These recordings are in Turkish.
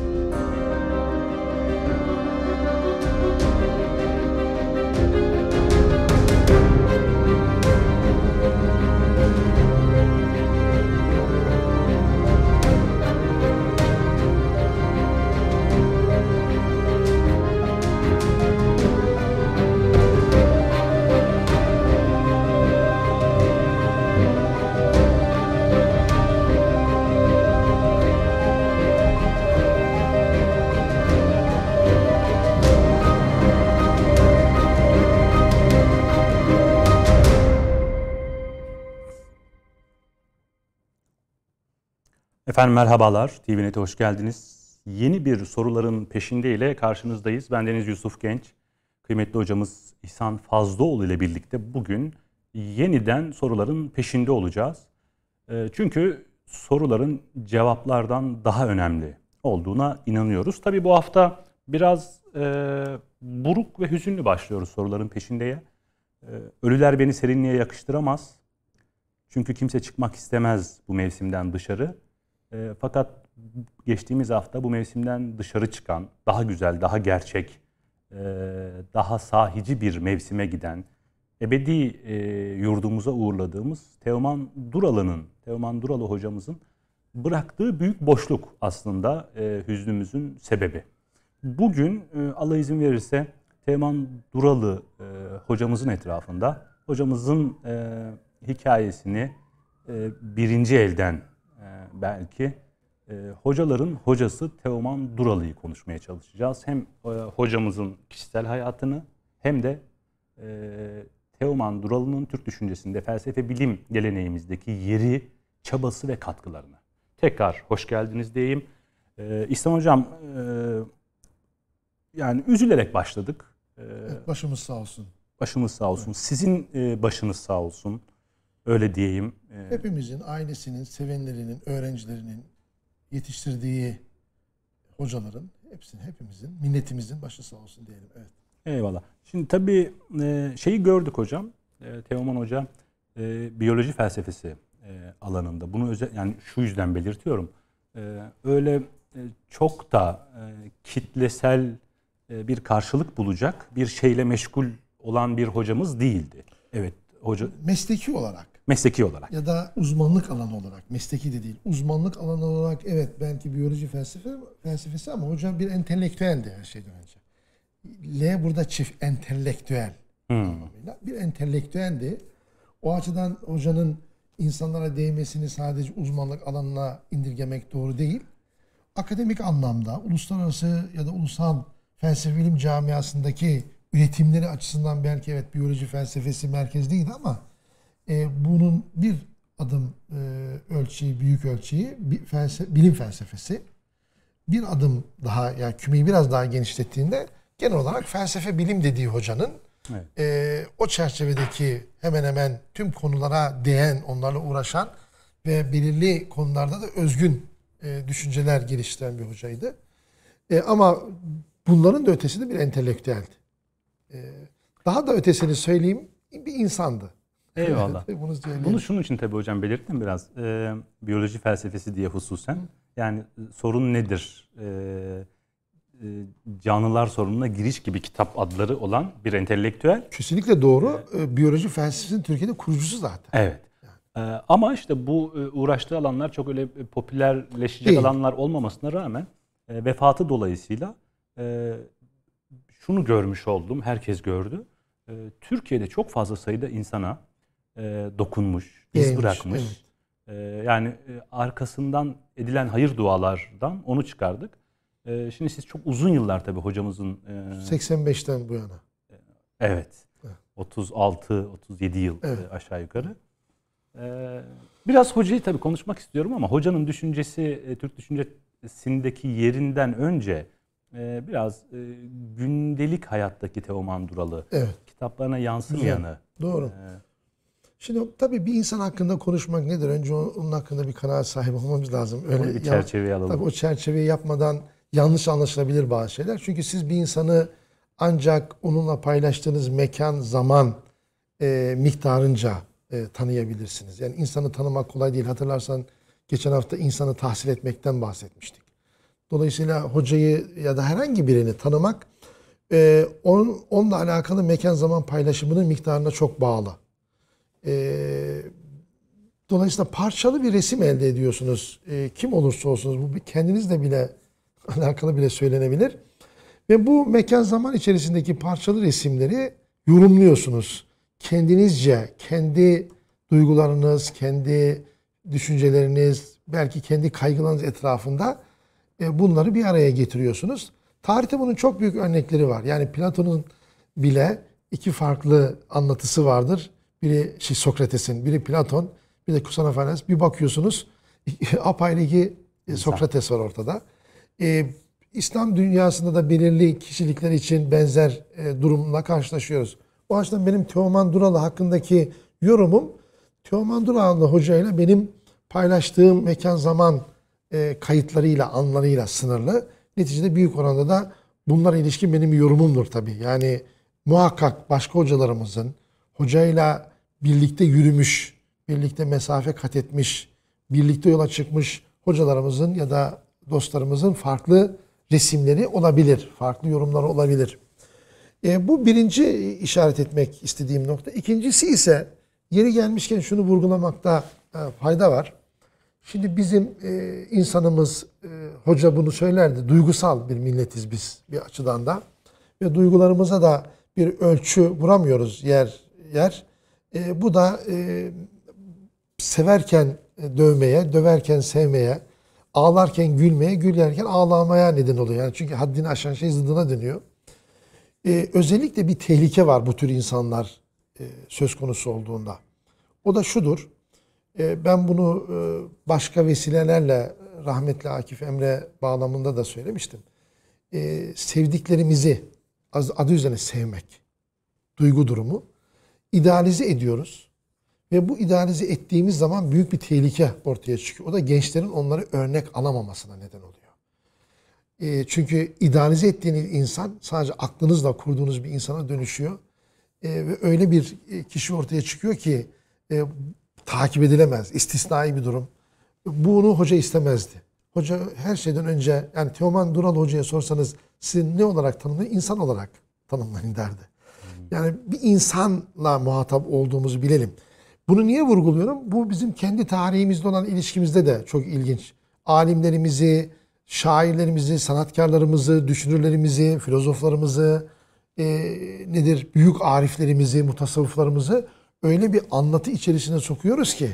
Música Efendim merhabalar, TVNet'e hoş geldiniz. Yeni bir soruların peşinde ile karşınızdayız. Ben Deniz Yusuf Genç, kıymetli hocamız İhsan Fazlıoğlu ile birlikte bugün yeniden soruların peşinde olacağız. Ee, çünkü soruların cevaplardan daha önemli olduğuna inanıyoruz. Tabii bu hafta biraz e, buruk ve hüzünlü başlıyoruz soruların peşindeye. Ee, ölüler beni serinliğe yakıştıramaz. Çünkü kimse çıkmak istemez bu mevsimden dışarı. E, fakat geçtiğimiz hafta bu mevsimden dışarı çıkan, daha güzel, daha gerçek, e, daha sahici bir mevsime giden, ebedi e, yurdumuza uğurladığımız Teoman Duralı'nın, Teoman Duralı hocamızın bıraktığı büyük boşluk aslında e, hüznümüzün sebebi. Bugün e, Allah izin verirse Teoman Duralı e, hocamızın etrafında hocamızın e, hikayesini e, birinci elden belki e, hocaların hocası Teoman Duralı'yı konuşmaya çalışacağız. Hem e, hocamızın kişisel hayatını hem de e, Teoman Duralı'nın Türk düşüncesinde felsefe bilim geleneğimizdeki yeri, çabası ve katkılarını. Tekrar hoş geldiniz diyeyim. Ee, İhsan Hocam e, yani üzülerek başladık. Ee, başımız sağ olsun. Başımız sağ olsun. Evet. Sizin e, başınız sağ olsun. Öyle diyeyim. Ee, hepimizin, ailesinin, sevenlerinin, öğrencilerinin yetiştirdiği hocaların hepsinin, hepimizin, milletimizin başı sağ olsun diyelim. Evet. Eyvallah. Şimdi tabii e, şeyi gördük hocam. E, Teoman Hoca e, biyoloji felsefesi alanında. Bunu özel, yani şu yüzden belirtiyorum. Öyle çok da kitlesel bir karşılık bulacak bir şeyle meşgul olan bir hocamız değildi. Evet hoca. Mesleki olarak Mesleki olarak. Ya da uzmanlık alanı olarak. Mesleki de değil. Uzmanlık alanı olarak evet belki biyoloji felsefe felsefesi ama hocam bir entelektüeldi her şeyden önce. L burada çift entelektüel. Hmm. Bir entelektüeldi. O açıdan hocanın insanlara değmesini sadece uzmanlık alanına indirgemek doğru değil. Akademik anlamda uluslararası ya da ulusal felsefe bilim camiasındaki üretimleri açısından belki evet biyoloji felsefesi merkezliydi ama e, bunun bir adım e, ölçeği, büyük ölçeği bir felsefe, bilim felsefesi. Bir adım daha, yani kümeyi biraz daha genişlettiğinde genel olarak felsefe bilim dediği hocanın evet. e, o çerçevedeki hemen hemen tüm konulara değen, onlarla uğraşan ve belirli konularda da özgün e, düşünceler geliştiren bir hocaydı. E, ama bunların da ötesinde bir entelektüeldi. E, daha da ötesini söyleyeyim, bir insandı. Eyvallah. Bunu, Bunu şunun için tabii hocam belirttim biraz. Ee, biyoloji felsefesi diye hususen. Yani e, sorun nedir? Ee, e, canlılar sorununa giriş gibi kitap adları olan bir entelektüel. Kesinlikle doğru. Ee, ee biyoloji felsefesinin Türkiye'de kurucusu zaten. Evet. Yani. Ee, ama işte bu e, uğraştığı alanlar çok öyle popülerleşecek Değil. alanlar olmamasına rağmen e, vefatı dolayısıyla e, şunu görmüş oldum, herkes gördü. E, Türkiye'de çok fazla sayıda insana e, dokunmuş, iz Değilmiş, bırakmış. Evet. E, yani e, arkasından edilen hayır dualardan onu çıkardık. E, şimdi siz çok uzun yıllar tabii hocamızın... E, 85'ten bu yana. E, evet. 36-37 yıl e, evet. aşağı yukarı. E, biraz hocayı tabii konuşmak istiyorum ama hocanın düşüncesi, e, Türk düşüncesindeki yerinden önce biraz gündelik hayattaki Teoman Dural'ı, evet. kitaplarına yansımayanı. Doğru. Şimdi tabii bir insan hakkında konuşmak nedir? Önce onun hakkında bir kanal sahibi olmamız lazım. Öyle bir çerçeve alalım. Tabii o çerçeveyi yapmadan yanlış anlaşılabilir bazı şeyler. Çünkü siz bir insanı ancak onunla paylaştığınız mekan, zaman e, miktarınca e, tanıyabilirsiniz. Yani insanı tanımak kolay değil. Hatırlarsan geçen hafta insanı tahsil etmekten bahsetmiştik. Dolayısıyla hocayı ya da herhangi birini tanımak e, on, onunla alakalı mekan zaman paylaşımının miktarına çok bağlı. E, dolayısıyla parçalı bir resim elde ediyorsunuz. E, kim olursa olsunuz bu kendinizle bile alakalı bile söylenebilir. Ve bu mekan zaman içerisindeki parçalı resimleri yorumluyorsunuz. Kendinizce, kendi duygularınız, kendi düşünceleriniz, belki kendi kaygılarınız etrafında e, bunları bir araya getiriyorsunuz. Tarihte bunun çok büyük örnekleri var. Yani Platon'un bile iki farklı anlatısı vardır. Biri şey, Sokrates'in, biri Platon, bir de Kusanofanes. Bir bakıyorsunuz apayrı ki e, Sokrates var ortada. Ee, İslam dünyasında da belirli kişilikler için benzer e, durumla karşılaşıyoruz. Bu açıdan benim Teoman Duralı hakkındaki yorumum Teoman Duralı Hoca ile benim paylaştığım mekan zaman e, kayıtlarıyla, anlarıyla sınırlı. Neticede büyük oranda da bunlara ilişkin benim yorumumdur tabii. Yani muhakkak başka hocalarımızın hocayla birlikte yürümüş, birlikte mesafe kat etmiş, birlikte yola çıkmış hocalarımızın ya da dostlarımızın farklı resimleri olabilir, farklı yorumları olabilir. E, bu birinci işaret etmek istediğim nokta. İkincisi ise yeri gelmişken şunu vurgulamakta e, fayda var. Şimdi bizim e, insanımız, e, hoca bunu söylerdi, duygusal bir milletiz biz bir açıdan da. Ve duygularımıza da bir ölçü vuramıyoruz yer yer. E, bu da e, severken dövmeye, döverken sevmeye, ağlarken gülmeye, gülerken ağlamaya neden oluyor. Yani çünkü haddini aşan şey zıddına dönüyor. E, özellikle bir tehlike var bu tür insanlar e, söz konusu olduğunda. O da şudur. E, ben bunu e, başka vesilelerle rahmetli Akif Emre bağlamında da söylemiştim. E, sevdiklerimizi adı üzerine sevmek duygu durumu idealize ediyoruz. Ve bu idealize ettiğimiz zaman büyük bir tehlike ortaya çıkıyor. O da gençlerin onları örnek alamamasına neden oluyor. E, çünkü idealize ettiğiniz insan sadece aklınızla kurduğunuz bir insana dönüşüyor. E, ve öyle bir e, kişi ortaya çıkıyor ki e, takip edilemez. İstisnai bir durum. Bunu hoca istemezdi. Hoca her şeyden önce yani Teoman Dural hocaya sorsanız sizin ne olarak tanımlayın? İnsan olarak tanımlayın derdi. Yani bir insanla muhatap olduğumuzu bilelim. Bunu niye vurguluyorum? Bu bizim kendi tarihimizde olan ilişkimizde de çok ilginç. Alimlerimizi, şairlerimizi, sanatkarlarımızı, düşünürlerimizi, filozoflarımızı, e, nedir büyük ariflerimizi, mutasavvıflarımızı öyle bir anlatı içerisine sokuyoruz ki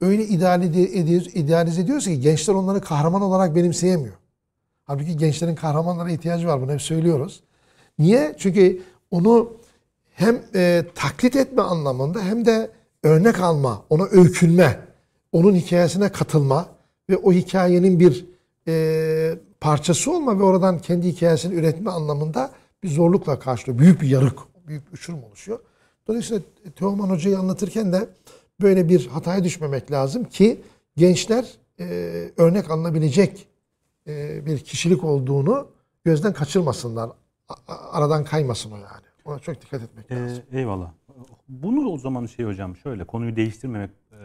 öyle idealize ediyoruz, ki gençler onları kahraman olarak benimseyemiyor. Halbuki gençlerin kahramanlara ihtiyacı var bunu hep söylüyoruz. Niye? Çünkü onu hem e, taklit etme anlamında hem de örnek alma, ona öykünme, onun hikayesine katılma ve o hikayenin bir e, parçası olma ve oradan kendi hikayesini üretme anlamında bir zorlukla karşılıyor. Büyük bir yarık, büyük bir uçurum oluşuyor. Dolayısıyla e, Teoman Hoca'yı anlatırken de böyle bir hataya düşmemek lazım ki gençler e, örnek alınabilecek e, bir kişilik olduğunu gözden kaçırmasınlar. Aradan kaymasın o yani. Ona çok dikkat etmek ee, lazım. Eyvallah. Bunu o zaman şey hocam şöyle konuyu değiştirmemek e,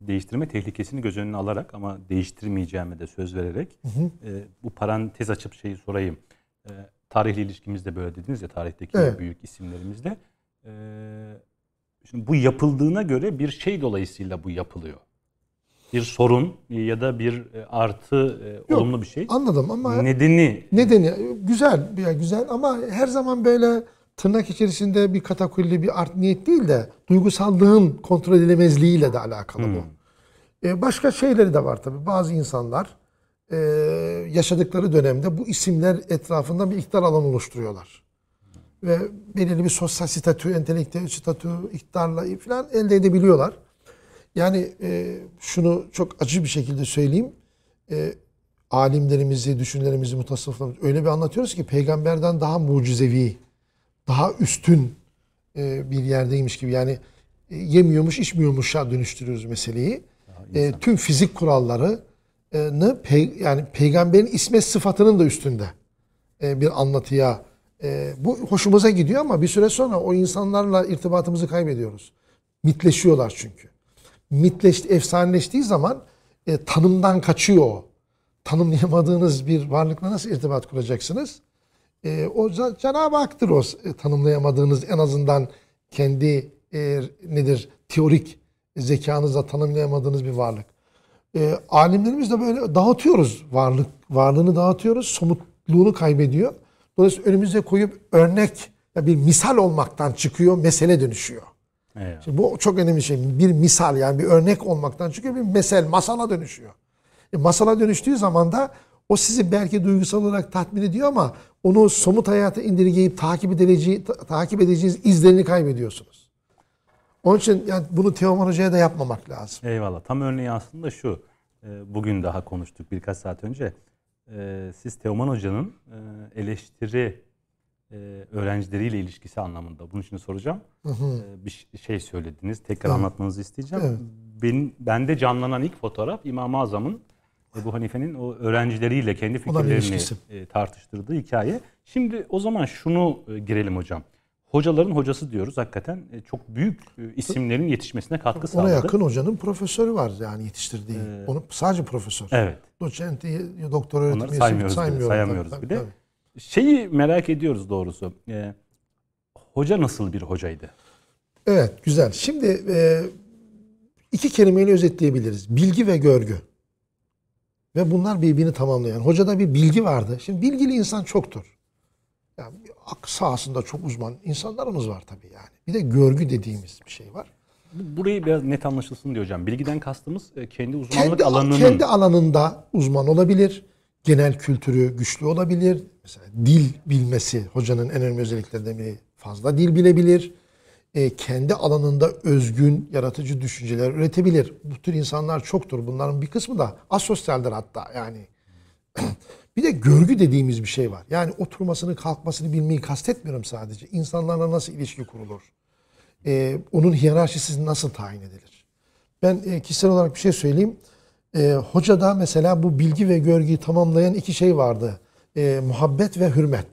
değiştirme tehlikesini göz önüne alarak ama değiştirmeyeceğime de söz vererek hı hı. E, bu parantez açıp şeyi sorayım. E, tarihli ilişkimizde böyle dediniz ya tarihteki evet. büyük isimlerimizde. E, şimdi bu yapıldığına göre bir şey dolayısıyla bu yapılıyor. Bir sorun ya da bir artı Yok, olumlu bir şey. Anladım ama nedeni nedeni güzel yani güzel ama her zaman böyle tırnak içerisinde bir katakulli, bir art niyet değil de duygusallığın kontrol edilemezliğiyle de alakalı bu. Ee, başka şeyleri de var tabii. Bazı insanlar e, yaşadıkları dönemde bu isimler etrafında bir iktidar alanı oluşturuyorlar. Ve belirli bir sosyal statü, entelektüel statü, iktidarla falan elde edebiliyorlar. Yani e, şunu çok acı bir şekilde söyleyeyim. E, alimlerimizi, düşünlerimizi, mutasavvıflarımızı öyle bir anlatıyoruz ki peygamberden daha mucizevi daha üstün e, bir yerdeymiş gibi yani e, yemiyormuş içmiyormuşa dönüştürüyoruz meseleyi. E, tüm fizik kuralları e, pe yani peygamberin isme sıfatının da üstünde e, bir anlatıya e, bu hoşumuza gidiyor ama bir süre sonra o insanlarla irtibatımızı kaybediyoruz. Mitleşiyorlar çünkü. Mitleş, efsaneleştiği zaman e, tanımdan kaçıyor o. Tanımlayamadığınız bir varlıkla nasıl irtibat kuracaksınız? E, o Cenab-ı Hak'tır o e, tanımlayamadığınız en azından kendi e, nedir teorik zekanızla tanımlayamadığınız bir varlık. E, alimlerimiz de böyle dağıtıyoruz varlık varlığını dağıtıyoruz somutluğunu kaybediyor. Dolayısıyla önümüze koyup örnek ya bir misal olmaktan çıkıyor mesele dönüşüyor. Evet. Şimdi bu çok önemli şey. Bir misal yani bir örnek olmaktan çıkıyor bir mesel masala dönüşüyor. E, masala dönüştüğü zaman da o sizi belki duygusal olarak tatmin ediyor ama onu somut hayata indirgeyip takip edileceği, takip edeceğiniz izlerini kaybediyorsunuz. Onun için yani bunu Teoman Hoca'ya da yapmamak lazım. Eyvallah. Tam örneği aslında şu. E, bugün daha konuştuk birkaç saat önce. E, siz Teoman Hoca'nın e, eleştiri öğrencileriyle ilişkisi anlamında bunun için soracağım. Hı hı. Bir şey söylediniz. Tekrar hı. anlatmanızı isteyeceğim. Evet. Benim, bende canlanan ilk fotoğraf İmam-ı Azam'ın Ebu Hanife'nin o öğrencileriyle kendi fikirlerini e, tartıştırdığı hikaye. Şimdi o zaman şunu e, girelim hocam. Hocaların hocası diyoruz hakikaten e, çok büyük isimlerin yetişmesine katkı sağladı. Ona yakın hocanın profesörü var yani yetiştirdiği. Ee, Onu sadece profesör. Evet. Doçent, doktor öğretim Onları saymıyoruz, saymıyoruz sayamıyoruz tabii, bir de. Tabii. Şeyi merak ediyoruz doğrusu. Ee, hoca nasıl bir hocaydı? Evet güzel. Şimdi e, iki kelimeyle özetleyebiliriz. Bilgi ve görgü. Ve bunlar birbirini tamamlayan. Hocada bir bilgi vardı. Şimdi bilgili insan çoktur. Yani ak sahasında çok uzman insanlarımız var tabii yani. Bir de görgü dediğimiz bir şey var. Burayı biraz net anlaşılsın diyor hocam. Bilgiden kastımız e, kendi uzmanlık kendi, alanının... Kendi alanında uzman olabilir. Genel kültürü güçlü olabilir. Mesela dil bilmesi hocanın en önemli özelliklerinden biri. Fazla dil bilebilir. E, kendi alanında özgün, yaratıcı düşünceler üretebilir. Bu tür insanlar çoktur. Bunların bir kısmı da asosyaldir hatta yani. bir de görgü dediğimiz bir şey var. Yani oturmasını, kalkmasını bilmeyi kastetmiyorum sadece. İnsanlarla nasıl ilişki kurulur? E, onun hiyerarşisi nasıl tayin edilir? Ben e, kişisel olarak bir şey söyleyeyim. E, hocada mesela bu bilgi ve görgüyü tamamlayan iki şey vardı. E, muhabbet ve hürmet.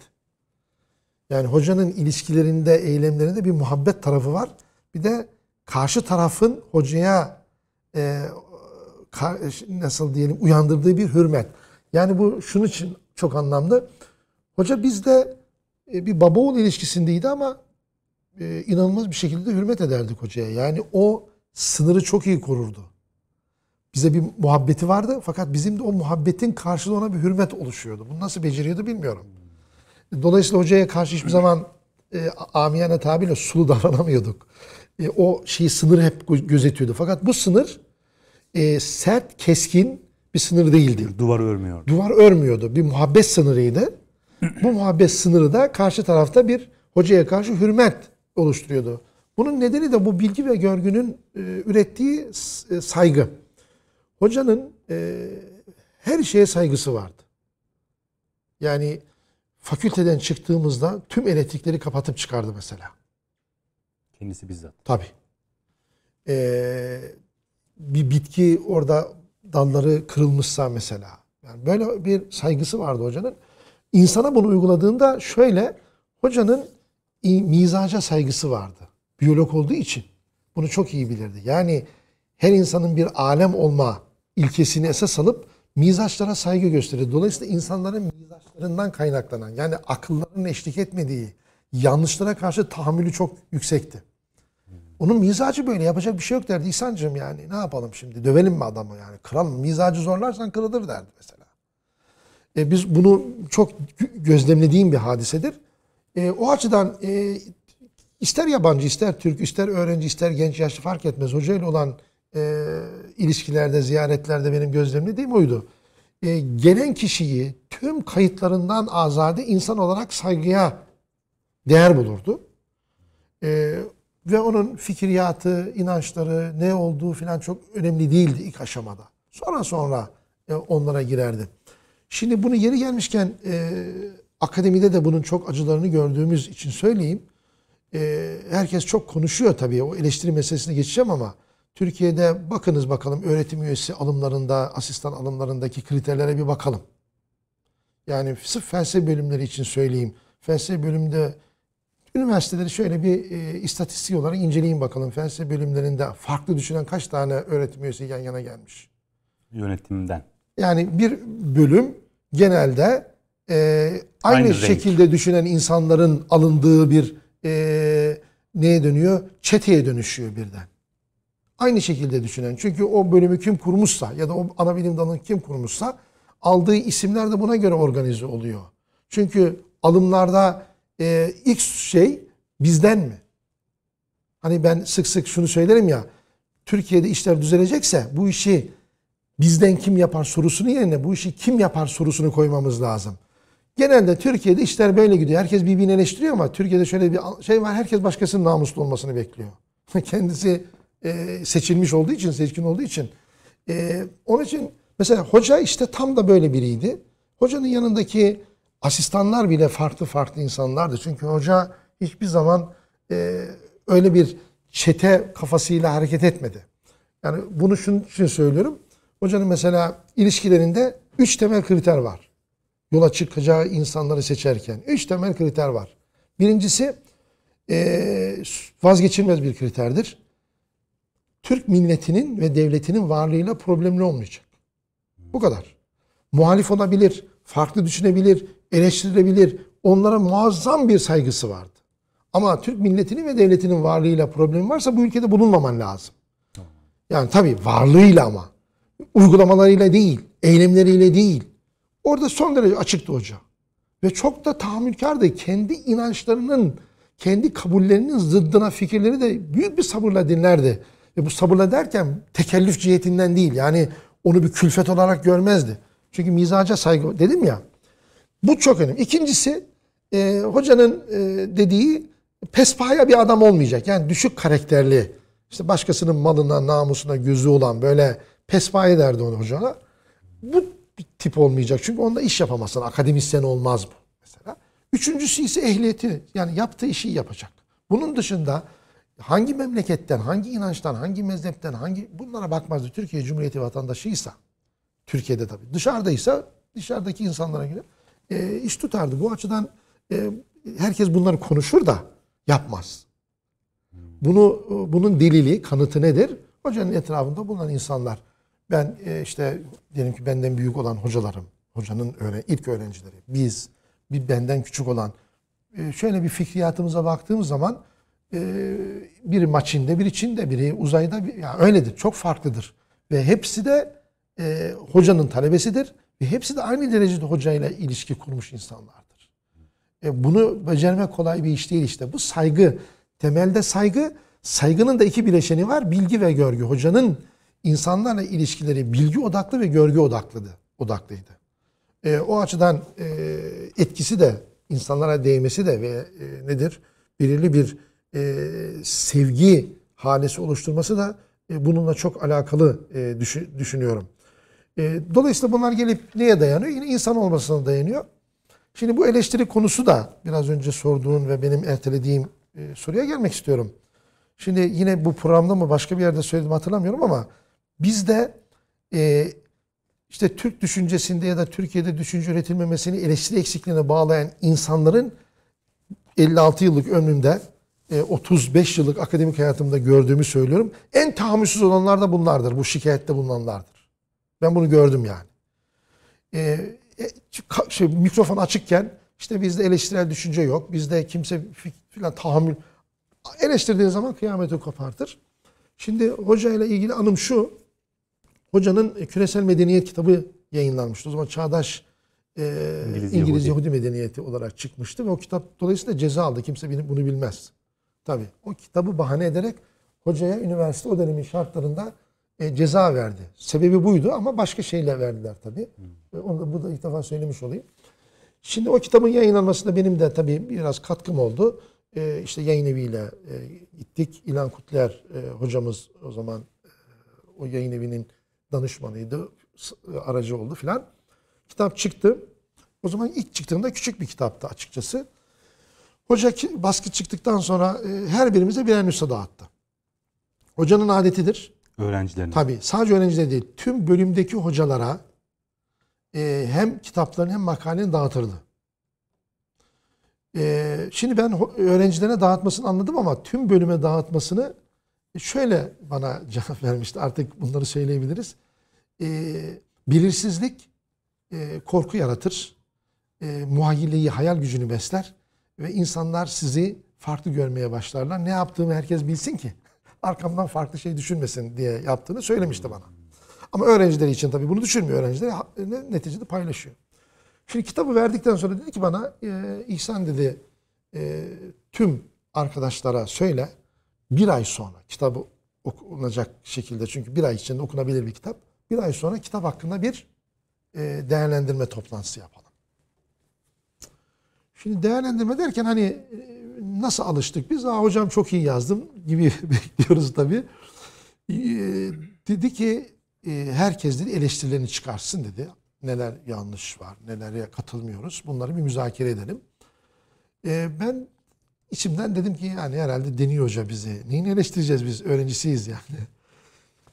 Yani hocanın ilişkilerinde, eylemlerinde bir muhabbet tarafı var. Bir de karşı tarafın hocaya e, ka, nasıl diyelim uyandırdığı bir hürmet. Yani bu şunun için çok anlamlı. Hoca bizde e, bir baba oğul ilişkisindeydi ama e, inanılmaz bir şekilde hürmet ederdik hocaya. Yani o sınırı çok iyi korurdu. Bize bir muhabbeti vardı fakat bizim de o muhabbetin karşılığına bir hürmet oluşuyordu. Bunu nasıl beceriyordu bilmiyorum. Dolayısıyla hocaya karşı hiçbir zaman e, amiyane tabirle sulu davranamıyorduk. E, o şeyi sınır hep gözetiyordu. Fakat bu sınır e, sert, keskin bir sınır değildi. Duvar örmüyordu. Duvar örmüyordu. Bir muhabbet sınırıydı. bu muhabbet sınırı da karşı tarafta bir hocaya karşı hürmet oluşturuyordu. Bunun nedeni de bu bilgi ve görgünün e, ürettiği e, saygı. Hocanın e, her şeye saygısı vardı. Yani fakülteden çıktığımızda tüm elektrikleri kapatıp çıkardı mesela. Kendisi bizzat. Tabii. Ee, bir bitki orada dalları kırılmışsa mesela. Yani böyle bir saygısı vardı hocanın. İnsana bunu uyguladığında şöyle hocanın mizaca saygısı vardı. Biyolog olduğu için bunu çok iyi bilirdi. Yani her insanın bir alem olma ilkesini esas alıp mizaçlara saygı gösterir. Dolayısıyla insanların mizaçlarından kaynaklanan yani akılların eşlik etmediği yanlışlara karşı tahammülü çok yüksekti. Onun mizacı böyle yapacak bir şey yok derdi İhsan'cığım yani ne yapalım şimdi dövelim mi adamı yani kıralım mizacı zorlarsan kırılır derdi mesela. E, biz bunu çok gözlemlediğim bir hadisedir. E, o açıdan e, ister yabancı ister Türk ister öğrenci ister genç yaşlı fark etmez hocayla olan e, ilişkilerde, ziyaretlerde benim gözlemlediğim oydu. E, gelen kişiyi tüm kayıtlarından azade insan olarak saygıya değer bulurdu. E, ve onun fikriyatı, inançları, ne olduğu falan çok önemli değildi ilk aşamada. Sonra sonra e, onlara girerdi. Şimdi bunu yeri gelmişken e, akademide de bunun çok acılarını gördüğümüz için söyleyeyim. E, herkes çok konuşuyor tabii. O eleştiri meselesine geçeceğim ama Türkiye'de bakınız bakalım öğretim üyesi alımlarında, asistan alımlarındaki kriterlere bir bakalım. Yani sırf felsefe bölümleri için söyleyeyim. Felsefe bölümünde üniversiteleri şöyle bir e, istatistik olarak inceleyin bakalım. Felsefe bölümlerinde farklı düşünen kaç tane öğretim üyesi yan yana gelmiş? Yönetimden. Yani bir bölüm genelde e, aynı, aynı şekilde renk. düşünen insanların alındığı bir e, neye dönüyor? Çeteye dönüşüyor birden aynı şekilde düşünen. Çünkü o bölümü kim kurmuşsa ya da o ana bilim dalını kim kurmuşsa aldığı isimler de buna göre organize oluyor. Çünkü alımlarda e, ilk şey bizden mi? Hani ben sık sık şunu söylerim ya. Türkiye'de işler düzelecekse bu işi bizden kim yapar sorusunun yerine bu işi kim yapar sorusunu koymamız lazım. Genelde Türkiye'de işler böyle gidiyor. Herkes birbirini eleştiriyor ama Türkiye'de şöyle bir şey var. Herkes başkasının namuslu olmasını bekliyor. Kendisi e, seçilmiş olduğu için, seçkin olduğu için. E, onun için mesela hoca işte tam da böyle biriydi. Hocanın yanındaki asistanlar bile farklı farklı insanlardı. Çünkü hoca hiçbir zaman e, öyle bir çete kafasıyla hareket etmedi. Yani bunu şunun için söylüyorum. Hocanın mesela ilişkilerinde üç temel kriter var. Yola çıkacağı insanları seçerken. Üç temel kriter var. Birincisi e, vazgeçilmez bir kriterdir. Türk milletinin ve devletinin varlığıyla problemli olmayacak. Bu kadar. Muhalif olabilir, farklı düşünebilir, eleştirilebilir. Onlara muazzam bir saygısı vardı. Ama Türk milletinin ve devletinin varlığıyla problemi varsa bu ülkede bulunmaman lazım. Yani tabii varlığıyla ama. Uygulamalarıyla değil, eylemleriyle değil. Orada son derece açıktı hoca. Ve çok da tahammülkardı. Kendi inançlarının, kendi kabullerinin zıddına fikirleri de büyük bir sabırla dinlerdi. Ve bu sabırla derken tekellüf cihetinden değil. Yani onu bir külfet olarak görmezdi. Çünkü mizaca saygı dedim ya. Bu çok önemli. İkincisi e, hocanın e, dediği pespaya bir adam olmayacak. Yani düşük karakterli işte başkasının malına, namusuna gözü olan böyle pespaya derdi onu hocana Bu tip olmayacak. Çünkü onda iş yapamazsın. Akademisyen olmaz bu mesela. Üçüncüsü ise ehliyeti yani yaptığı işi yapacak. Bunun dışında hangi memleketten, hangi inançtan, hangi mezhepten, hangi bunlara bakmazdı. Türkiye Cumhuriyeti vatandaşıysa, Türkiye'de tabii. Dışarıdaysa dışarıdaki insanlara göre e, iş tutardı. Bu açıdan e, herkes bunları konuşur da yapmaz. Bunu e, bunun delili, kanıtı nedir? Hocanın etrafında bulunan insanlar. Ben e, işte diyelim ki benden büyük olan hocalarım, hocanın öğren ilk öğrencileri, biz, bir benden küçük olan e, şöyle bir fikriyatımıza baktığımız zaman ee, biri maçinde, biri Çin'de, biri uzayda. Yani öyledir. Çok farklıdır. Ve hepsi de e, hocanın talebesidir. Ve hepsi de aynı derecede hocayla ilişki kurmuş insanlardır. E, bunu becermek kolay bir iş değil işte. Bu saygı. Temelde saygı. Saygının da iki bileşeni var. Bilgi ve görgü. Hocanın insanlarla ilişkileri bilgi odaklı ve görgü odaklıydı. odaklıydı. E, o açıdan e, etkisi de insanlara değmesi de ve e, nedir? Belirli bir e, sevgi halesi oluşturması da e, bununla çok alakalı e, düşü, düşünüyorum. E, dolayısıyla bunlar gelip neye dayanıyor? Yine insan olmasına dayanıyor. Şimdi bu eleştiri konusu da biraz önce sorduğun ve benim ertelediğim e, soruya gelmek istiyorum. Şimdi yine bu programda mı başka bir yerde söyledim hatırlamıyorum ama bizde e, işte Türk düşüncesinde ya da Türkiye'de düşünce üretilmemesini eleştiri eksikliğine bağlayan insanların 56 yıllık ömrümde 35 e, yıllık akademik hayatımda gördüğümü söylüyorum. En tahammülsüz olanlar da bunlardır. Bu şikayette bulunanlardır. Ben bunu gördüm yani. Ee, şey, mikrofon açıkken işte bizde eleştirel düşünce yok. Bizde kimse filan tahammül eleştirdiği zaman kıyameti kopartır. Şimdi hocayla ilgili anım şu. Hocanın e, Küresel Medeniyet kitabı yayınlanmıştı. O zaman Çağdaş e, İngiliz, İngiliz Yahudi. Yahudi medeniyeti olarak çıkmıştı ve o kitap dolayısıyla ceza aldı. Kimse bunu bilmez. Tabii. O kitabı bahane ederek hocaya üniversite o dönemin şartlarında e, ceza verdi. Sebebi buydu ama başka şeyle verdiler tabii. Hmm. E, onu da burada ilk defa söylemiş olayım. Şimdi o kitabın yayınlanmasında benim de tabii biraz katkım oldu. E, işte yayın eviyle e, gittik. İlan Kutler e, hocamız o zaman e, o yayın evinin danışmanıydı. E, aracı oldu filan. Kitap çıktı. O zaman ilk çıktığında küçük bir kitaptı açıkçası. Hoca baskı çıktıktan sonra e, her birimize birer nüsa dağıttı. Hocanın adetidir. Öğrencilerine. Tabii sadece öğrenciler değil. Tüm bölümdeki hocalara e, hem kitaplarını hem makaleni dağıtırdı. E, şimdi ben öğrencilerine dağıtmasını anladım ama tüm bölüme dağıtmasını şöyle bana cevap vermişti. Artık bunları söyleyebiliriz. E, korku yaratır. E, muhayyileyi, hayal gücünü besler. Ve insanlar sizi farklı görmeye başlarlar. Ne yaptığımı herkes bilsin ki. Arkamdan farklı şey düşünmesin diye yaptığını söylemişti bana. Ama öğrencileri için tabii bunu düşünmüyor. Öğrencileri neticede paylaşıyor. Şimdi kitabı verdikten sonra dedi ki bana e, İhsan dedi e, tüm arkadaşlara söyle bir ay sonra kitabı okunacak şekilde çünkü bir ay içinde okunabilir bir kitap. Bir ay sonra kitap hakkında bir e, değerlendirme toplantısı yapalım. Şimdi değerlendirme derken hani e, nasıl alıştık biz? Aa hocam çok iyi yazdım gibi bekliyoruz tabii. E, dedi ki e, herkes dedi eleştirilerini çıkarsın dedi. Neler yanlış var, nelere katılmıyoruz. Bunları bir müzakere edelim. ben içimden dedim ki yani herhalde deniyor hoca bizi. Neyini eleştireceğiz biz? Öğrencisiyiz yani.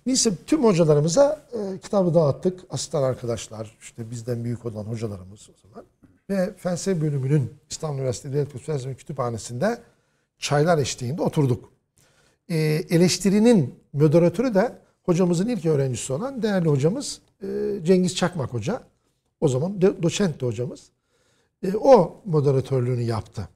Neyse tüm hocalarımıza e, kitabı dağıttık. Asistan arkadaşlar, işte bizden büyük olan hocalarımız o zaman ve felsefe bölümünün İstanbul Üniversitesi Devlet Kültür Felsefe Kütüphanesi'nde çaylar eşliğinde oturduk. Ee, eleştirinin moderatörü de hocamızın ilk öğrencisi olan değerli hocamız e, Cengiz Çakmak Hoca. O zaman de, doçent de hocamız. E, o moderatörlüğünü yaptı.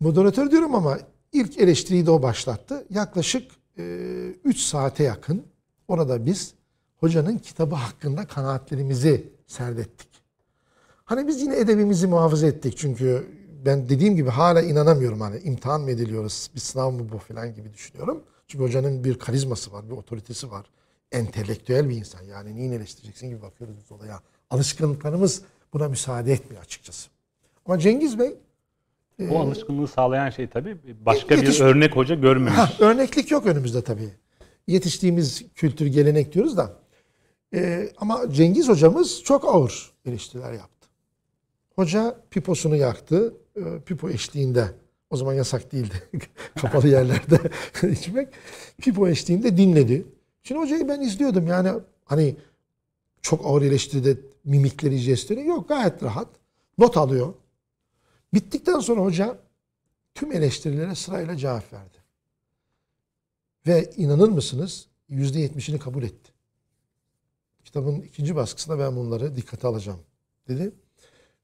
Moderatör diyorum ama ilk eleştiriyi de o başlattı. Yaklaşık 3 e, saate yakın orada biz hocanın kitabı hakkında kanaatlerimizi serdettik. Hani biz yine edebimizi muhafaza ettik çünkü ben dediğim gibi hala inanamıyorum hani imtihan mı ediliyoruz, bir sınav mı bu falan gibi düşünüyorum. Çünkü hocanın bir karizması var, bir otoritesi var. Entelektüel bir insan yani neyin eleştireceksin gibi bakıyoruz biz olaya. Alışkanlıklarımız buna müsaade etmiyor açıkçası. Ama Cengiz Bey... O e, alışkanlığı sağlayan şey tabii başka yetiş... bir örnek hoca görmemiş. Ha, örneklik yok önümüzde tabii. Yetiştiğimiz kültür, gelenek diyoruz da. E, ama Cengiz hocamız çok ağır eleştiriler yaptı. Hoca piposunu yaktı. Ee, pipo eşliğinde. O zaman yasak değildi. Kapalı yerlerde içmek. Pipo eşliğinde dinledi. Şimdi hocayı ben izliyordum. Yani hani çok ağır eleştiride mimikleri, jestleri yok. Gayet rahat. Not alıyor. Bittikten sonra hoca tüm eleştirilere sırayla cevap verdi. Ve inanır mısınız %70'ini kabul etti. Kitabın ikinci baskısında ben bunları dikkate alacağım dedi.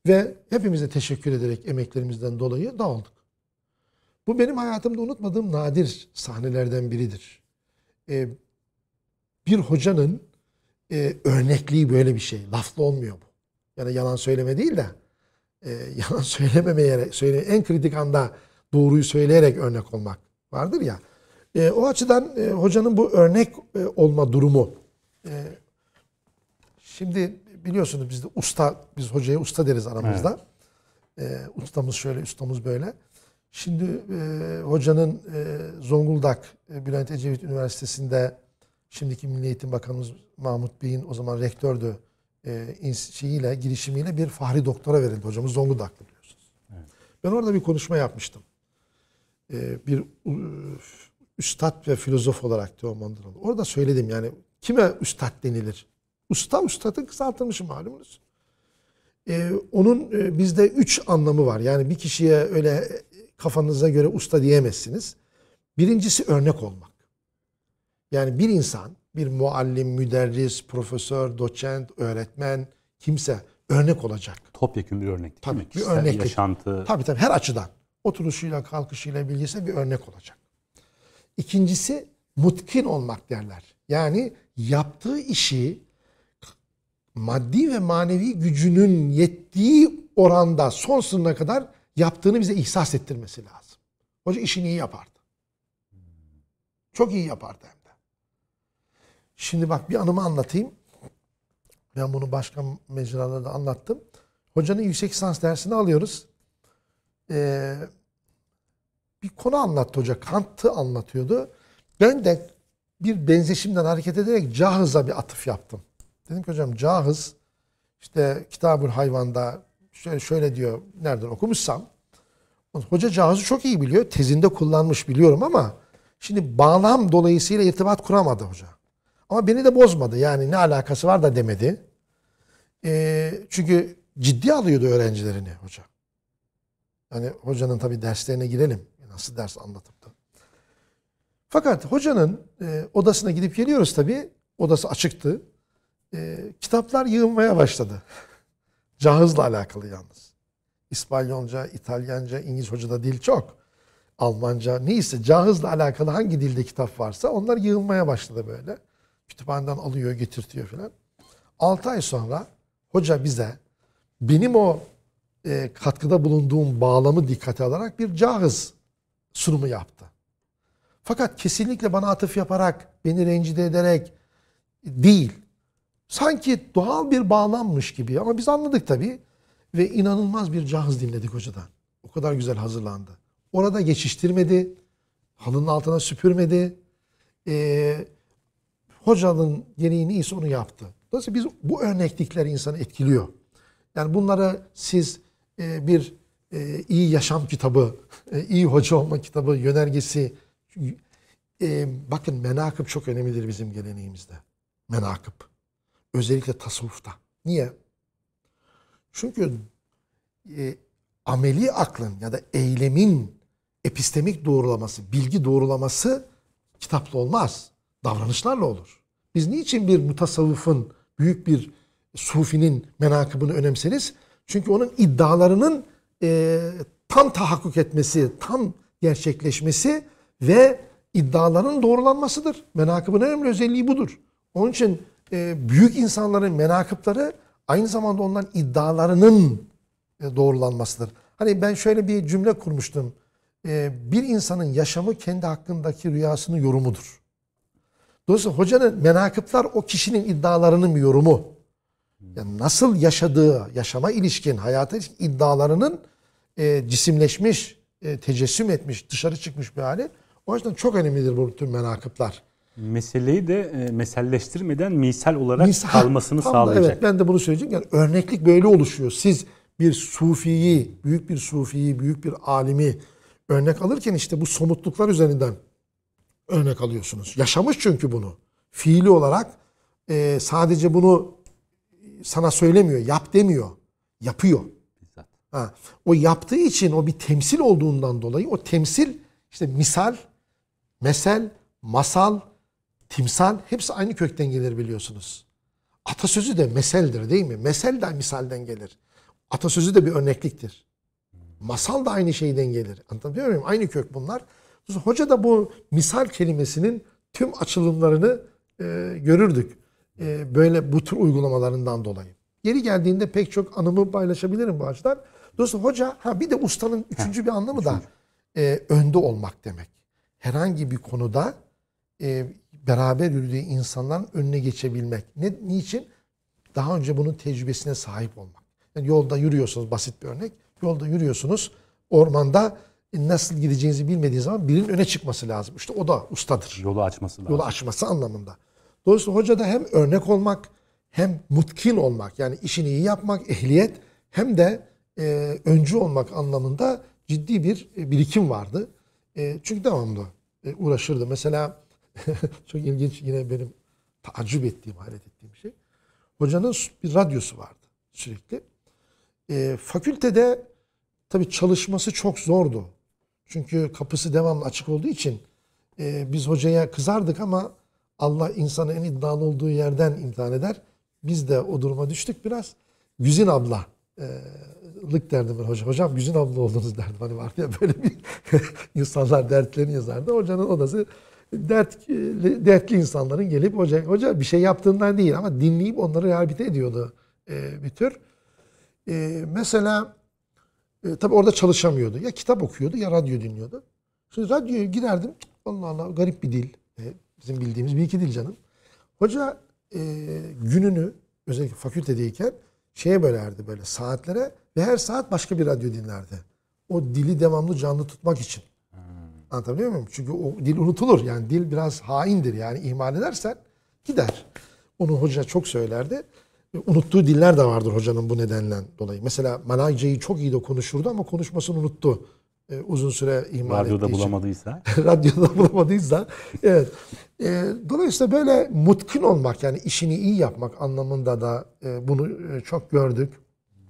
Ve hepimize teşekkür ederek emeklerimizden dolayı dağıldık. Bu benim hayatımda unutmadığım nadir sahnelerden biridir. Ee, bir hocanın e, örnekliği böyle bir şey. Laflı olmuyor bu. Yani yalan söyleme değil de e, yalan söylememeye, söyle, en kritik anda doğruyu söyleyerek örnek olmak vardır ya. E, o açıdan e, hocanın bu örnek e, olma durumu. E, şimdi biliyorsunuz bizde usta, biz hocaya usta deriz aramızda. Evet. E, ustamız şöyle, ustamız böyle. Şimdi e, hocanın e, Zonguldak e, Bülent Ecevit Üniversitesi'nde şimdiki Milli Eğitim Bakanımız Mahmut Bey'in o zaman rektördü e, şeyiyle, girişimiyle bir Fahri Doktor'a verildi hocamız Zonguldaklı biliyorsunuz. Evet. Ben orada bir konuşma yapmıştım. E, bir üstad ve filozof olarak Teoman Mandıralı. Orada söyledim yani kime üstad denilir? Usta ustadın kısaltılmışı malumunuz. Ee, onun e, bizde üç anlamı var. Yani bir kişiye öyle e, kafanıza göre usta diyemezsiniz. Birincisi örnek olmak. Yani bir insan, bir muallim, müderris, profesör, doçent, öğretmen, kimse örnek olacak. Topyekun bir örnek. Tabii mi? bir örnek. Yaşantı. Tabii tabii her açıdan. Oturuşuyla, kalkışıyla, bilgisi bir örnek olacak. İkincisi mutkin olmak derler. Yani yaptığı işi maddi ve manevi gücünün yettiği oranda son sınırına kadar yaptığını bize ihsas ettirmesi lazım. Hoca işini iyi yapardı. Çok iyi yapardı hem de. Şimdi bak bir anımı anlatayım. Ben bunu başka mecralarda anlattım. Hocanın yüksek lisans dersini alıyoruz. Ee, bir konu anlattı hoca. Kant'ı anlatıyordu. Ben de bir benzeşimden hareket ederek Cahız'a bir atıf yaptım. Dedim ki hocam cahız işte Kitabul Hayvan'da şöyle, şöyle diyor nereden okumuşsam. Hoca cahızı çok iyi biliyor. Tezinde kullanmış biliyorum ama şimdi bağlam dolayısıyla irtibat kuramadı hoca. Ama beni de bozmadı. Yani ne alakası var da demedi. E, çünkü ciddi alıyordu öğrencilerini hoca. Yani hocanın tabii derslerine girelim. Nasıl ders anlatıp da. Fakat hocanın e, odasına gidip geliyoruz tabii. Odası açıktı e, kitaplar yığılmaya başladı. Cahızla alakalı yalnız. İspanyolca, İtalyanca, İngiliz hoca da dil çok. Almanca neyse cahızla alakalı hangi dilde kitap varsa onlar yığılmaya başladı böyle. Kütüphaneden alıyor, getirtiyor falan. 6 ay sonra hoca bize benim o e, katkıda bulunduğum bağlamı dikkate alarak bir cahız sunumu yaptı. Fakat kesinlikle bana atıf yaparak, beni rencide ederek değil sanki doğal bir bağlanmış gibi ama biz anladık tabii. Ve inanılmaz bir cahız dinledik hocadan. O kadar güzel hazırlandı. Orada geçiştirmedi. Halının altına süpürmedi. Ee, hocanın gereği neyse onu yaptı. Dolayısıyla biz bu örneklikler insanı etkiliyor. Yani bunlara siz e, bir e, iyi yaşam kitabı, e, iyi hoca olma kitabı, yönergesi. e, bakın menakıp çok önemlidir bizim geleneğimizde. Menakıp. Özellikle tasavvufta. Niye? Çünkü e, ameli aklın ya da eylemin epistemik doğrulaması, bilgi doğrulaması kitapla olmaz. Davranışlarla olur. Biz niçin bir mutasavvufun büyük bir sufinin menakıbını önemseriz? Çünkü onun iddialarının e, tam tahakkuk etmesi, tam gerçekleşmesi ve iddiaların doğrulanmasıdır. Menakıbın önemli özelliği budur. Onun için e, büyük insanların menakıpları aynı zamanda ondan iddialarının e, doğrulanmasıdır. Hani ben şöyle bir cümle kurmuştum. E, bir insanın yaşamı kendi hakkındaki rüyasının yorumudur. Dolayısıyla hocanın menakıplar o kişinin iddialarının bir yorumu. Yani nasıl yaşadığı, yaşama ilişkin, hayata ilişkin iddialarının cisimleşmiş, e, tecessüm etmiş, dışarı çıkmış bir hali. O yüzden çok önemlidir bu tür menakıplar meseleyi de e, meselleştirmeden misal olarak misal, kalmasını tam sağlayacak. Da, evet ben de bunu söyleyeceğim. Yani örneklik böyle oluşuyor. Siz bir sufiyi, büyük bir sufiyi, büyük bir alimi örnek alırken işte bu somutluklar üzerinden örnek alıyorsunuz. Yaşamış çünkü bunu. Fiili olarak e, sadece bunu sana söylemiyor, yap demiyor. Yapıyor. Ha, o yaptığı için o bir temsil olduğundan dolayı o temsil işte misal, mesel, masal, timsal hepsi aynı kökten gelir biliyorsunuz. Atasözü de meseldir değil mi? Mesel de misalden gelir. Atasözü de bir örnekliktir. Masal da aynı şeyden gelir. Anlatabiliyor muyum? Aynı kök bunlar. Hoca da bu misal kelimesinin tüm açılımlarını e, görürdük. E, böyle bu tür uygulamalarından dolayı. Yeri geldiğinde pek çok anımı paylaşabilirim bu açıdan. Dolayısıyla hoca, ha bir de ustanın üçüncü ha, bir anlamı üçüncü. da e, önde olmak demek. Herhangi bir konuda e, beraber yürüdüğü insanların önüne geçebilmek. Ne, niçin? Daha önce bunun tecrübesine sahip olmak. Yani yolda yürüyorsunuz basit bir örnek. Yolda yürüyorsunuz ormanda nasıl gideceğinizi bilmediğiniz zaman birinin öne çıkması lazım. İşte o da ustadır. Yolu açması lazım. Yolu açması anlamında. Dolayısıyla hoca da hem örnek olmak hem mutkin olmak yani işini iyi yapmak, ehliyet hem de e, öncü olmak anlamında ciddi bir e, birikim vardı. E, çünkü devamlı e, uğraşırdı. Mesela Çok ilginç yine benim tacip ettiğim, hayret ettiğim şey. Hocanın bir radyosu vardı sürekli. E, fakültede tabii çalışması çok zordu. Çünkü kapısı devamlı açık olduğu için e, biz hocaya kızardık ama Allah insanı en iddialı olduğu yerden imtihan eder. Biz de o duruma düştük biraz. Güzin abla e, lık derdim ben hoca. Hocam Güzin abla oldunuz derdim. Hani vardı ya böyle bir insanlar dertlerini yazardı. Hocanın odası dert, e, dertli insanların gelip hoca, hoca bir şey yaptığından değil ama dinleyip onları rehabilite ediyordu e, bir tür. E, mesela e, tabii orada çalışamıyordu. Ya kitap okuyordu ya radyo dinliyordu. Şimdi radyoya girerdim. Allah Allah garip bir dil. E, bizim bildiğimiz bir iki dil canım. Hoca e, gününü özellikle fakültedeyken şeye bölerdi böyle saatlere ve her saat başka bir radyo dinlerdi. O dili devamlı canlı tutmak için. Anlatabiliyor muyum? Çünkü o dil unutulur. Yani dil biraz haindir. Yani ihmal edersen gider. Onu hoca çok söylerdi. E, unuttuğu diller de vardır hocanın bu nedenle dolayı. Mesela Malaycayı çok iyi de konuşurdu ama konuşmasını unuttu. E, uzun süre ihmal Radyoda ettiği bulamadıysa. radyoda bulamadıysa. Evet. E, dolayısıyla böyle mutkin olmak yani işini iyi yapmak anlamında da e, bunu e, çok gördük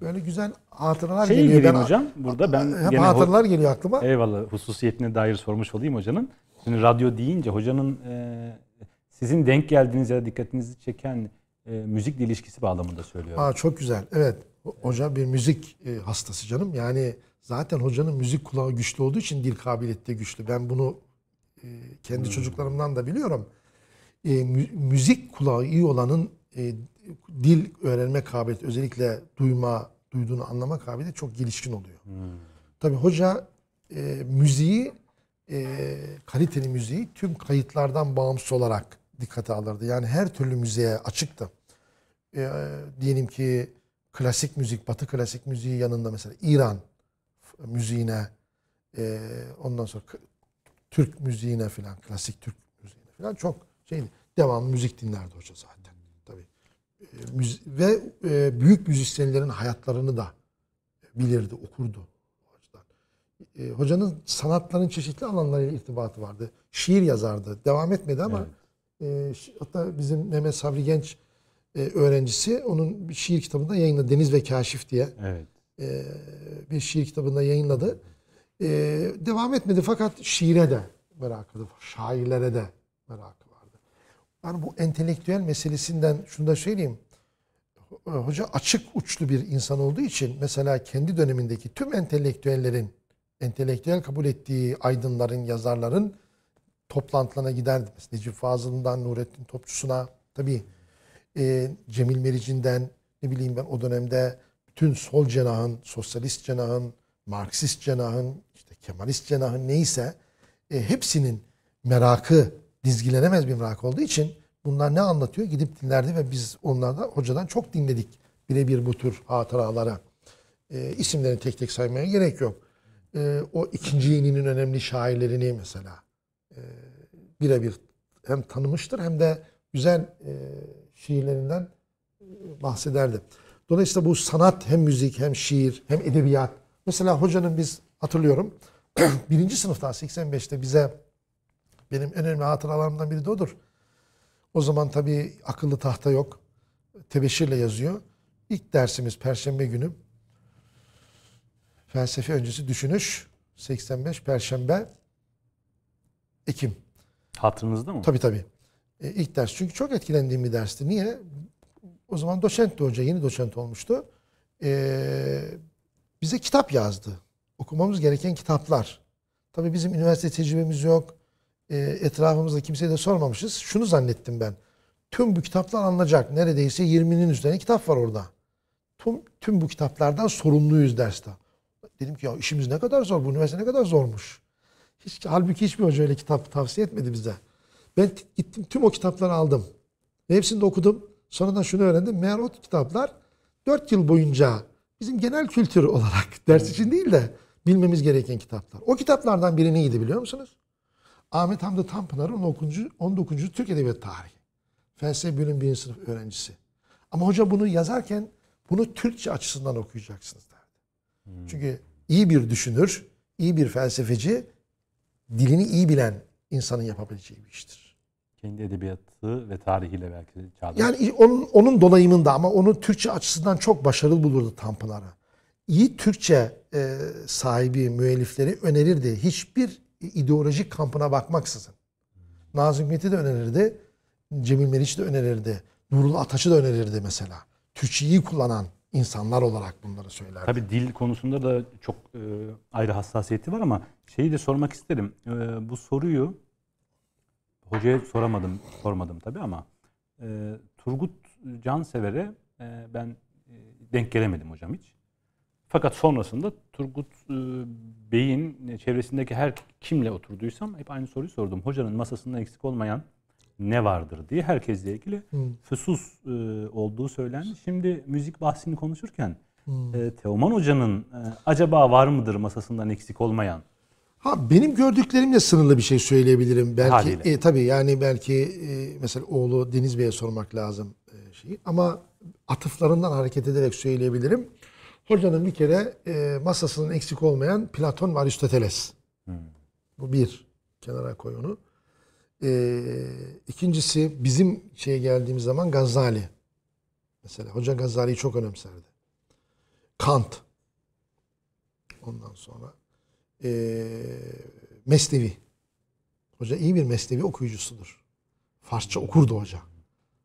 böyle güzel hatıralar şey geliyor. Ben, hocam burada ben hep gene hatıralar geliyor aklıma. Eyvallah hususiyetine dair sormuş olayım hocanın. Şimdi radyo deyince hocanın e, sizin denk geldiğiniz ya da dikkatinizi çeken e, müzikle ilişkisi bağlamında söylüyorum. Aa, çok güzel. Evet. Hoca bir müzik e, hastası canım. Yani zaten hocanın müzik kulağı güçlü olduğu için dil kabiliyeti de güçlü. Ben bunu e, kendi hmm. çocuklarımdan da biliyorum. E, müzik kulağı iyi olanın e, dil öğrenme kabiliyeti özellikle duyma, duyduğunu anlama kabiliyeti çok gelişkin oluyor. Hmm. Tabii hoca e, müziği e, kaliteli müziği tüm kayıtlardan bağımsız olarak dikkate alırdı. Yani her türlü müziğe açıktı. E, diyelim ki klasik müzik, batı klasik müziği yanında mesela İran müziğine e, ondan sonra Türk müziğine filan, klasik Türk müziğine filan çok şeydi. Devamlı müzik dinlerdi hoca zaten ve e, büyük müzisyenlerin hayatlarını da bilirdi, okurdu. E, hocanın sanatların çeşitli alanlarıyla irtibatı vardı. Şiir yazardı. Devam etmedi ama evet. E, hatta bizim Mehmet Sabri Genç e, öğrencisi onun bir şiir kitabında yayınladı. Deniz ve Kaşif diye. Evet. bir şiir kitabında yayınladı. devam etmedi fakat şiire de merakı, şairlere de merakı yani bu entelektüel meselesinden şunu da söyleyeyim. E, hoca açık uçlu bir insan olduğu için mesela kendi dönemindeki tüm entelektüellerin, entelektüel kabul ettiği aydınların, yazarların toplantılarına giderdi. Mesela Necip Fazıl'dan Nurettin Topçu'suna tabii e, Cemil Merici'nden ne bileyim ben o dönemde bütün sol cenahın, sosyalist cenahın, Marksist cenahın, işte Kemalist cenahın neyse e, hepsinin merakı dizgilenemez bir mrak olduğu için bunlar ne anlatıyor? Gidip dinlerdi ve biz onlardan hocadan çok dinledik. Birebir bu tür hatıralara E, isimlerini tek tek saymaya gerek yok. E, o ikinci yeninin önemli şairlerini mesela e, birebir hem tanımıştır hem de güzel e, şiirlerinden bahsederdi. Dolayısıyla bu sanat hem müzik hem şiir hem edebiyat. Mesela hocanın biz hatırlıyorum birinci sınıftan 85'te bize benim en önemli hatıralarımdan biri de odur. O zaman tabii akıllı tahta yok. Tebeşirle yazıyor. İlk dersimiz Perşembe günü. Felsefe öncesi düşünüş. 85 Perşembe. Ekim. Hatırınızda mı? Tabii tabii. E, ilk ders. Çünkü çok etkilendiğim bir dersti. Niye? O zaman doçentti hoca. Yeni doçent olmuştu. E, bize kitap yazdı. Okumamız gereken kitaplar. Tabii bizim üniversite tecrübemiz yok. E, etrafımızda kimseye de sormamışız. Şunu zannettim ben. Tüm bu kitaplar alınacak. Neredeyse 20'nin üzerine kitap var orada. Tüm, tüm bu kitaplardan sorumluyuz derste. Dedim ki ya işimiz ne kadar zor, bu üniversite ne kadar zormuş. Hiç, halbuki hiçbir hoca öyle kitap tavsiye etmedi bize. Ben gittim tüm o kitapları aldım. Ve hepsini de okudum. Sonradan şunu öğrendim. Meğer o kitaplar 4 yıl boyunca bizim genel kültür olarak ders için değil de bilmemiz gereken kitaplar. O kitaplardan biri neydi biliyor musunuz? Ahmet Hamdi Tanpınar 19. 19. Türk Edebiyat Tarihi. Felsefe bölüm 1. sınıf öğrencisi. Ama hoca bunu yazarken bunu Türkçe açısından okuyacaksınız derdi. Hmm. Çünkü iyi bir düşünür, iyi bir felsefeci, dilini iyi bilen insanın yapabileceği bir iştir. Kendi edebiyatı ve tarihiyle belki çağdaş. Yani onun, onun dolayımında ama onu Türkçe açısından çok başarılı bulurdu Tanpınar'a. İyi Türkçe e, sahibi müellifleri önerirdi. Hiçbir ideolojik kampına bakmaksızın. Nazım Hikmet'i de önerirdi. Cemil Meriç de önerirdi. Nurul Ataş'ı da önerirdi mesela. Türkçeyi kullanan insanlar olarak bunları söylerdi. Tabii dil konusunda da çok e, ayrı hassasiyeti var ama şeyi de sormak isterim. E, bu soruyu hocaya soramadım, sormadım tabii ama e, Turgut Cansever'e e, ben e, denk gelemedim hocam hiç. Fakat sonrasında Turgut e, Bey'in e, çevresindeki her kimle oturduysam hep aynı soruyu sordum. Hocanın masasında eksik olmayan ne vardır diye herkesle ilgili hmm. olduğu söylendi. Şimdi müzik bahsini konuşurken Teoman Hoca'nın acaba var mıdır masasından eksik olmayan Ha benim gördüklerimle sınırlı bir şey söyleyebilirim belki. E, tabii yani belki e, mesela oğlu Deniz Bey'e sormak lazım e, şeyi ama atıflarından hareket ederek söyleyebilirim. Hocanın bir kere e, masasının eksik olmayan Platon ve Aristoteles. Hmm. Bu bir. Kenara koy onu. E, ikincisi bizim şeye geldiğimiz zaman Gazali. Mesela Hoca Gazali'yi çok önemserdi. Kant. Ondan sonra e, Mesnevi. Hoca iyi bir Mesnevi okuyucusudur. Farsça okurdu hoca.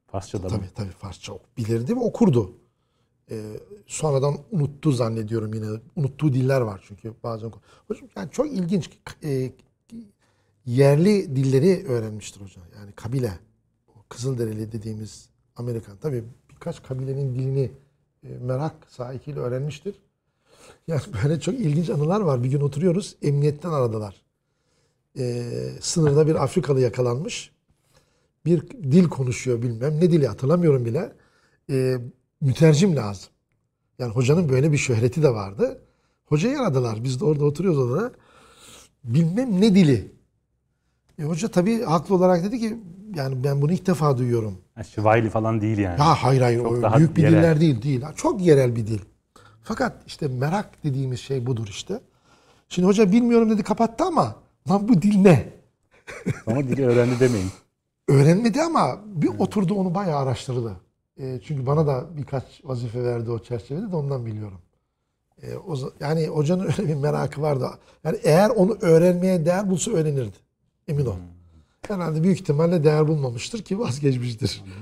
Farsça da mı? Tabii tabii Farsça ok bilirdi ve okurdu e, sonradan unuttu zannediyorum yine. Unuttuğu diller var çünkü bazen. Hocam yani çok ilginç e, yerli dilleri öğrenmiştir hocam. Yani kabile, Kızıldere'li dediğimiz Amerikan. Tabii birkaç kabilenin dilini e, merak sahikiyle öğrenmiştir. Yani böyle çok ilginç anılar var. Bir gün oturuyoruz, emniyetten aradılar. E, sınırda bir Afrikalı yakalanmış. Bir dil konuşuyor bilmem. Ne dili hatırlamıyorum bile. E, mütercim lazım. Yani hocanın böyle bir şöhreti de vardı. Hocayı aradılar. Biz de orada oturuyoruz odada. Bilmem ne dili. E hoca tabii haklı olarak dedi ki yani ben bunu ilk defa duyuyorum. şivayli falan değil yani. Ya hayır hayır. Çok büyük bir yerel. diller değil. değil. Çok yerel bir dil. Fakat işte merak dediğimiz şey budur işte. Şimdi hoca bilmiyorum dedi kapattı ama lan bu dil ne? Ama dili öğrendi demeyin. Öğrenmedi ama bir oturdu onu bayağı araştırdı. E, çünkü bana da birkaç vazife verdi o çerçevede de ondan biliyorum. E, o, yani hocanın öyle bir merakı vardı. Yani eğer onu öğrenmeye değer bulsa öğrenirdi. Emin ol. Hmm. Herhalde büyük ihtimalle değer bulmamıştır ki vazgeçmiştir.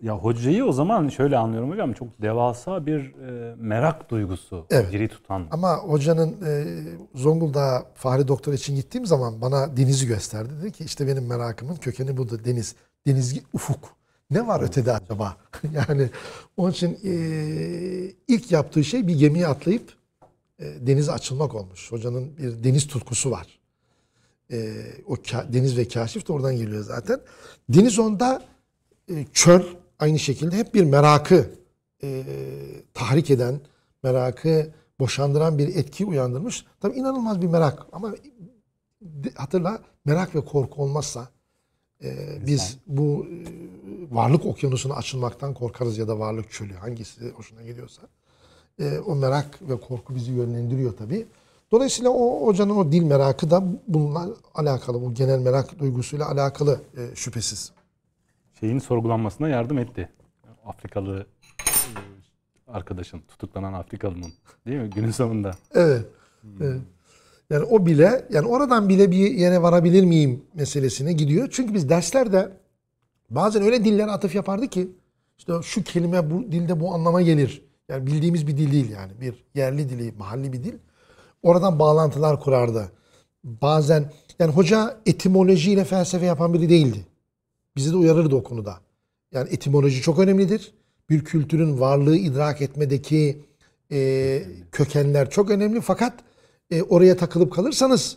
Ya hocayı o zaman şöyle anlıyorum hocam çok devasa bir e, merak duygusu evet. diri tutan. Ama hocanın e, Zonguldak'a Fahri Doktor için gittiğim zaman bana denizi gösterdi. Dedi ki işte benim merakımın kökeni budur deniz. Deniz ufuk. Ne var ötede acaba? yani onun için e, ilk yaptığı şey bir gemiye atlayıp e, denize açılmak olmuş. Hocanın bir deniz tutkusu var. E, o deniz ve kaşif de oradan geliyor zaten. Deniz onda e, çöl aynı şekilde hep bir merakı e, tahrik eden, merakı boşandıran bir etki uyandırmış. Tabii inanılmaz bir merak ama e, hatırla merak ve korku olmazsa ee, biz bu e, varlık okyanusuna açılmaktan korkarız ya da varlık çölü hangisi hoşuna gidiyorsa. Ee, o merak ve korku bizi yönlendiriyor tabii. Dolayısıyla o hocanın o dil merakı da bununla alakalı, bu genel merak duygusuyla alakalı e, şüphesiz. Şeyin sorgulanmasına yardım etti. Afrikalı e, arkadaşın, tutuklanan Afrikalı'nın değil mi günün sonunda? Evet. Hmm. evet. Yani o bile yani oradan bile bir yere varabilir miyim meselesine gidiyor. Çünkü biz derslerde bazen öyle dillere atıf yapardı ki işte şu kelime bu dilde bu anlama gelir. Yani bildiğimiz bir dil değil yani. Bir yerli dili, mahalli bir dil. Oradan bağlantılar kurardı. Bazen yani hoca etimolojiyle felsefe yapan biri değildi. Bizi de uyarırdı o konuda. Yani etimoloji çok önemlidir. Bir kültürün varlığı idrak etmedeki e, kökenler çok önemli fakat e, oraya takılıp kalırsanız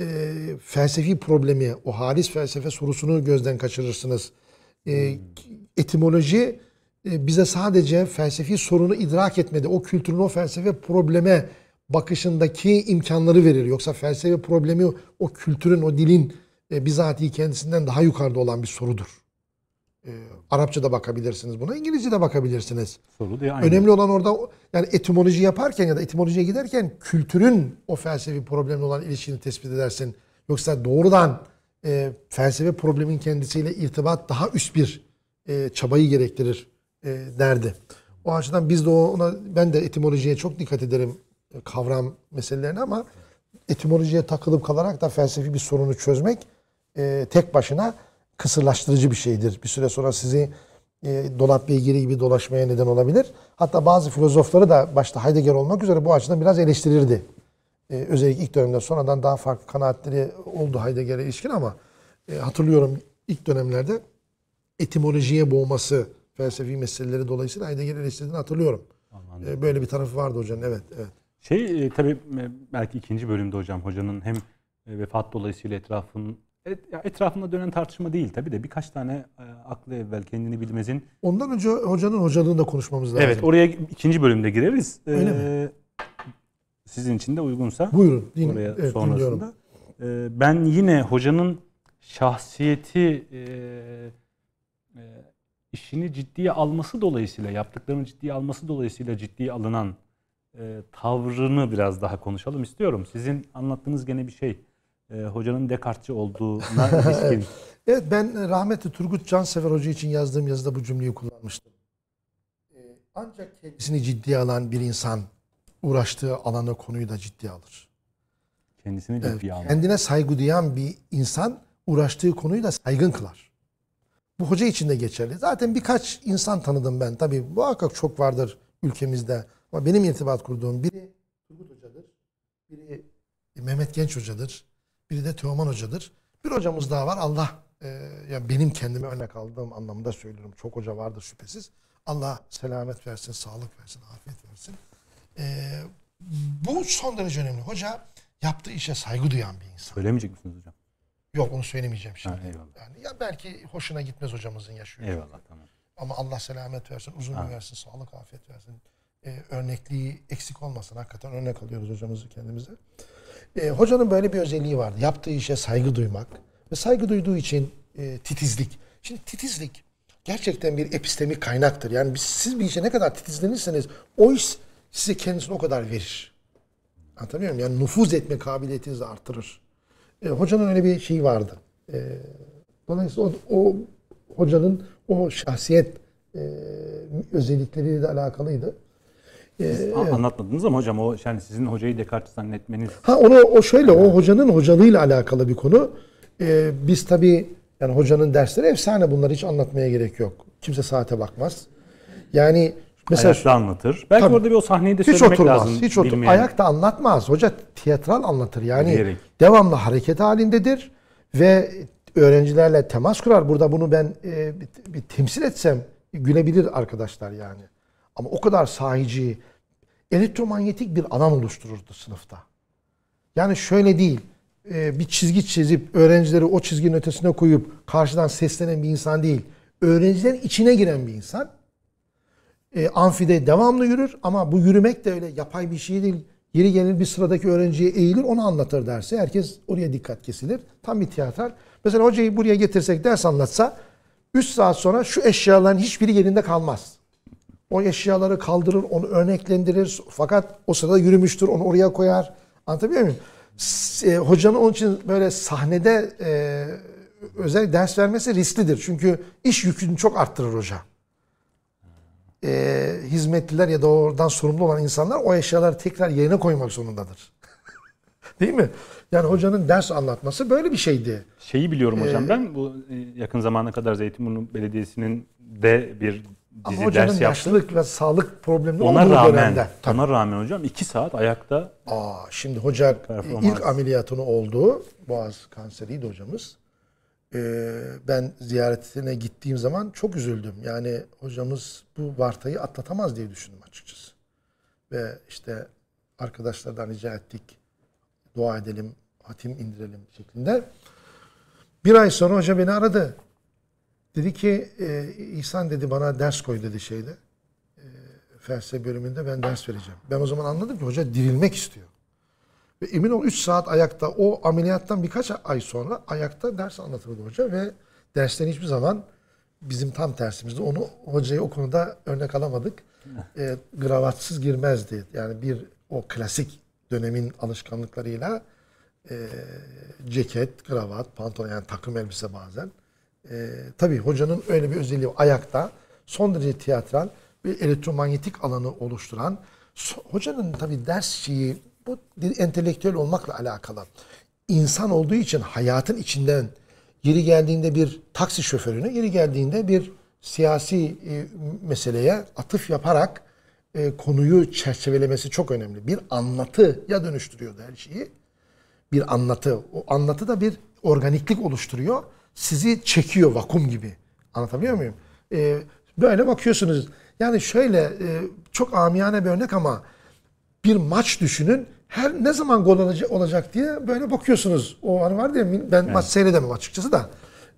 e, felsefi problemi, o halis felsefe sorusunu gözden kaçırırsınız. E, hmm. etimoloji e, bize sadece felsefi sorunu idrak etmedi. O kültürün o felsefe probleme bakışındaki imkanları verir. Yoksa felsefe problemi o kültürün, o dilin e, bizatihi kendisinden daha yukarıda olan bir sorudur. E, da bakabilirsiniz buna, İngilizce de bakabilirsiniz. Soru diye aynı. Önemli olan orada yani etimoloji yaparken ya da etimolojiye giderken kültürün o felsefi problemle olan ilişkini tespit edersin. Yoksa doğrudan e, felsefe problemin kendisiyle irtibat daha üst bir e, çabayı gerektirir e, derdi. O açıdan biz de ona ben de etimolojiye çok dikkat ederim e, kavram meselelerine ama etimolojiye takılıp kalarak da felsefi bir sorunu çözmek e, tek başına kısırlaştırıcı bir şeydir. Bir süre sonra sizi e, dolap beygiri gibi dolaşmaya neden olabilir. Hatta bazı filozofları da başta Heidegger olmak üzere bu açıdan biraz eleştirirdi. E, özellikle ilk dönemde sonradan daha farklı kanaatleri oldu Heidegger'e ilişkin ama e, hatırlıyorum ilk dönemlerde etimolojiye boğması felsefi meseleleri dolayısıyla Heidegger eleştirdiğini hatırlıyorum. E, böyle bir tarafı vardı hocanın evet. evet. Şey e, tabii e, belki ikinci bölümde hocam hocanın hem e, vefat dolayısıyla etrafın Et, etrafında dönen tartışma değil tabii de birkaç tane e, aklı evvel kendini bilmezin. Ondan önce hocanın hocalığında konuşmamız lazım. Evet oraya ikinci bölümde gireriz. E, Öyle mi? Sizin için de uygunsa. Buyurun. Din, oraya evet, sonrasında. Ee, ben yine hocanın şahsiyeti e, e, işini ciddiye alması dolayısıyla yaptıklarını ciddiye alması dolayısıyla ciddiye alınan e, tavrını biraz daha konuşalım istiyorum. Sizin anlattığınız gene bir şey e, hocanın Descartes'ci olduğuna ilişkin. evet ben rahmetli Turgut Cansever Hoca için yazdığım yazıda bu cümleyi kullanmıştım. E, ancak kendisini ciddiye alan bir insan uğraştığı alana konuyu da ciddiye alır. Kendisini ciddiye alır. Kendine saygı duyan bir insan uğraştığı konuyu da saygın kılar. Bu hoca için de geçerli. Zaten birkaç insan tanıdım ben. Tabii muhakkak çok vardır ülkemizde. Ama benim irtibat kurduğum biri Turgut Hoca'dır. Biri Mehmet Genç Hoca'dır. Biri de Teoman Hoca'dır. Bir hocamız daha var. Allah e, yani benim kendime örnek aldığım anlamda söylüyorum. Çok hoca vardır şüphesiz. Allah selamet versin, sağlık versin, afiyet versin. E, bu son derece önemli. Hoca yaptığı işe saygı duyan bir insan. Söylemeyecek misiniz hocam? Yok onu söylemeyeceğim şimdi. Ha, eyvallah. Yani ya belki hoşuna gitmez hocamızın yaşıyor. Eyvallah tamam. Ama Allah selamet versin, uzun ömür versin, sağlık afiyet versin. Ee, örnekliği eksik olmasın. Hakikaten örnek alıyoruz hocamızı kendimize. E, hocanın böyle bir özelliği vardı. Yaptığı işe saygı duymak ve saygı duyduğu için e, titizlik. Şimdi titizlik gerçekten bir epistemik kaynaktır. Yani siz bir işe ne kadar titizlenirseniz o iş size kendisini o kadar verir. Anlatabiliyor muyum? Yani nüfuz etme kabiliyetinizi artırır. E, hocanın öyle bir şeyi vardı. E, dolayısıyla o, o hocanın o şahsiyet e, özellikleriyle de alakalıydı. Ee, Siz anlatmadınız ama hocam o yani sizin hocayı Descartes zannetmeniz. Ha onu o şöyle o hocanın hocalığıyla alakalı bir konu. Ee, biz tabii yani hocanın dersleri efsane bunları hiç anlatmaya gerek yok. Kimse saate bakmaz. Yani mesela ayakta anlatır. Belki tabii, orada bir o sahneyi de hiç söylemek oturmaz, lazım. Hiç oturmaz. Bilmeyen. Ayak da anlatmaz. Hoca tiyatral anlatır. Yani Diyerek. devamlı hareket halindedir ve öğrencilerle temas kurar. Burada bunu ben e, bir, bir temsil etsem gülebilir arkadaşlar yani. Ama o kadar sahici, elektromanyetik bir alan oluştururdu sınıfta. Yani şöyle değil, e, bir çizgi çizip öğrencileri o çizginin ötesine koyup karşıdan seslenen bir insan değil. Öğrencilerin içine giren bir insan. E, amfide devamlı yürür ama bu yürümek de öyle yapay bir şey değil. Yeri gelir bir sıradaki öğrenciye eğilir onu anlatır dersi. Herkes oraya dikkat kesilir. Tam bir tiyatral. Mesela hocayı buraya getirsek ders anlatsa 3 saat sonra şu eşyaların hiçbiri yerinde kalmaz. O eşyaları kaldırır, onu örneklendirir. Fakat o sırada yürümüştür, onu oraya koyar. Anlatabiliyor muyum? E, hocanın onun için böyle sahnede e, özel ders vermesi risklidir. Çünkü iş yükünü çok arttırır hoca. E, hizmetliler ya da oradan sorumlu olan insanlar o eşyaları tekrar yerine koymak zorundadır. Değil mi? Yani hocanın ders anlatması böyle bir şeydi. Şeyi biliyorum hocam ee, ben bu e, yakın zamana kadar Zeytinburnu Belediyesi'nin de bir dizi Ama hocanın yaşlılık ve sağlık problemleri ona olduğu rağmen, dönemde. Ona rağmen hocam iki saat ayakta. Aa, şimdi hoca ilk ameliyatını oldu. Boğaz kanseriydi hocamız. Ee, ben ziyaretine gittiğim zaman çok üzüldüm. Yani hocamız bu vartayı atlatamaz diye düşündüm açıkçası. Ve işte arkadaşlardan rica ettik. Dua edelim, hatim indirelim şeklinde. Bir ay sonra hoca beni aradı. Dedi ki e, İhsan dedi bana ders koy dedi şeyde. E, felsefe bölümünde ben ders vereceğim. Ben o zaman anladım ki hoca dirilmek istiyor. Ve emin ol 3 saat ayakta o ameliyattan birkaç ay sonra ayakta ders anlatırdı hoca ve dersten hiçbir zaman bizim tam tersimizde onu hocayı o konuda örnek alamadık. E, gravatsız girmezdi. Yani bir o klasik dönemin alışkanlıklarıyla e, ceket, kravat, pantolon yani takım elbise bazen e, tabii hocanın öyle bir özelliği ayakta son derece tiyatral bir elektromanyetik alanı oluşturan so, hocanın tabii ders şeyi bu entelektüel olmakla alakalı. İnsan olduğu için hayatın içinden yeri geldiğinde bir taksi şoförüne, yeri geldiğinde bir siyasi e, meseleye atıf yaparak e, konuyu çerçevelemesi çok önemli. Bir anlatı ya dönüştürüyordu her şeyi. Bir anlatı. O anlatı da bir organiklik oluşturuyor sizi çekiyor vakum gibi. Anlatabiliyor muyum? Ee, böyle bakıyorsunuz. Yani şöyle e, çok amiyane bir örnek ama bir maç düşünün. Her ne zaman gol olacak, diye böyle bakıyorsunuz. O an var diye ben evet. maç seyredemem açıkçası da.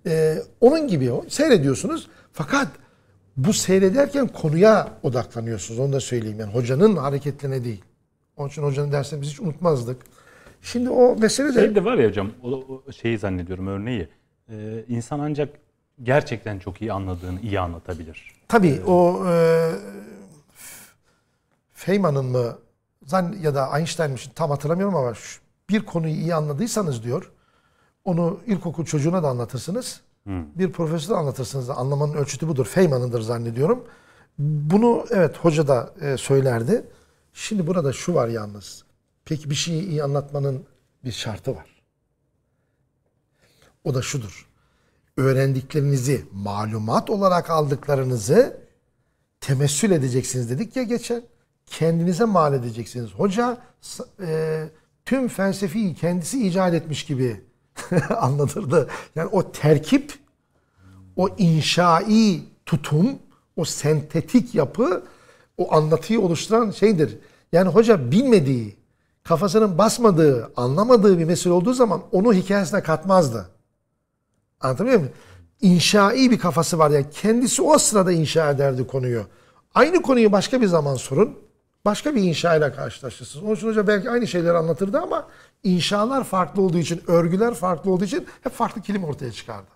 Ee, onun gibi seyrediyorsunuz. Fakat bu seyrederken konuya odaklanıyorsunuz. Onu da söyleyeyim. Yani hocanın hareketlerine değil. Onun için hocanın derslerini biz hiç unutmazdık. Şimdi o mesele de... Şey de var ya hocam, o, o şeyi zannediyorum örneği e, insan ancak gerçekten çok iyi anladığını iyi anlatabilir. Tabii ee, o e, Feynman'ın mı zan ya da Einstein'mış tam hatırlamıyorum ama şu, bir konuyu iyi anladıysanız diyor onu ilkokul çocuğuna da anlatırsınız. Hmm. Bir profesöre anlatırsınız. Anlamanın ölçütü budur. Feynman'ındır zannediyorum. Bunu evet hoca da e, söylerdi. Şimdi burada şu var yalnız. Peki bir şeyi iyi anlatmanın bir şartı var. O da şudur. Öğrendiklerinizi, malumat olarak aldıklarınızı temessül edeceksiniz dedik ya geçen. Kendinize mal edeceksiniz. Hoca e, tüm felsefeyi kendisi icat etmiş gibi anlatırdı. Yani o terkip, o inşai tutum, o sentetik yapı o anlatıyı oluşturan şeydir. Yani hoca bilmediği, kafasının basmadığı, anlamadığı bir mesele olduğu zaman onu hikayesine katmazdı. Anlatabiliyor muyum? İnşai bir kafası var. Yani kendisi o sırada inşa ederdi konuyu. Aynı konuyu başka bir zaman sorun. Başka bir inşa ile karşılaşırsınız. Onun için hocam belki aynı şeyleri anlatırdı ama inşalar farklı olduğu için, örgüler farklı olduğu için hep farklı kilim ortaya çıkardı.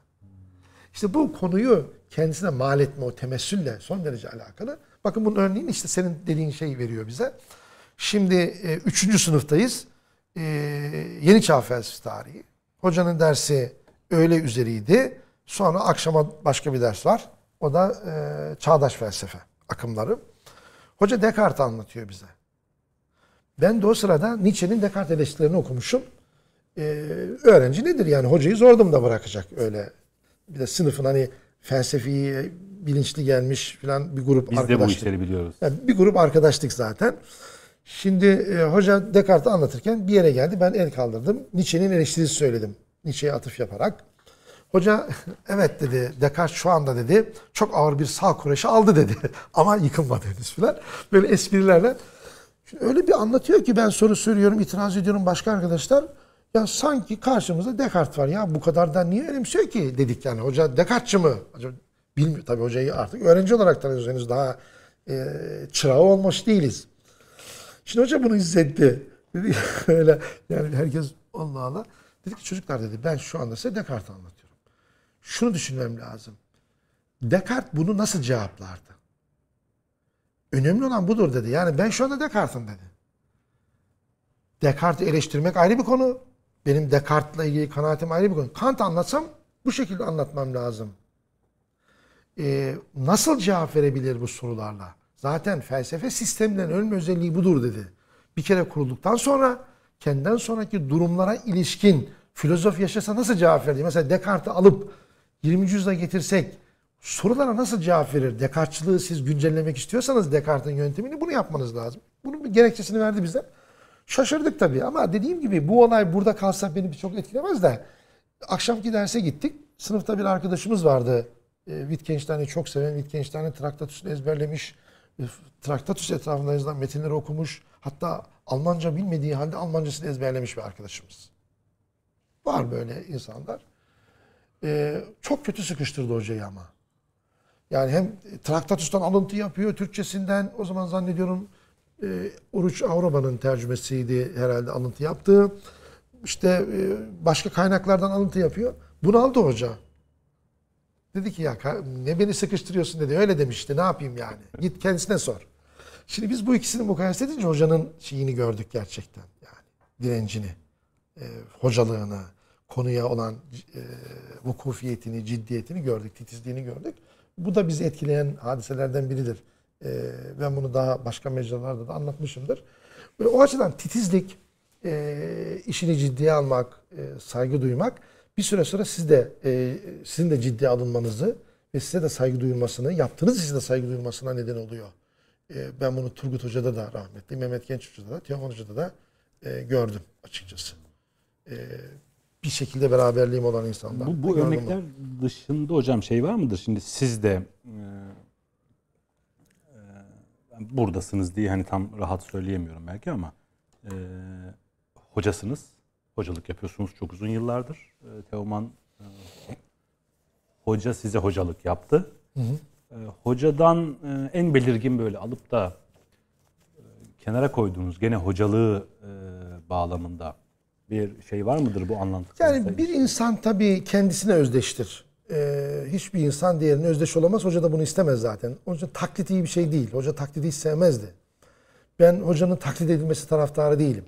İşte bu konuyu kendisine mal etme o temessülle son derece alakalı. Bakın bunun örneğini işte senin dediğin şey veriyor bize. Şimdi e, üçüncü sınıftayız. E, yeni Çağ Felsefesi Tarihi. Hocanın dersi öğle üzeriydi. Sonra akşama başka bir ders var. O da e, çağdaş felsefe akımları. Hoca Descartes anlatıyor bize. Ben de o sırada Nietzsche'nin Descartes eleştirilerini okumuşum. Ee, öğrenci nedir yani hocayı zordum da bırakacak öyle. Bir de sınıfın hani felsefi bilinçli gelmiş filan bir grup Biz arkadaşlık. Biz de bu işleri biliyoruz. Yani bir grup arkadaşlık zaten. Şimdi e, hoca Descartes'i anlatırken bir yere geldi. Ben el kaldırdım. Nietzsche'nin eleştirisi söyledim. Nietzsche'ye atıf yaparak. Hoca evet dedi Descartes şu anda dedi çok ağır bir sağ kureşi aldı dedi. Ama yıkılmadı henüz filan. Böyle esprilerle. Şimdi öyle bir anlatıyor ki ben soru soruyorum, itiraz ediyorum başka arkadaşlar. Ya sanki karşımızda Descartes var ya bu kadar da niye önemsiyor ki dedik yani. Hoca Descartes'çı mı? Acaba bilmiyor tabii hocayı artık öğrenci olarak tanıyoruz henüz daha e, çırağı olmuş değiliz. Şimdi hoca bunu izletti. Öyle yani herkes Allah Allah. Dedi ki çocuklar dedi ben şu anda size Descartes'i anlatıyorum. Şunu düşünmem lazım. Descartes bunu nasıl cevaplardı? Önemli olan budur dedi. Yani ben şu anda Descartes'im dedi. Descartes'i eleştirmek ayrı bir konu. Benim Descartes'la ilgili kanaatim ayrı bir konu. Kant anlatsam bu şekilde anlatmam lazım. Ee, nasıl cevap verebilir bu sorularla? Zaten felsefe sistemden ölme özelliği budur dedi. Bir kere kurulduktan sonra kendinden sonraki durumlara ilişkin filozof yaşasa nasıl cevap verir? Mesela Descartes'i alıp 20. yüzyıla getirsek sorulara nasıl cevap verir? Descartes'çılığı siz güncellemek istiyorsanız Descartes'in yöntemini bunu yapmanız lazım. Bunun bir gerekçesini verdi bize. Şaşırdık tabii ama dediğim gibi bu olay burada kalsa beni çok etkilemez de akşamki derse gittik. Sınıfta bir arkadaşımız vardı. Ee, Wittgenstein'i çok seven, Wittgenstein'in traktatüsünü ezberlemiş. E, traktatüs etrafında metinleri okumuş. Hatta Almanca bilmediği halde Almancasını ezberlemiş bir arkadaşımız. Var böyle insanlar. Ee, çok kötü sıkıştırdı hocayı ama. Yani hem Traktatus'tan alıntı yapıyor, Türkçesinden o zaman zannediyorum e, Uruç Avrupa'nın tercümesiydi herhalde alıntı yaptığı. İşte e, başka kaynaklardan alıntı yapıyor. Bunu aldı hoca. Dedi ki ya ne beni sıkıştırıyorsun dedi. Öyle demişti ne yapayım yani. Git kendisine sor. Şimdi biz bu ikisini mukayese edince hocanın şeyini gördük gerçekten. Yani direncini, e, hocalığını, konuya olan e, vukufiyetini, ciddiyetini gördük, titizliğini gördük. Bu da bizi etkileyen hadiselerden biridir. E, ben bunu daha başka mecralarda da anlatmışımdır. Ve o açıdan titizlik, e, işini ciddiye almak, e, saygı duymak bir süre sonra siz de e, sizin de ciddiye alınmanızı ve size de saygı duyulmasını, yaptığınız size de saygı duyulmasına neden oluyor. Ee, ben bunu Turgut Hoca'da da rahmetli, Mehmet Genç Hoca'da da, Teoman Hoca'da da e, gördüm açıkçası. E, bir şekilde beraberliğim olan insanlar. Bu, bu örnekler bunu. dışında hocam şey var mıdır? Şimdi siz de e, e, buradasınız diye hani tam rahat söyleyemiyorum belki ama e, hocasınız. Hocalık yapıyorsunuz çok uzun yıllardır. E, Teoman e, hoca size hocalık yaptı. Hı hı. Ee, hocadan e, en belirgin böyle alıp da e, kenara koyduğunuz gene hocalığı e, bağlamında bir şey var mıdır bu anlamda? Yani bir insan tabii kendisine özdeştir. Ee, hiçbir insan diğerine özdeş olamaz. Hoca da bunu istemez zaten. Onun için taklit iyi bir şey değil. Hoca taklidi hiç sevmezdi. Ben hocanın taklit edilmesi taraftarı değilim.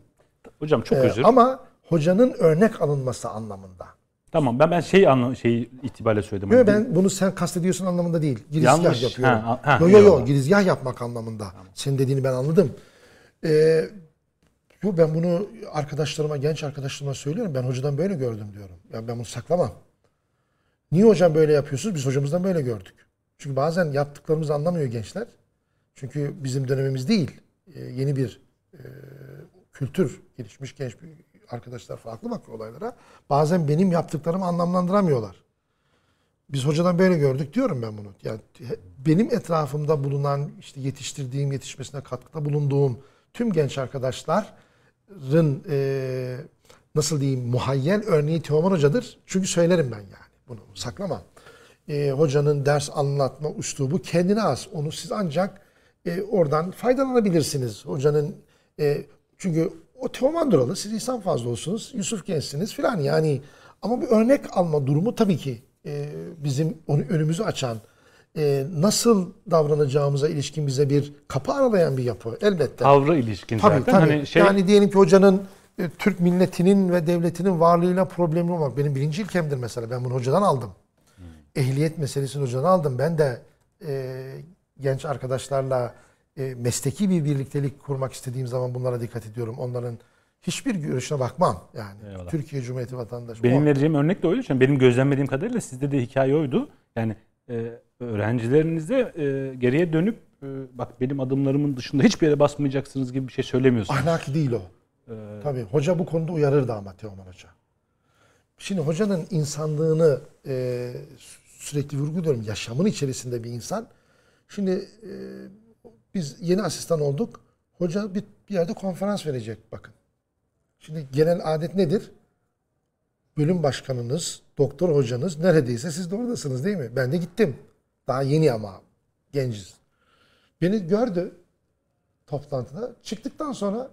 Hocam çok ee, Ama hocanın örnek alınması anlamında. Tamam ben ben şey anla şey itibariyle söyledim. Yok hani ben bunu sen kastediyorsun anlamında değil. Girizgah Yanlış. yapıyorum. Ha, ha, yo yo yo girizgah yapmak anlamında. Tamam. Senin dediğini ben anladım. Ee, yo ben bunu arkadaşlarıma, genç arkadaşlarıma söylüyorum. Ben hocadan böyle gördüm diyorum. Ya ben bunu saklamam. Niye hocam böyle yapıyorsunuz? Biz hocamızdan böyle gördük. Çünkü bazen yaptıklarımızı anlamıyor gençler. Çünkü bizim dönemimiz değil. Ee, yeni bir e, kültür gelişmiş genç bir arkadaşlar farklı bakıyor olaylara. Bazen benim yaptıklarımı anlamlandıramıyorlar. Biz hocadan böyle gördük diyorum ben bunu. Yani benim etrafımda bulunan işte yetiştirdiğim, yetişmesine katkıda bulunduğum tüm genç arkadaşların e, nasıl diyeyim muhayyel örneği Teoman Hoca'dır. Çünkü söylerim ben yani bunu saklamam. E, hocanın ders anlatma üslubu kendine az. Onu siz ancak e, oradan faydalanabilirsiniz. Hocanın e, çünkü o Teoman Duralı, siz fazla olsunuz Yusuf Gençsiniz filan yani. Ama bir örnek alma durumu tabii ki e, bizim onu önümüzü açan, e, nasıl davranacağımıza ilişkin bize bir kapı aralayan bir yapı elbette. Tavrı ilişkin tabii, zaten. Tabii. Hani şey... Yani diyelim ki hocanın e, Türk milletinin ve devletinin varlığıyla problemli olmak. Benim birinci ilkemdir mesela. Ben bunu hocadan aldım. Hmm. Ehliyet meselesini hocadan aldım. Ben de e, genç arkadaşlarla e, mesleki bir birliktelik kurmak istediğim zaman bunlara dikkat ediyorum. Onların hiçbir görüşüne bakmam. Yani Eyvallah. Türkiye Cumhuriyeti vatandaşı. Benim vereceğim örnek de oydu. Çünkü benim gözlemlediğim kadarıyla sizde de hikaye oydu. Yani e, öğrencilerinize e, geriye dönüp e, bak benim adımlarımın dışında hiçbir yere basmayacaksınız gibi bir şey söylemiyorsunuz. Ahlaki değil o. Ee, Tabii hoca bu konuda uyarırdı ama Teoman Hoca. Şimdi hocanın insanlığını e, sürekli vurguluyorum. Yaşamın içerisinde bir insan. Şimdi e, biz yeni asistan olduk. Hoca bir, bir yerde konferans verecek bakın. Şimdi gelen adet nedir? Bölüm başkanınız, doktor hocanız neredeyse siz de oradasınız değil mi? Ben de gittim. Daha yeni ama genciz. Beni gördü toplantıda. Çıktıktan sonra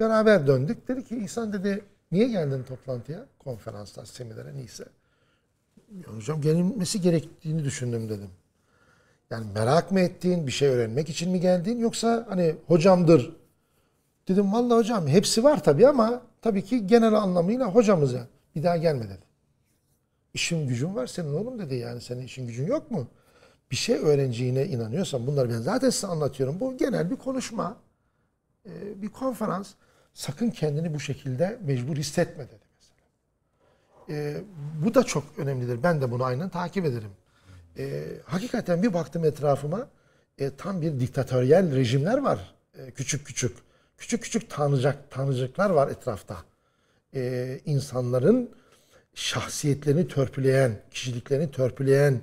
beraber döndük. Dedi ki İhsan dedi niye geldin toplantıya? Konferanslar, seminere neyse. Hocam gelinmesi gerektiğini düşündüm dedim. Yani merak mı ettiğin, bir şey öğrenmek için mi geldin yoksa hani hocamdır. Dedim vallahi hocam hepsi var tabii ama tabii ki genel anlamıyla hocamıza Bir daha gelme dedi. İşin gücün var senin oğlum dedi yani senin işin gücün yok mu? Bir şey öğreneceğine inanıyorsan bunları ben zaten size anlatıyorum. Bu genel bir konuşma, e, bir konferans. Sakın kendini bu şekilde mecbur hissetme dedi mesela. E, bu da çok önemlidir. Ben de bunu aynen takip ederim. E, hakikaten bir baktım etrafıma e, tam bir diktatöryel rejimler var. E, küçük küçük. Küçük küçük tanıcak, tanıcıklar var etrafta. E, insanların şahsiyetlerini törpüleyen, kişiliklerini törpüleyen,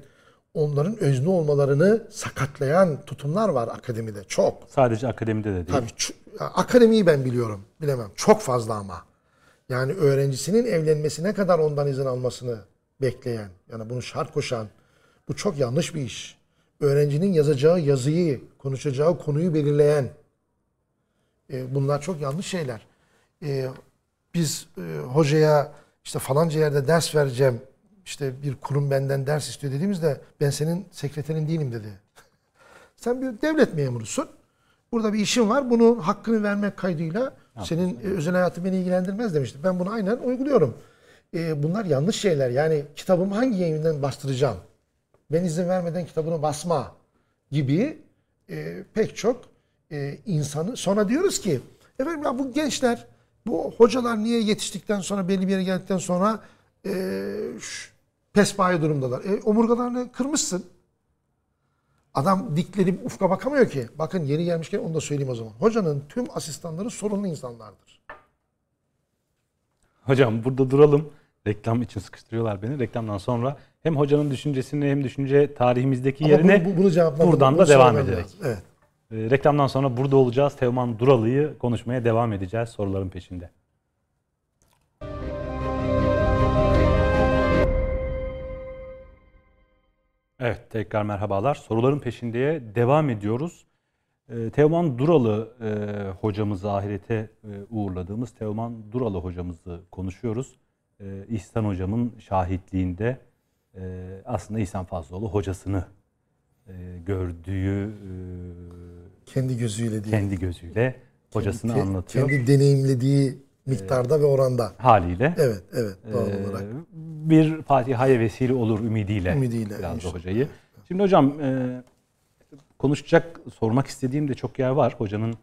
onların özne olmalarını sakatlayan tutumlar var akademide. Çok. Sadece akademide de değil. Tabii, akademiyi ben biliyorum. Bilemem. Çok fazla ama. Yani öğrencisinin evlenmesine kadar ondan izin almasını bekleyen, yani bunu şart koşan, bu çok yanlış bir iş. Öğrencinin yazacağı yazıyı, konuşacağı konuyu belirleyen. E, bunlar çok yanlış şeyler. E, biz e, hocaya işte falanca yerde ders vereceğim, işte bir kurum benden ders istiyor dediğimizde ben senin sekreterin değilim dedi. Sen bir devlet memurusun. Burada bir işin var. Bunun hakkını vermek kaydıyla senin e, özel hayatın beni ilgilendirmez demişti. Ben bunu aynen uyguluyorum. E, bunlar yanlış şeyler. Yani kitabımı hangi yayından bastıracağım? ben izin vermeden kitabını basma gibi e, pek çok e, insanı sonra diyoruz ki efendim ya bu gençler bu hocalar niye yetiştikten sonra belli bir yere geldikten sonra e, pespaye durumdalar. E, omurgalarını kırmışsın. Adam dikleri ufka bakamıyor ki. Bakın yeni gelmişken onu da söyleyeyim o zaman. Hocanın tüm asistanları sorunlu insanlardır. Hocam burada duralım reklam için sıkıştırıyorlar beni. Reklamdan sonra hem hocanın düşüncesini hem düşünce tarihimizdeki Ama yerine bunu, bunu buradan bunu da devam ederek. Evet. Ee, reklamdan sonra burada olacağız. Teoman Duralı'yı konuşmaya devam edeceğiz soruların peşinde. Evet tekrar merhabalar. Soruların peşindeye devam ediyoruz. Ee, Teoman Duralı e, hocamızı ahirete e, uğurladığımız Teoman Duralı hocamızı konuşuyoruz e, İhsan Hocam'ın şahitliğinde e, aslında İhsan Fazlıoğlu hocasını e, gördüğü e, kendi gözüyle değil. kendi gözüyle hocasını kendi, anlatıyor. Kendi deneyimlediği miktarda e, ve oranda. Haliyle. Evet, evet ee, doğal e, olarak. Bir Fatiha'ya vesile olur ümidiyle. Ümidiyle. Biraz inşallah. da hocayı. Şimdi hocam e, konuşacak, sormak istediğim de çok yer var. Hocanın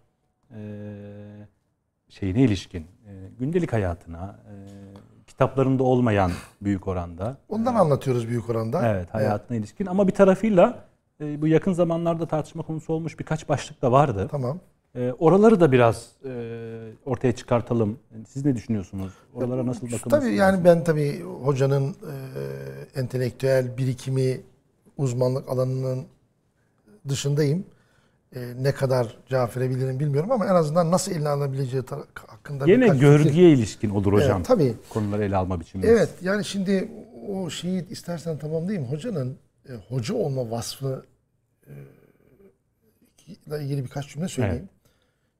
şeyine ilişkin, gündelik hayatına, kitaplarında olmayan büyük oranda. Ondan ee, anlatıyoruz büyük oranda. Evet hayatına evet. ilişkin ama bir tarafıyla e, bu yakın zamanlarda tartışma konusu olmuş birkaç başlık da vardı. Tamam. E, oraları da biraz e, ortaya çıkartalım. Yani siz ne düşünüyorsunuz? Oralara nasıl bakılması Tabii yani ben tabii hocanın e, entelektüel birikimi uzmanlık alanının dışındayım e, ne kadar cevap verebilirim bilmiyorum ama en azından nasıl ele alınabileceği hakkında Yine görgüye fikir. ilişkin olur hocam. Evet, tabii. Konuları ele alma biçimi. Evet yani şimdi o şeyi istersen tamamlayayım. Hocanın e, hoca olma vasfı e, ile ilgili birkaç cümle söyleyeyim. Evet.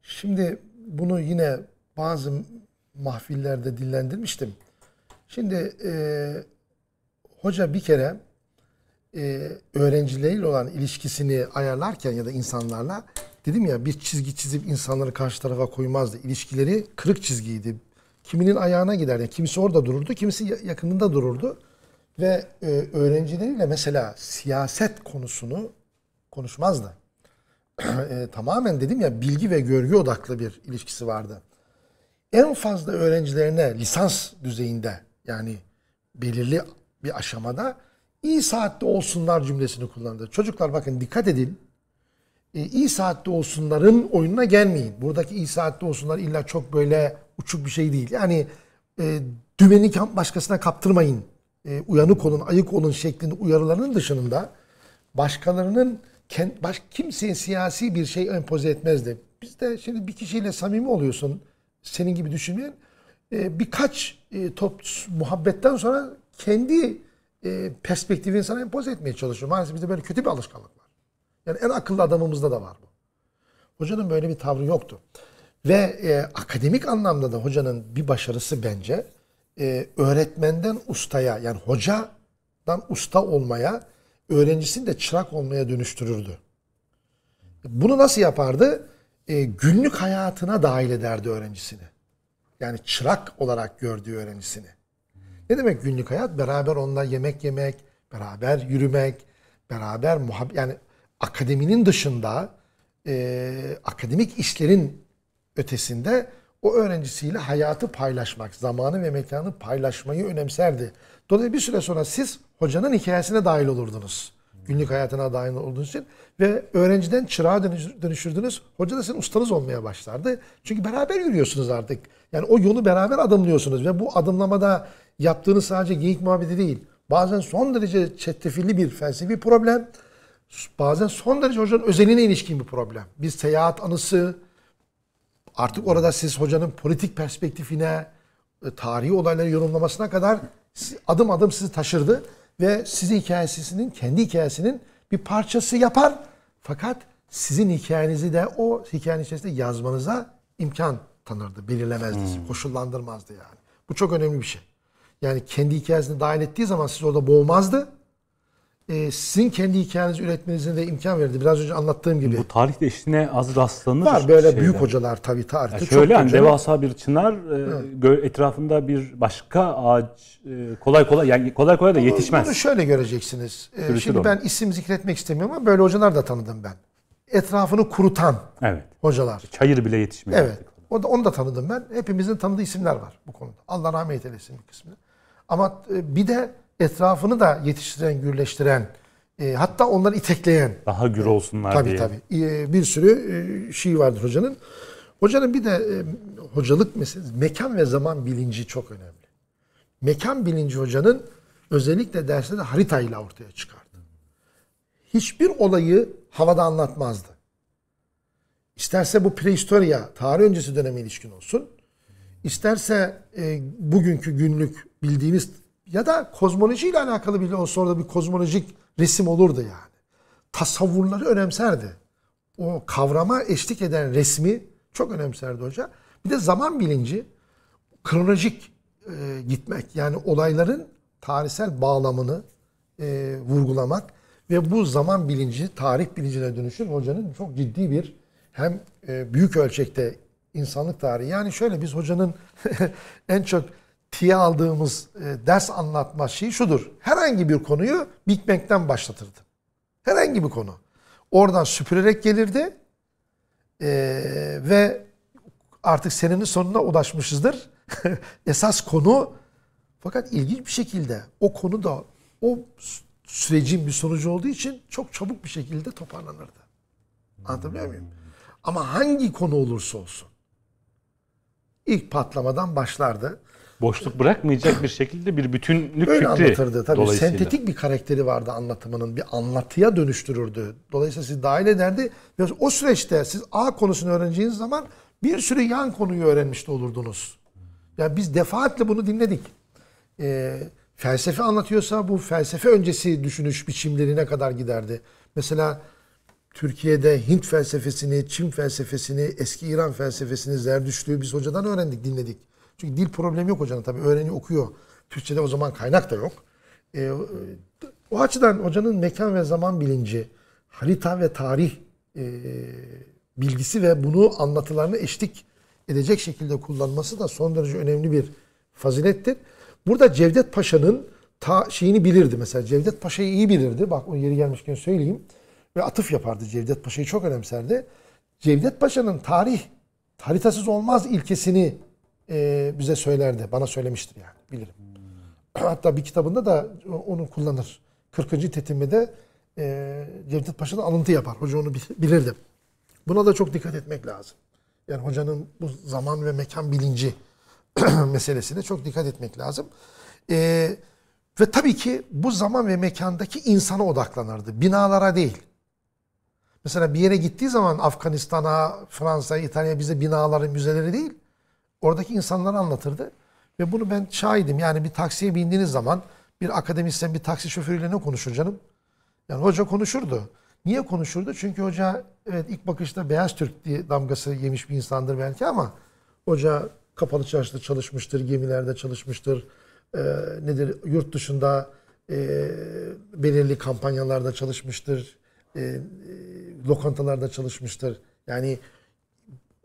Şimdi bunu yine bazı mahfillerde dillendirmiştim. Şimdi e, hoca bir kere e, öğrencileriyle olan ilişkisini ayarlarken ya da insanlarla dedim ya bir çizgi çizip insanları karşı tarafa koymazdı. İlişkileri kırık çizgiydi. Kiminin ayağına giderdi. Kimisi orada dururdu, kimisi yakınında dururdu. Ve e, öğrencileriyle mesela siyaset konusunu konuşmazdı. e, tamamen dedim ya bilgi ve görgü odaklı bir ilişkisi vardı. En fazla öğrencilerine lisans düzeyinde yani belirli bir aşamada iyi saatte olsunlar cümlesini kullandı. Çocuklar bakın dikkat edin. E, iyi saatte olsunların oyununa gelmeyin. Buradaki iyi saatte olsunlar illa çok böyle uçuk bir şey değil. Yani e, dümeni başkasına kaptırmayın. E, uyanık olun, ayık olun şeklinde uyarılarının dışında başkalarının baş, kimseye siyasi bir şey empoze etmezdi. Biz de şimdi bir kişiyle samimi oluyorsun. Senin gibi düşünmeyen e, birkaç e, top muhabbetten sonra kendi e, perspektifini sana empoze etmeye çalışıyor. Maalesef bizde böyle kötü bir alışkanlık var. Yani en akıllı adamımızda da var bu. Hocanın böyle bir tavrı yoktu. Ve e, akademik anlamda da hocanın bir başarısı bence e, öğretmenden ustaya yani hocadan usta olmaya öğrencisini de çırak olmaya dönüştürürdü. Bunu nasıl yapardı? E, günlük hayatına dahil ederdi öğrencisini. Yani çırak olarak gördüğü öğrencisini. Ne demek günlük hayat? Beraber onunla yemek yemek, beraber yürümek, beraber muhabbet. Yani akademinin dışında e, akademik işlerin ötesinde o öğrencisiyle hayatı paylaşmak, zamanı ve mekanı paylaşmayı önemserdi. Dolayısıyla bir süre sonra siz hocanın hikayesine dahil olurdunuz. Günlük hayatına dahil olduğunuz için. Ve öğrenciden çırağa dönüşürdünüz. Hoca da sizin ustanız olmaya başlardı. Çünkü beraber yürüyorsunuz artık. Yani o yolu beraber adımlıyorsunuz. Ve bu adımlamada yaptığınız sadece geyik muhabbeti değil. Bazen son derece çetrefilli bir felsefi problem. Bazen son derece hocanın özeline ilişkin bir problem. Bir seyahat anısı, artık orada siz hocanın politik perspektifine, e, tarihi olayları yorumlamasına kadar adım adım sizi taşırdı. Ve sizi hikayesinin, kendi hikayesinin bir parçası yapar. Fakat sizin hikayenizi de o hikayenin içerisinde yazmanıza imkan tanırdı, belirlemezdi, hmm. koşullandırmazdı yani. Bu çok önemli bir şey. Yani kendi hikayesini dahil ettiği zaman siz orada boğmazdı. Ee, sizin kendi hikayenizi üretmenize de imkan verdi. Biraz önce anlattığım gibi. Bu tarih eşliğine az rastlanır. Var böyle şeyler. büyük hocalar tabii tarihte. Yani şöyle yani devasa bir çınar e, evet. etrafında bir başka ağaç e, kolay kolay yani kolay kolay da yetişmez. Bunu, bunu şöyle göreceksiniz. Ee, şimdi ben isim zikretmek istemiyorum ama böyle hocalar da tanıdım ben. Etrafını kurutan evet. hocalar. Çayır bile yetişmiyor. Evet. Artık. da, onu da tanıdım ben. Hepimizin tanıdığı isimler var bu konuda. Allah rahmet eylesin bir kısmını. Ama e, bir de etrafını da yetiştiren, gürleştiren, e, hatta onları itekleyen. Daha gür olsunlar tabii, diye. Tabii tabii. E, bir sürü şey vardır hocanın. Hocanın bir de hocalık meselesi, mekan ve zaman bilinci çok önemli. Mekan bilinci hocanın özellikle derste de haritayla ortaya çıkardı. Hiçbir olayı havada anlatmazdı. İsterse bu prehistorya, tarih öncesi döneme ilişkin olsun. İsterse e, bugünkü günlük bildiğimiz ya da kozmolojiyle alakalı bile olsa orada bir kozmolojik resim olurdu yani. Tasavvurları önemserdi. O kavrama eşlik eden resmi çok önemserdi hoca. Bir de zaman bilinci kronolojik e, gitmek yani olayların tarihsel bağlamını e, vurgulamak ve bu zaman bilinci tarih bilincine dönüşür hocanın çok ciddi bir hem e, büyük ölçekte insanlık tarihi yani şöyle biz hocanın en çok tiye aldığımız e, ders anlatma şeyi şudur. Herhangi bir konuyu bitmekten başlatırdı. Herhangi bir konu. Oradan süpürerek gelirdi. E, ve artık senenin sonuna ulaşmışızdır. Esas konu fakat ilginç bir şekilde o konu da o sürecin bir sonucu olduğu için çok çabuk bir şekilde toparlanırdı. Anlatabiliyor muyum? Ama hangi konu olursa olsun ilk patlamadan başlardı boşluk bırakmayacak bir şekilde bir bütünlük Öyle fikri. anlatırdı tabii. Sentetik bir karakteri vardı anlatımının. Bir anlatıya dönüştürürdü. Dolayısıyla sizi dahil ederdi. Biraz o süreçte siz A konusunu öğreneceğiniz zaman bir sürü yan konuyu öğrenmiş de olurdunuz. Yani biz defaatle bunu dinledik. Ee, felsefe anlatıyorsa bu felsefe öncesi düşünüş biçimlerine kadar giderdi. Mesela Türkiye'de Hint felsefesini, Çin felsefesini, eski İran felsefesini, Zerdüştlüğü biz hocadan öğrendik, dinledik. Çünkü dil problemi yok hocanın tabii. Öğreniyor, okuyor. Türkçe'de o zaman kaynak da yok. E, o açıdan hocanın mekan ve zaman bilinci, harita ve tarih e, bilgisi ve bunu anlatılarını eşlik edecek şekilde kullanması da son derece önemli bir fazilettir. Burada Cevdet Paşa'nın ta şeyini bilirdi mesela. Cevdet Paşa'yı iyi bilirdi. Bak o yeri gelmişken söyleyeyim. Ve atıf yapardı. Cevdet Paşa'yı çok önemserdi. Cevdet Paşa'nın tarih, haritasız olmaz ilkesini e, bize söylerdi. Bana söylemiştir yani. Bilirim. Hatta bir kitabında da onu kullanır. 40. tetimede e, Cevdet Paşa'dan alıntı yapar. Hoca onu bilirdi. Buna da çok dikkat etmek lazım. Yani hocanın bu zaman ve mekan bilinci meselesine çok dikkat etmek lazım. Ee, ve tabii ki bu zaman ve mekandaki insana odaklanırdı. Binalara değil. Mesela bir yere gittiği zaman Afganistan'a, Fransa'ya, İtalya'ya bize binaları, müzeleri değil oradaki insanlara anlatırdı. Ve bunu ben şahidim. Yani bir taksiye bindiğiniz zaman bir akademisyen bir taksi şoförüyle ne konuşur canım? Yani hoca konuşurdu. Niye konuşurdu? Çünkü hoca evet ilk bakışta Beyaz Türk diye damgası yemiş bir insandır belki ama hoca kapalı çarşıda çalışmıştır, gemilerde çalışmıştır. E, nedir? Yurt dışında e, belirli kampanyalarda çalışmıştır. Ee, e, lokantalarda çalışmıştır. Yani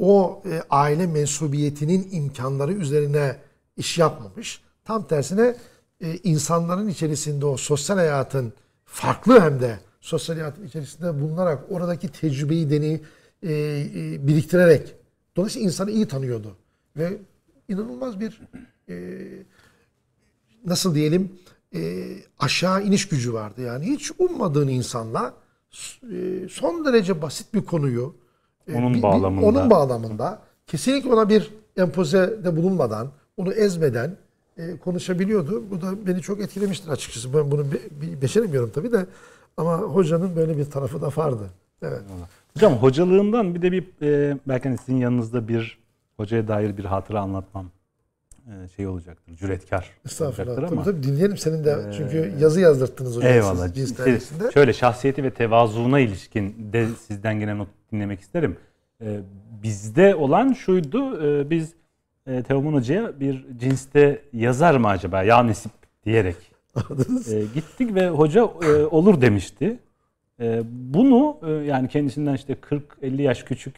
o e, aile mensubiyetinin imkanları üzerine iş yapmamış. Tam tersine e, insanların içerisinde o sosyal hayatın farklı hem de sosyal hayatın içerisinde bulunarak oradaki tecrübeyi, deni e, e, biriktirerek dolayısıyla insanı iyi tanıyordu. Ve inanılmaz bir e, nasıl diyelim e, aşağı iniş gücü vardı. Yani hiç ummadığın insanla e, son derece basit bir konuyu ee, onun bağlamında. onun bağlamında kesinlikle ona bir empozede bulunmadan, onu ezmeden e, konuşabiliyordu. Bu da beni çok etkilemiştir açıkçası. Ben bunu beceremiyorum tabii de ama hocanın böyle bir tarafı da vardı. Evet. Hocam hocalığından bir de bir e, belki hani sizin yanınızda bir hocaya dair bir hatıra anlatmam e, şey olacaktır, cüretkar Estağfurullah. olacaktır ama. Tabii, dinleyelim senin de e, çünkü ee, yazı yazdırttınız hocam eyvallah. siz cins Şöyle şahsiyeti ve tevazuuna ilişkin de sizden gelen o dinlemek isterim. E, bizde olan şuydu, e, biz e, Teoman Hoca'ya bir cinste yazar mı acaba ya nesip diyerek e, gittik ve hoca e, olur demişti. E, bunu e, yani kendisinden işte 40-50 yaş küçük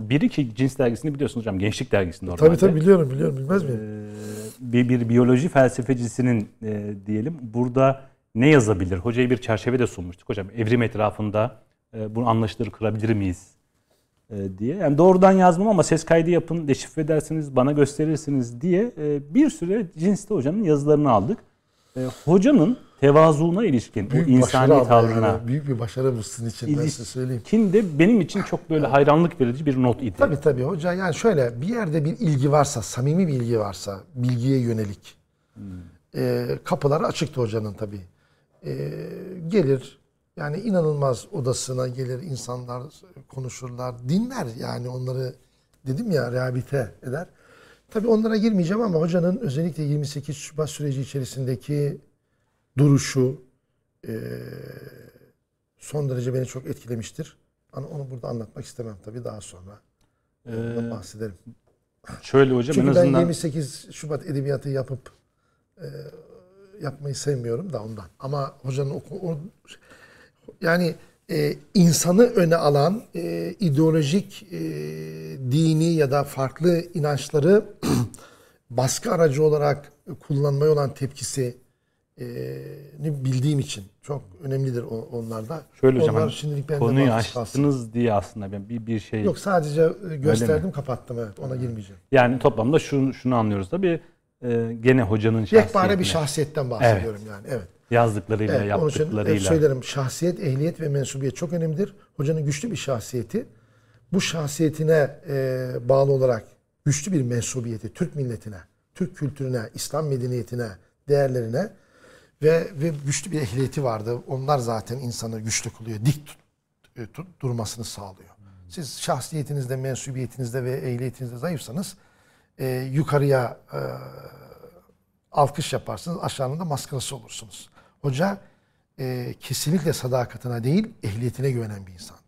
biri ki cins dergisini biliyorsunuz hocam gençlik dergisi normalde. Tabii tabii biliyorum biliyorum bilmez miyim? Ee, bir, bir biyoloji felsefecisinin e, diyelim burada ne yazabilir? Hocayı bir çerçeve de sunmuştuk hocam. Evrim etrafında e, bunu anlaşılır kırabilir miyiz e, diye. Yani doğrudan yazmam ama ses kaydı yapın, deşifre edersiniz, bana gösterirsiniz diye e, bir süre cinste hocanın yazılarını aldık. Hocanın tevazuuna ilişkin, büyük o insani tavrına. Yani. Büyük bir başarı bu sizin için ilişkin ben size söyleyeyim. de benim için çok böyle hayranlık verici bir not idi. Tabii tabii hocam yani şöyle bir yerde bir ilgi varsa, samimi bir ilgi varsa, bilgiye yönelik. Hmm. E, kapıları açıktı hocanın tabii. E, gelir, yani inanılmaz odasına gelir insanlar konuşurlar. Dinler yani onları dedim ya rehabilite eder. Tabii onlara girmeyeceğim ama hocanın özellikle 28 Şubat süreci içerisindeki duruşu son derece beni çok etkilemiştir. Ama onu burada anlatmak istemem tabii daha sonra. Ee, bahsederim. Şöyle hocam Çünkü en azından... ben 28 Şubat edebiyatı yapıp yapmayı sevmiyorum da ondan. Ama hocanın o yani e, insanı öne alan e, ideolojik, e, dini ya da farklı inançları baskı aracı olarak kullanmaya olan tepkisi e, bildiğim için çok önemlidir onlarda. Şöyle hocam, Onlar hani şimdilik benden konuyu açtınız diye aslında ben bir, bir şey... Yok sadece e, gösterdim kapattım evet ona girmeyeceğim. Yani toplamda şunu, şunu anlıyoruz tabii e, gene hocanın şahsiyetine. Yekpare bir şahsiyetten bahsediyorum evet. yani evet. Yazdıklarıyla, evet, yaptıklarıyla. Için, söylerim şahsiyet, ehliyet ve mensubiyet çok önemlidir. Hocanın güçlü bir şahsiyeti. Bu şahsiyetine e, bağlı olarak güçlü bir mensubiyeti Türk milletine, Türk kültürüne, İslam medeniyetine, değerlerine ve, ve güçlü bir ehliyeti vardı. Onlar zaten insanı güçlü kılıyor. Dik tut, e, tut, durmasını sağlıyor. Siz şahsiyetinizde, mensubiyetinizde ve ehliyetinizde zayıfsanız e, yukarıya e, alkış yaparsınız. Aşağının da maskarası olursunuz. Hoca e, kesinlikle sadakatine değil ehliyetine güvenen bir insandı.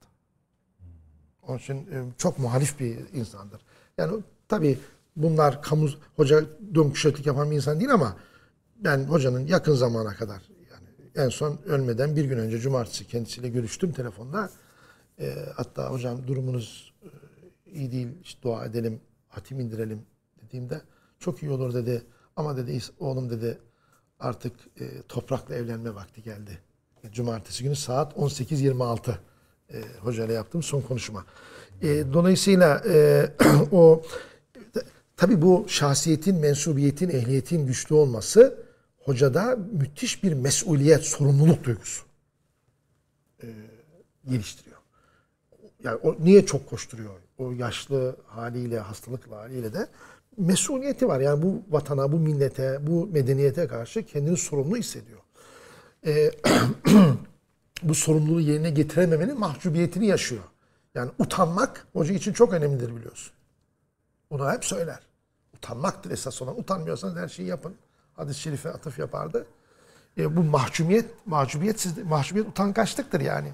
Onun için e, çok muhalif bir insandır. Yani tabii bunlar kamu hoca dönküşötlük yapan bir insan değil ama ben hocanın yakın zamana kadar yani en son ölmeden bir gün önce cumartesi kendisiyle görüştüm telefonda. E, hatta hocam durumunuz e, iyi değil işte dua edelim hatim indirelim dediğimde çok iyi olur dedi. Ama dedi oğlum dedi artık e, toprakla evlenme vakti geldi. Cumartesi günü saat 18.26 e, hocayla yaptığım son konuşma. E, dolayısıyla e, o tabi bu şahsiyetin, mensubiyetin, ehliyetin güçlü olması hocada müthiş bir mesuliyet, sorumluluk duygusu e, geliştiriyor. Yani o niye çok koşturuyor? O yaşlı haliyle, hastalıklı haliyle de mesuliyeti var. Yani bu vatana, bu millete, bu medeniyete karşı kendini sorumlu hissediyor. E, bu sorumluluğu yerine getirememenin mahcubiyetini yaşıyor. Yani utanmak hoca için çok önemlidir biliyorsun. Bunu hep söyler. Utanmaktır esas olan. Utanmıyorsanız her şeyi yapın. Hadis-i şerife atıf yapardı. E, bu mahcumiyet, mahcubiyetsizlik, mahcubiyet utangaçlıktır yani.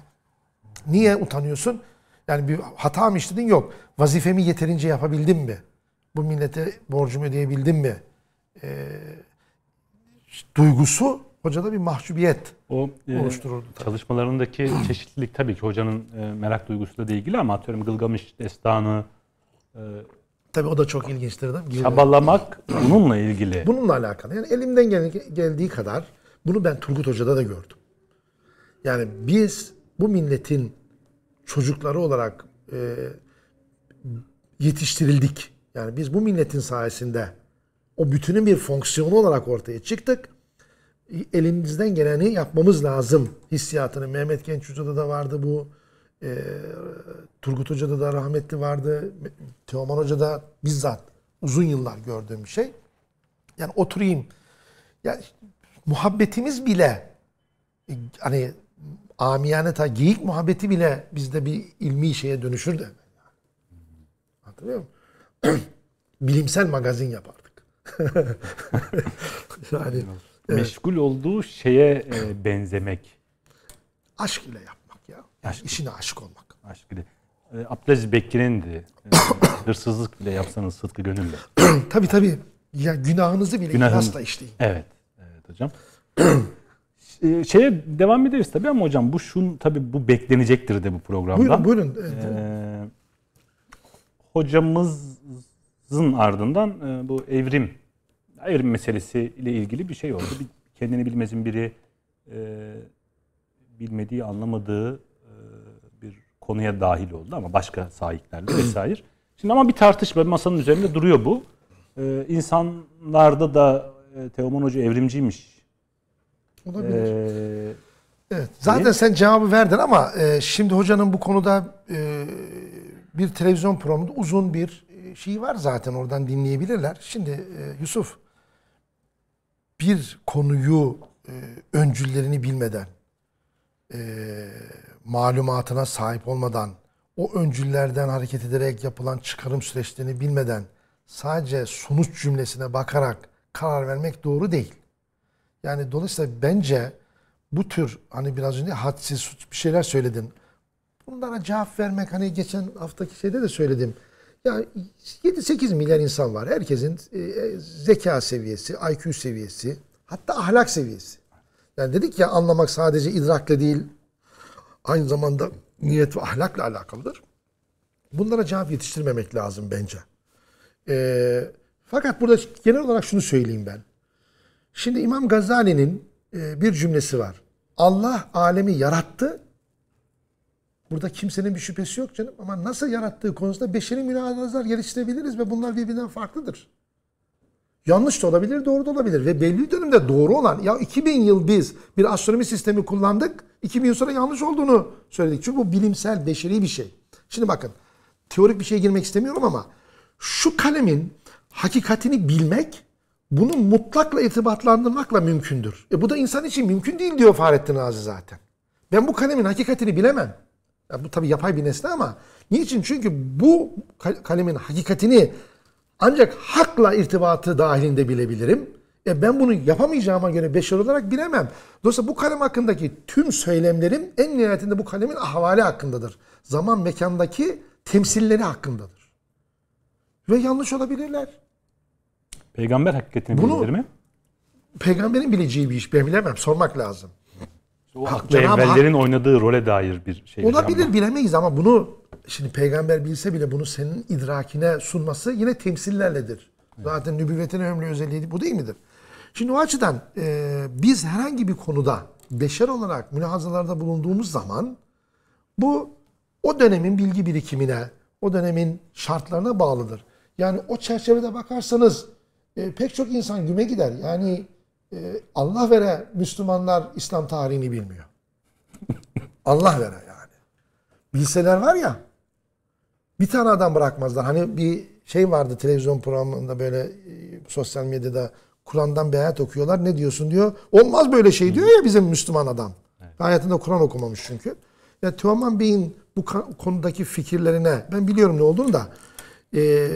Niye utanıyorsun? Yani bir hata mı işledin? Yok. Vazifemi yeterince yapabildim mi? bu millete borcumu ödeyebildim mi e, duygusu hocada bir mahcubiyet o, e, oluştururdu. Tabii. Çalışmalarındaki çeşitlilik tabii ki hocanın e, merak duygusuyla da ilgili ama atıyorum Gılgamış destanı e, Tabii o da çok ilginçtir değil mi? Çabalamak bununla ilgili. Bununla alakalı. Yani elimden gel geldiği kadar bunu ben Turgut Hoca'da da gördüm. Yani biz bu milletin çocukları olarak e, yetiştirildik. Yani biz bu milletin sayesinde o bütünün bir fonksiyonu olarak ortaya çıktık. Elimizden geleni yapmamız lazım hissiyatını. Mehmet Genç Hoca'da da vardı bu. E, Turgut Hoca'da da rahmetli vardı. Teoman Hoca'da bizzat uzun yıllar gördüğüm bir şey. Yani oturayım. Yani muhabbetimiz bile e, hani amiyane ta geyik muhabbeti bile bizde bir ilmi şeye dönüşür de. Hatırlıyor musun? bilimsel magazin yapardık. yani meşgul evet. olduğu şeye e, benzemek. Aşk ile yapmak ya. Aşk. İşine aşık olmak. Aşk ile. E, Abdülaziz Bekir'indi. E, hırsızlık bile yapsanız Sıtkı Gönül'le. tabii tabii. Ya günahınızı bile Günahın... ihlasla işleyin. Evet. Evet hocam. şeye devam ederiz tabii ama hocam bu şun tabii bu beklenecektir de bu programda. Buyurun buyurun. Ee, hocamızın ardından e, bu evrim evrim meselesi ile ilgili bir şey oldu. Bir, kendini bilmezin biri e, bilmediği, anlamadığı e, bir konuya dahil oldu ama başka sahiplerle vesaire. Şimdi ama bir tartışma masanın üzerinde duruyor bu. E, insanlarda da e, Teoman Hoca evrimciymiş. Olabilir. Ee, evet. Zaten sen cevabı verdin ama şimdi hocanın bu konuda bir televizyon programında uzun bir şey var zaten oradan dinleyebilirler. Şimdi e, Yusuf bir konuyu e, öncüllerini bilmeden malumatına sahip olmadan o öncüllerden hareket ederek yapılan çıkarım süreçlerini bilmeden sadece sonuç cümlesine bakarak karar vermek doğru değil. Yani dolayısıyla bence bu tür hani biraz önce hadsiz bir şeyler söyledin bunlara cevap vermek hani geçen haftaki şeyde de söyledim. Ya 7-8 milyar insan var. Herkesin e, e, zeka seviyesi, IQ seviyesi, hatta ahlak seviyesi. Yani dedik ya anlamak sadece idrakle değil, aynı zamanda niyet ve ahlakla alakalıdır. Bunlara cevap yetiştirmemek lazım bence. E, fakat burada genel olarak şunu söyleyeyim ben. Şimdi İmam Gazali'nin e, bir cümlesi var. Allah alemi yarattı Burada kimsenin bir şüphesi yok canım ama nasıl yarattığı konusunda beşeri münakazalar geliştirebiliriz ve bunlar birbirinden farklıdır. Yanlış da olabilir, doğru da olabilir ve belli bir dönemde doğru olan ya 2000 yıl biz bir astronomi sistemi kullandık. 2000 yıl sonra yanlış olduğunu söyledik. Çünkü bu bilimsel, beşeri bir şey. Şimdi bakın teorik bir şeye girmek istemiyorum ama şu kalemin hakikatini bilmek bunu mutlakla irtibatlandırmakla mümkündür. E bu da insan için mümkün değil diyor Fahrettin ağzı zaten. Ben bu kalemin hakikatini bilemem. Ya bu tabii yapay bir nesne ama niçin? Çünkü bu kalemin hakikatini ancak hakla irtibatı dahilinde bilebilirim. E ben bunu yapamayacağıma göre beşer olarak bilemem. Dolayısıyla bu kalem hakkındaki tüm söylemlerim en nihayetinde bu kalemin ahvali hakkındadır. Zaman mekandaki temsilleri hakkındadır. Ve yanlış olabilirler. Peygamber hakikatini bunu, bilir mi? Peygamberin bileceği bir iş. Ben bilemem. Sormak lazım. Haklı evvellerin hak... oynadığı role dair bir şey. Olabilir bilemeyiz ama bunu şimdi peygamber bilse bile bunu senin idrakine sunması yine temsillerledir. Evet. Zaten nübüvvetin önemli özelliği bu değil midir? Şimdi o açıdan e, biz herhangi bir konuda beşer olarak mülahazalarda bulunduğumuz zaman bu o dönemin bilgi birikimine, o dönemin şartlarına bağlıdır. Yani o çerçevede bakarsanız e, pek çok insan güme gider. Yani ee, Allah vere Müslümanlar İslam tarihini bilmiyor. Allah vere yani. Bilseler var ya bir tane adam bırakmazlar. Hani bir şey vardı televizyon programında böyle e, sosyal medyada Kur'an'dan beyat okuyorlar. Ne diyorsun diyor. Olmaz böyle şey diyor ya bizim Müslüman adam. Evet. Hayatında Kur'an okumamış çünkü. Ya Teoman Bey'in bu konudaki fikirlerine ben biliyorum ne olduğunu da e,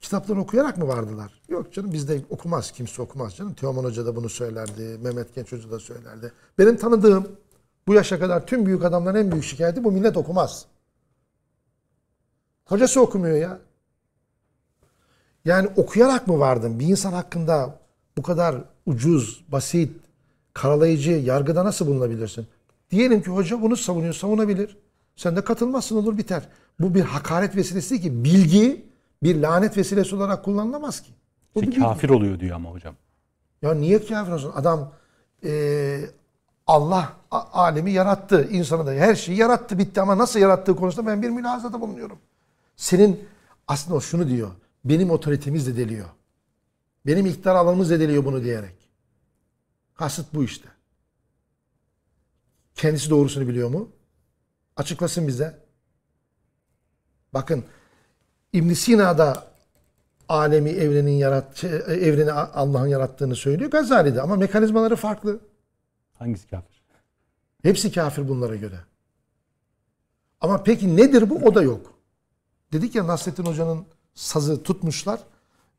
kitaptan okuyarak mı vardılar? Yok canım bizde okumaz, kimse okumaz canım. Teoman Hoca da bunu söylerdi, Mehmet Genç Hoca da söylerdi. Benim tanıdığım bu yaşa kadar tüm büyük adamların en büyük şikayeti bu millet okumaz. Hocası okumuyor ya. Yani okuyarak mı vardın? Bir insan hakkında bu kadar ucuz, basit, karalayıcı yargıda nasıl bulunabilirsin? Diyelim ki hoca bunu savunuyor, savunabilir. Sen de katılmazsın olur biter. Bu bir hakaret vesilesi ki bilgi bir lanet vesilesi olarak kullanılamaz ki. O şey, işte kafir oluyor diyor ama hocam. Ya niye kafir olsun? Adam e, Allah alemi yarattı. insanı da her şeyi yarattı bitti ama nasıl yarattığı konusunda ben bir mülazada bulunuyorum. Senin aslında o şunu diyor. Benim otoritemiz de deliyor. Benim iktidar alanımız da deliyor bunu diyerek. Kasıt bu işte. Kendisi doğrusunu biliyor mu? Açıklasın bize. Bakın ibn Sina da alemi evrenin yarat şey, evreni Allah'ın yarattığını söylüyor. Gazali de ama mekanizmaları farklı. Hangisi kafir? Hepsi kafir bunlara göre. Ama peki nedir bu? O da yok. Dedik ya Nasrettin Hoca'nın sazı tutmuşlar.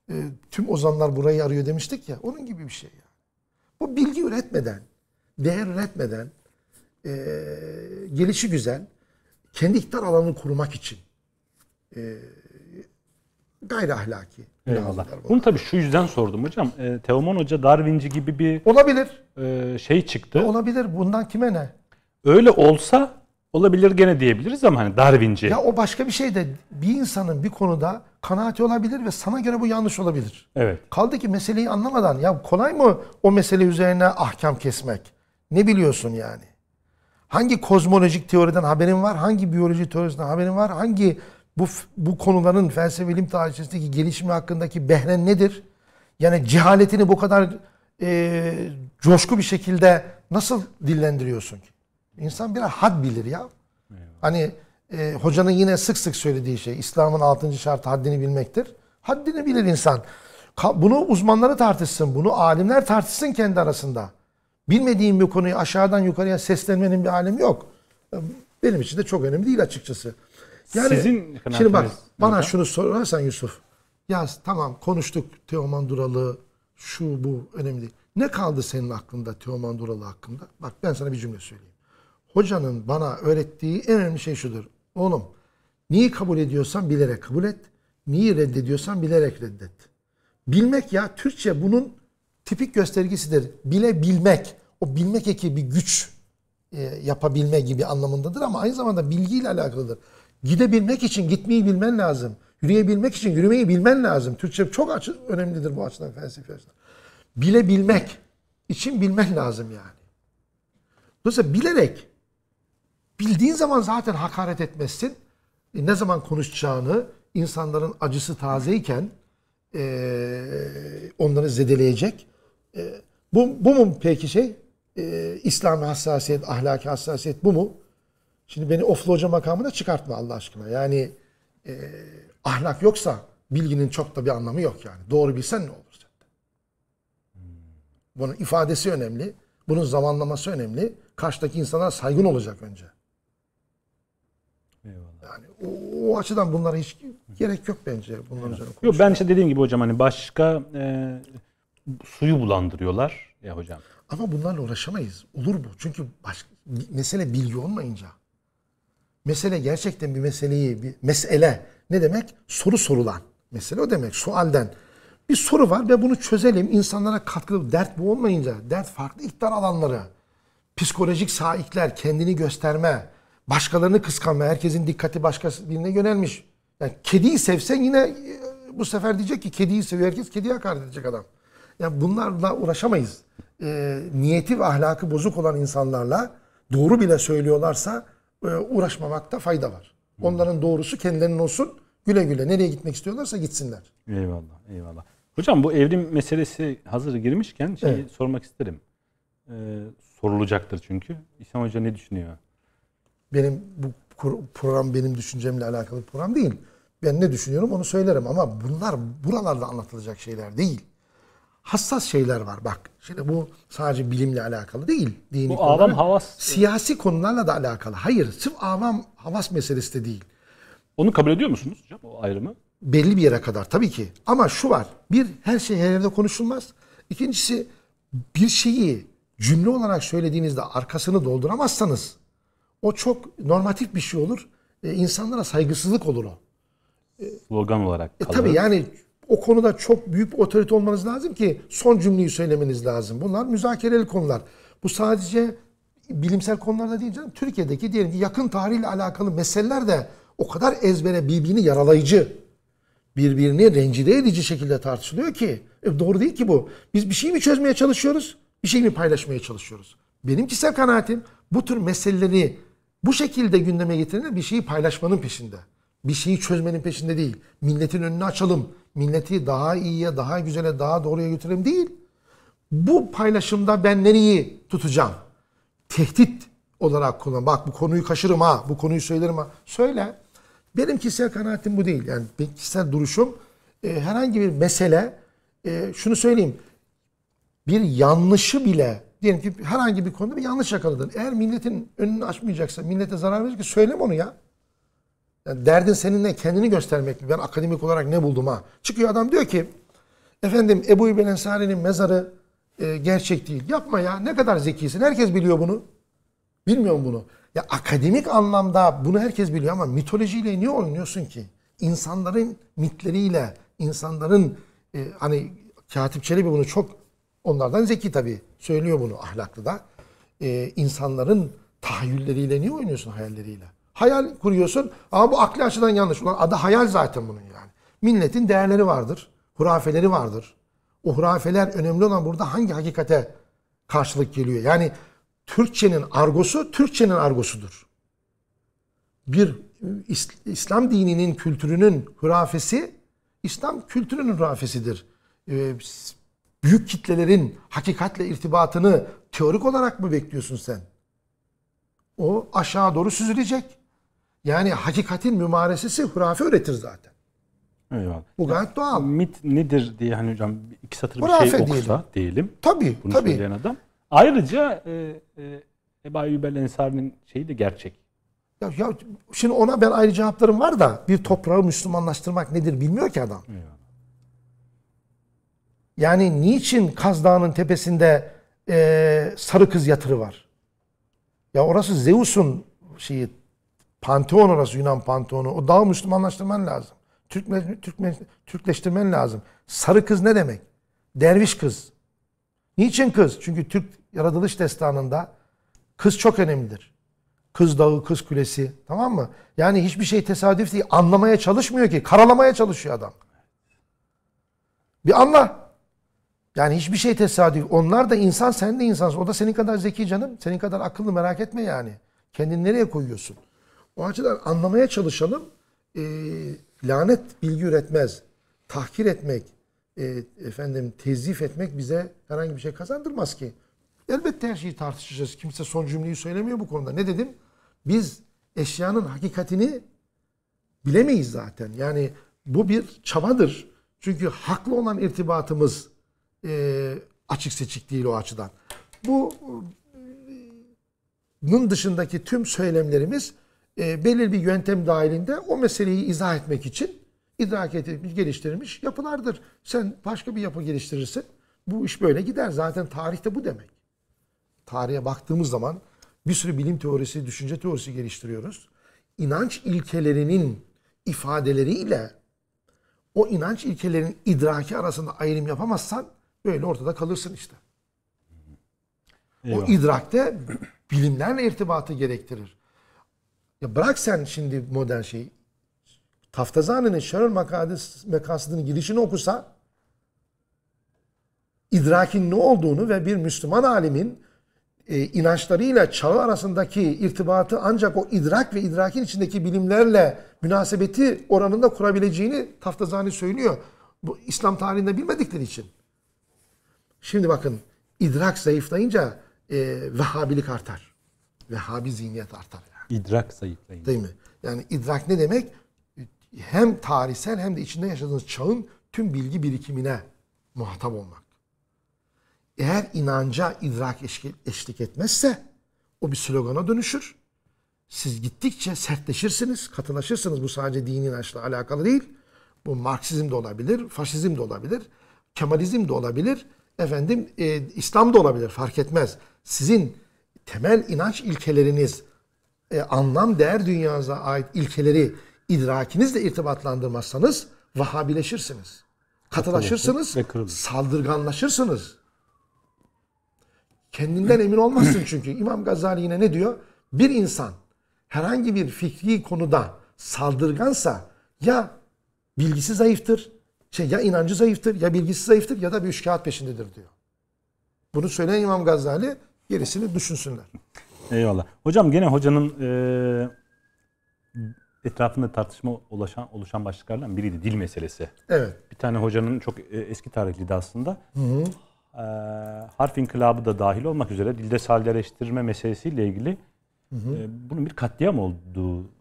E, tüm ozanlar burayı arıyor demiştik ya. Onun gibi bir şey ya. Bu bilgi üretmeden, değer üretmeden, e, gelişi güzel, kendi iktar alanını kurmak için e, gayri ahlaki. Eyvallah. Bunu tabii şu yüzden sordum hocam. E, Teoman Hoca Darwinci gibi bir olabilir e, şey çıktı. Olabilir. Bundan kime ne? Öyle olsa olabilir gene diyebiliriz ama hani Darwinci. Ya o başka bir şey de bir insanın bir konuda kanaati olabilir ve sana göre bu yanlış olabilir. Evet. Kaldı ki meseleyi anlamadan ya kolay mı o mesele üzerine ahkam kesmek? Ne biliyorsun yani? Hangi kozmolojik teoriden haberin var? Hangi biyoloji teorisinden haberin var? Hangi bu, bu konuların felsefe bilim tarihçesindeki gelişimi hakkındaki behren nedir? Yani cehaletini bu kadar e, coşku bir şekilde nasıl dillendiriyorsun ki? İnsan biraz had bilir ya. Eyvallah. Hani e, hocanın yine sık sık söylediği şey İslam'ın altıncı şartı haddini bilmektir. Haddini bilir insan. bunu uzmanları tartışsın, bunu alimler tartışsın kendi arasında. Bilmediğim bir konuyu aşağıdan yukarıya seslenmenin bir alemi yok. Benim için de çok önemli değil açıkçası. Yani Sizin şimdi bak bana neden? şunu sorarsan Yusuf. Ya tamam konuştuk Teoman Duralı şu bu önemli değil. Ne kaldı senin aklında Teoman Duralı hakkında? Bak ben sana bir cümle söyleyeyim. Hocanın bana öğrettiği en önemli şey şudur. Oğlum neyi kabul ediyorsan bilerek kabul et. Neyi reddediyorsan bilerek reddet. Bilmek ya Türkçe bunun tipik göstergesidir. Bile bilmek. O bilmek eki bir güç e, yapabilme gibi anlamındadır ama aynı zamanda bilgiyle alakalıdır. Gidebilmek için gitmeyi bilmen lazım. Yürüyebilmek için yürümeyi bilmen lazım. Türkçe çok açı, önemlidir bu açıdan felsefi açıdan. Bilebilmek için bilmen lazım yani. Dolayısıyla bilerek bildiğin zaman zaten hakaret etmezsin. E, ne zaman konuşacağını insanların acısı tazeyken e, onları zedeleyecek. E, bu, bu mu peki şey? E, İslami hassasiyet, ahlaki hassasiyet bu mu? Şimdi beni oflu hoca makamına çıkartma Allah aşkına. Yani e, ahlak yoksa bilginin çok da bir anlamı yok yani. Doğru bilsen ne olur zaten. Bunun ifadesi önemli. Bunun zamanlaması önemli. Karşıdaki insanlara saygın olacak önce. Yani o, o açıdan bunlara hiç gerek yok bence. Bunların üzerine Yok ben işte dediğim gibi hocam hani başka e, suyu bulandırıyorlar ya hocam. Ama bunlarla uğraşamayız. Olur bu. Çünkü baş, mesele bilgi olmayınca mesele gerçekten bir meseleyi, bir mesele ne demek? Soru sorulan. Mesele o demek. Sualden. Bir soru var ve bunu çözelim. İnsanlara katkılı. Dert bu olmayınca, dert farklı iktidar alanları. Psikolojik saikler, kendini gösterme, başkalarını kıskanma, herkesin dikkati başka birine yönelmiş. Yani kediyi sevsen yine e, bu sefer diyecek ki kediyi seviyor herkes, kediye hakaret edecek adam. Yani bunlarla uğraşamayız. E, niyeti ve ahlakı bozuk olan insanlarla doğru bile söylüyorlarsa e, uğraşmamakta fayda var. Onların doğrusu kendilerinin olsun. Güle güle nereye gitmek istiyorlarsa gitsinler. Eyvallah, eyvallah. Hocam bu evrim meselesi hazır girmişken şeyi evet. sormak isterim. Ee, sorulacaktır çünkü. İhsan Hoca ne düşünüyor? Benim bu program benim düşüncemle alakalı bir program değil. Ben ne düşünüyorum onu söylerim ama bunlar buralarda anlatılacak şeyler değil hassas şeyler var bak. Şimdi bu sadece bilimle alakalı değil. Dini bu avam havas. Siyasi konularla da alakalı. Hayır sırf avam havas meselesi de değil. Onu kabul ediyor musunuz hocam o ayrımı? Belli bir yere kadar tabii ki. Ama şu var. Bir her şey her yerde konuşulmaz. İkincisi bir şeyi cümle olarak söylediğinizde arkasını dolduramazsanız o çok normatif bir şey olur. E, insanlara saygısızlık olur o. Slogan olarak e, kalır. E, tabii yani o konuda çok büyük bir otorite olmanız lazım ki son cümleyi söylemeniz lazım. Bunlar müzakereli konular. Bu sadece bilimsel konularda değil canım. Türkiye'deki diyelim ki yakın tarihle alakalı meseleler de o kadar ezbere birbirini yaralayıcı, birbirini rencide edici şekilde tartışılıyor ki. E doğru değil ki bu. Biz bir şey mi çözmeye çalışıyoruz, bir şey mi paylaşmaya çalışıyoruz? Benim kişisel kanaatim bu tür meseleleri bu şekilde gündeme getirenler bir şeyi paylaşmanın peşinde. Bir şeyi çözmenin peşinde değil. Milletin önünü açalım, milleti daha iyiye, daha güzele, daha doğruya götüreyim değil. Bu paylaşımda ben nereyi tutacağım? Tehdit olarak kullan. Bak bu konuyu kaşırım ha, bu konuyu söylerim ha. Söyle. Benim kişisel kanaatim bu değil. Yani benim kişisel duruşum e, herhangi bir mesele e, şunu söyleyeyim. Bir yanlışı bile diyelim ki herhangi bir konuda bir yanlış yakaladın. Eğer milletin önünü açmayacaksa, millete zarar verecek söyleme onu ya. Yani derdin seninle kendini göstermek mi? Ben akademik olarak ne buldum ha? Çıkıyor adam diyor ki efendim Ebu İben Ensari'nin mezarı e, gerçek değil. Yapma ya ne kadar zekisin. Herkes biliyor bunu. Bilmiyorum bunu. Ya akademik anlamda bunu herkes biliyor ama mitolojiyle niye oynuyorsun ki? İnsanların mitleriyle, insanların e, hani Katip Çelebi bunu çok onlardan zeki tabii söylüyor bunu ahlaklı da. E, insanların tahayyülleriyle niye oynuyorsun hayalleriyle? Hayal kuruyorsun ama bu akli açıdan yanlış. Ulan adı hayal zaten bunun yani. Milletin değerleri vardır. Hurafeleri vardır. O hurafeler önemli olan burada hangi hakikate karşılık geliyor. Yani Türkçenin argosu Türkçenin argosudur. Bir İslam dininin kültürünün hurafesi İslam kültürünün hurafesidir. Ee, büyük kitlelerin hakikatle irtibatını teorik olarak mı bekliyorsun sen? O aşağı doğru süzülecek. Yani hakikatin mümaresisi hurafe öğretir zaten. Eyvallah. Bu gayet doğal. Mit nedir diye hani hocam iki satır hurafe bir şey okusa diyelim. diyelim. Tabii bunu tabii. söyleyen adam. Ayrıca e, e, Ebu Ayyub Ensari'nin şeyi de gerçek. Ya, ya şimdi ona ben ayrı cevaplarım var da bir toprağı Müslümanlaştırmak nedir bilmiyor ki adam. Eyvallah. Yani niçin Kaz Dağı'nın tepesinde e, sarı kız yatırı var? Ya orası Zeus'un şeyi Panteon orası Yunan Panteonu. O dağı Müslümanlaştırman lazım. Türk, Türk, Türkleştirmen lazım. Sarı kız ne demek? Derviş kız. Niçin kız? Çünkü Türk yaratılış destanında kız çok önemlidir. Kız dağı, kız kulesi. Tamam mı? Yani hiçbir şey tesadüf değil. Anlamaya çalışmıyor ki. Karalamaya çalışıyor adam. Bir anla. Yani hiçbir şey tesadüf. Onlar da insan, sen de insansın. O da senin kadar zeki canım. Senin kadar akıllı merak etme yani. Kendini nereye koyuyorsun? O açıdan anlamaya çalışalım. E, lanet bilgi üretmez. Tahkir etmek, e, efendim tezif etmek bize herhangi bir şey kazandırmaz ki. Elbette her şeyi tartışacağız. Kimse son cümleyi söylemiyor bu konuda. Ne dedim? Biz eşyanın hakikatini bilemeyiz zaten. Yani bu bir çabadır. Çünkü haklı olan irtibatımız e, açık seçik değil o açıdan. Bu bunun e, dışındaki tüm söylemlerimiz e, belirli bir yöntem dahilinde o meseleyi izah etmek için idrak edilmiş, geliştirilmiş yapılardır. Sen başka bir yapı geliştirirsin. Bu iş böyle gider. Zaten tarihte bu demek. Tarihe baktığımız zaman bir sürü bilim teorisi, düşünce teorisi geliştiriyoruz. İnanç ilkelerinin ifadeleriyle o inanç ilkelerinin idraki arasında ayrım yapamazsan böyle ortada kalırsın işte. Eyvallah. O idrakte bilimlerle irtibatı gerektirir. Ya bırak sen şimdi modern şey, Taftazani'nin Şarır Makasid'in girişini okusa idrakin ne olduğunu ve bir Müslüman alimin e, inançlarıyla çağı arasındaki irtibatı ancak o idrak ve idrakin içindeki bilimlerle münasebeti oranında kurabileceğini Taftazani söylüyor. Bu İslam tarihinde bilmedikleri için. Şimdi bakın idrak zayıflayınca e, Vehhabilik artar. Vehhabi zihniyet artar. Yani. İdrak zayıflayınca. Değil mi? Yani idrak ne demek? Hem tarihsel hem de içinde yaşadığınız çağın tüm bilgi birikimine muhatap olmak. Eğer inanca idrak eşlik etmezse o bir slogana dönüşür. Siz gittikçe sertleşirsiniz, katılaşırsınız. Bu sadece dini inançla alakalı değil. Bu Marksizm de olabilir, faşizm de olabilir, Kemalizm de olabilir, efendim e, İslam da olabilir fark etmez. Sizin temel inanç ilkeleriniz e, anlam, değer dünyanıza ait ilkeleri idrakinizle irtibatlandırmazsanız vahabileşirsiniz. Katılaşırsınız, saldırganlaşırsınız. Kendinden emin olmazsın çünkü. İmam Gazali yine ne diyor? Bir insan herhangi bir fikri konuda saldırgansa ya bilgisi zayıftır, şey ya inancı zayıftır, ya bilgisi zayıftır ya da bir üç kağıt peşindedir diyor. Bunu söyleyen İmam Gazali gerisini düşünsünler. Eyvallah. Hocam gene hocanın e, etrafında tartışma ulaşan, oluşan başlıklardan biriydi dil meselesi. Evet. Bir tane hocanın çok e, eski tarihliydi aslında. Hı hı. E, harf inkılabı da dahil olmak üzere dilde sadeleştirme meselesiyle ilgili hı hı. E, bunun bir katliam olduğu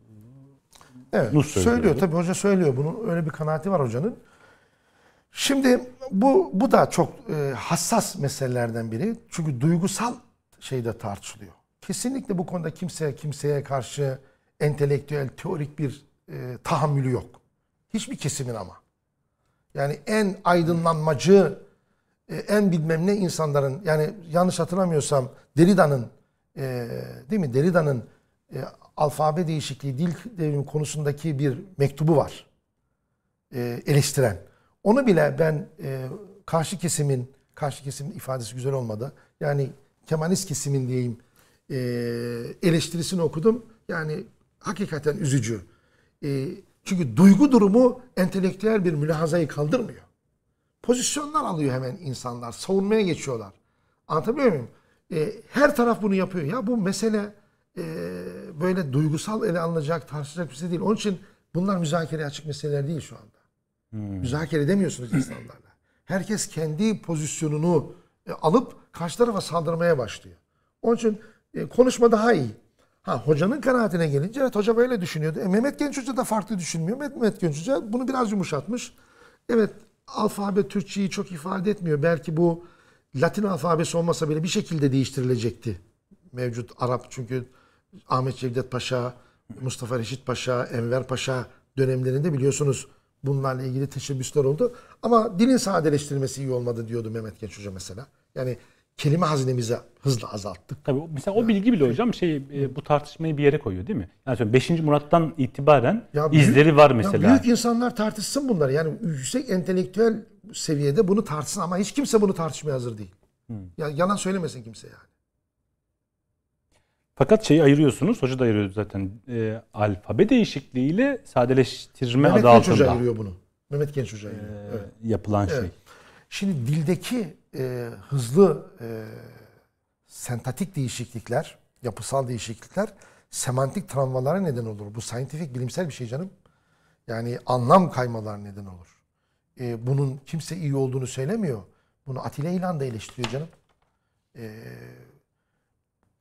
Evet. Nus söylüyor tabii hoca söylüyor bunun öyle bir kanaati var hocanın. Şimdi bu bu da çok e, hassas meselelerden biri. Çünkü duygusal şey de tartışılıyor kesinlikle bu konuda kimseye kimseye karşı entelektüel, teorik bir e, tahammülü yok. Hiçbir kesimin ama. Yani en aydınlanmacı, e, en bilmem ne insanların, yani yanlış hatırlamıyorsam Derrida'nın, e, değil mi? Derrida'nın e, alfabe değişikliği, dil devrimi konusundaki bir mektubu var. E, eleştiren. Onu bile ben e, karşı kesimin, karşı kesimin ifadesi güzel olmadı. Yani Kemalist kesimin diyeyim, e, eleştirisini okudum. Yani hakikaten üzücü. E, çünkü duygu durumu entelektüel bir mülahazayı kaldırmıyor. Pozisyonlar alıyor hemen insanlar. Savunmaya geçiyorlar. Anlatabiliyor muyum? E, her taraf bunu yapıyor. Ya bu mesele e, böyle duygusal ele alınacak, tartışacak bir şey değil. Onun için bunlar müzakereye açık meseleler değil şu anda. Hmm. Müzakere edemiyorsunuz insanlarla. Herkes kendi pozisyonunu e, alıp karşı tarafa saldırmaya başlıyor. Onun için e, konuşma daha iyi. Ha hocanın kanaatine gelince evet hoca böyle düşünüyordu. E, Mehmet Genç Hoca da farklı düşünmüyor. Mehmet Genç Hoca bunu biraz yumuşatmış. Evet alfabe Türkçeyi çok ifade etmiyor. Belki bu Latin alfabesi olmasa bile bir şekilde değiştirilecekti. Mevcut Arap çünkü Ahmet Cevdet Paşa, Mustafa Reşit Paşa, Enver Paşa dönemlerinde biliyorsunuz bunlarla ilgili teşebbüsler oldu. Ama dilin sadeleştirilmesi iyi olmadı diyordu Mehmet Genç Hoca mesela. Yani kelime hazinemizi hızla azalttık. Tabii mesela o bilgi bile hocam şey e, bu tartışmayı bir yere koyuyor değil mi? Yani 5. Murat'tan itibaren ya büyük, izleri var mesela. Ya büyük insanlar tartışsın bunları. Yani yüksek entelektüel seviyede bunu tartışsın ama hiç kimse bunu tartışmaya hazır değil. Hmm. Ya yalan söylemesin kimse yani. Fakat şeyi ayırıyorsunuz, hoca da ayırıyor zaten. E, alfabe değişikliğiyle sadeleştirme Mehmet adı Genç altında. Mehmet Genç Hoca ayırıyor bunu. Mehmet Genç Hoca ayırıyor. E, evet. Yapılan şey. evet. şey. Şimdi dildeki e, hızlı e, sentatik değişiklikler, yapısal değişiklikler semantik travmalara neden olur. Bu scientific bilimsel bir şey canım. Yani anlam kaymalar neden olur. E, bunun kimse iyi olduğunu söylemiyor. Bunu Atilla İlhan da eleştiriyor canım. E,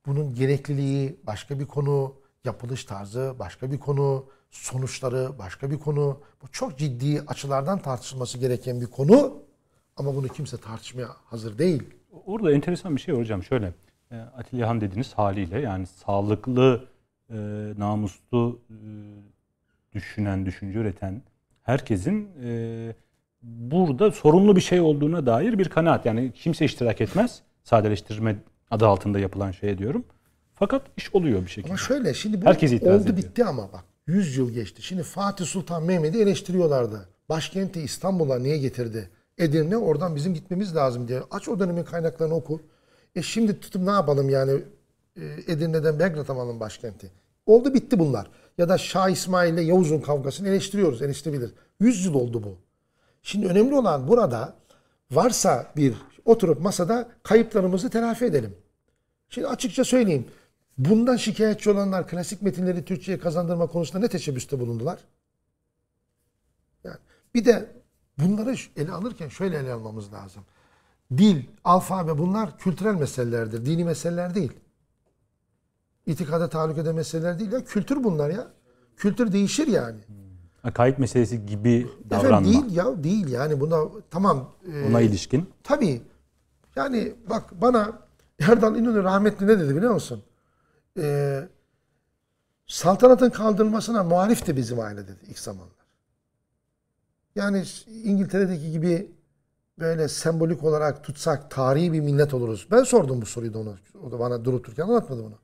bunun gerekliliği başka bir konu, yapılış tarzı başka bir konu, sonuçları başka bir konu. Bu çok ciddi açılardan tartışılması gereken bir konu. Ama bunu kimse tartışmaya hazır değil. Orada enteresan bir şey var hocam. Şöyle e, Atilla Han dediğiniz haliyle yani sağlıklı, e, namuslu e, düşünen, düşünce üreten herkesin e, burada sorumlu bir şey olduğuna dair bir kanaat. Yani kimse iştirak etmez. Sadeleştirme adı altında yapılan şeye diyorum. Fakat iş oluyor bir şekilde. Ama şöyle şimdi bu Herkes oldu ediyor. bitti ama bak. 100 yıl geçti. Şimdi Fatih Sultan Mehmet'i eleştiriyorlardı. Başkenti İstanbul'a niye getirdi? Edirne oradan bizim gitmemiz lazım diye. Aç o dönemin kaynaklarını oku. E şimdi tutup ne yapalım yani e, Edirne'den Belgrad'a alalım başkenti. Oldu bitti bunlar. Ya da Şah İsmail ile Yavuz'un kavgasını eleştiriyoruz, eleştirebilir. Yüz yıl oldu bu. Şimdi önemli olan burada varsa bir oturup masada kayıplarımızı telafi edelim. Şimdi açıkça söyleyeyim. Bundan şikayetçi olanlar klasik metinleri Türkçe'ye kazandırma konusunda ne teşebbüste bulundular? Yani bir de Bunları ele alırken şöyle ele almamız lazım. Dil, alfabe bunlar kültürel meselelerdir. Dini meseleler değil. İtikada tahallük eden meseleler değil. Ya kültür bunlar ya. Kültür değişir yani. Kayıt meselesi gibi davranma. Efendim değil ya değil yani buna tamam. E, Ona ilişkin. Tabii. Yani bak bana Erdal İnönü rahmetli ne dedi biliyor musun? Ee, saltanatın kaldırılmasına muhalifti bizim aile dedi ilk zamanlar. Yani İngiltere'deki gibi böyle sembolik olarak tutsak tarihi bir millet oluruz. Ben sordum bu soruyu da ona. O da bana durup dururken anlatmadı bunu.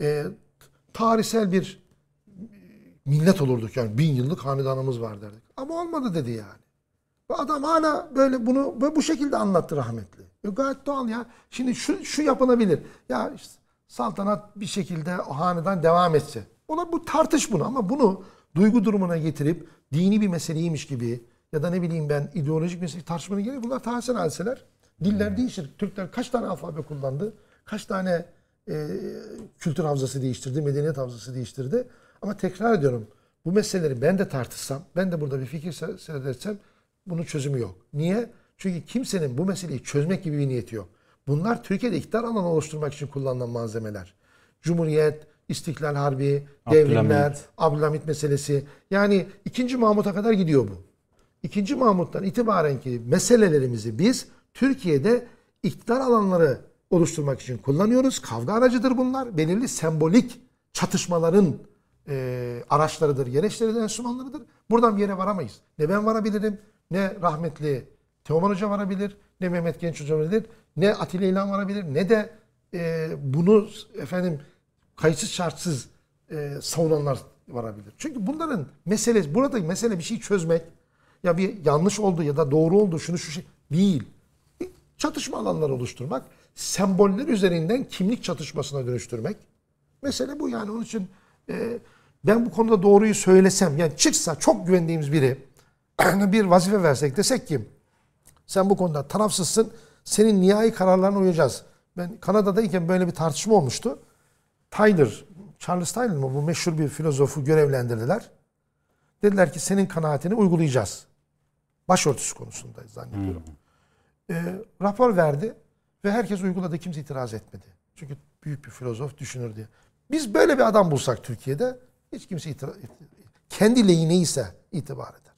Ee, tarihsel bir millet olurduk yani. Bin yıllık hanedanımız var derdik. Ama olmadı dedi yani. Bu adam hala böyle bunu böyle bu şekilde anlattı rahmetli. E gayet doğal ya. Şimdi şu, şu yapılabilir. Ya işte saltanat bir şekilde o hanedan devam etse. Ona bu tartış bunu ama bunu duygu durumuna getirip dini bir meseleymiş gibi ya da ne bileyim ben ideolojik mesele tartışmanın gereği bunlar tahsil hadiseler. Diller hmm. değişir. Türkler kaç tane alfabe kullandı? Kaç tane e, kültür havzası değiştirdi? Medeniyet havzası değiştirdi? Ama tekrar ediyorum. Bu meseleleri ben de tartışsam, ben de burada bir fikir seyredersem bunun çözümü yok. Niye? Çünkü kimsenin bu meseleyi çözmek gibi bir niyeti yok. Bunlar Türkiye'de iktidar alanı oluşturmak için kullanılan malzemeler. Cumhuriyet, İstiklal Harbi, devrimler, Abdülhamit meselesi. Yani 2. Mahmut'a kadar gidiyor bu. 2. Mahmut'tan itibaren ki meselelerimizi biz Türkiye'de iktidar alanları oluşturmak için kullanıyoruz. Kavga aracıdır bunlar. Belirli sembolik çatışmaların e, araçlarıdır, gereçleridir, enstrümanlarıdır. Buradan bir yere varamayız. Ne ben varabilirim, ne rahmetli Teoman Hoca varabilir, ne Mehmet Genç Hoca varabilir, ne Atilla İlhan varabilir, ne de e, bunu efendim kayıtsız şartsız e, savunanlar varabilir. Çünkü bunların meselesi, burada mesele bir şey çözmek ya bir yanlış oldu ya da doğru oldu şunu şu şey değil. çatışma alanları oluşturmak, semboller üzerinden kimlik çatışmasına dönüştürmek. Mesele bu yani onun için e, ben bu konuda doğruyu söylesem yani çıksa çok güvendiğimiz biri bir vazife versek desek ki sen bu konuda tarafsızsın senin nihai kararlarına uyacağız. Ben Kanada'dayken böyle bir tartışma olmuştu. Tyler, Charles Tyler mı bu meşhur bir filozofu görevlendirdiler. Dediler ki senin kanaatini uygulayacağız. Başörtüsü konusunda zannediyorum. E, rapor verdi ve herkes uyguladı. Kimse itiraz etmedi. Çünkü büyük bir filozof düşünür diye. Biz böyle bir adam bulsak Türkiye'de hiç kimse kendi lehine ise itibar eder.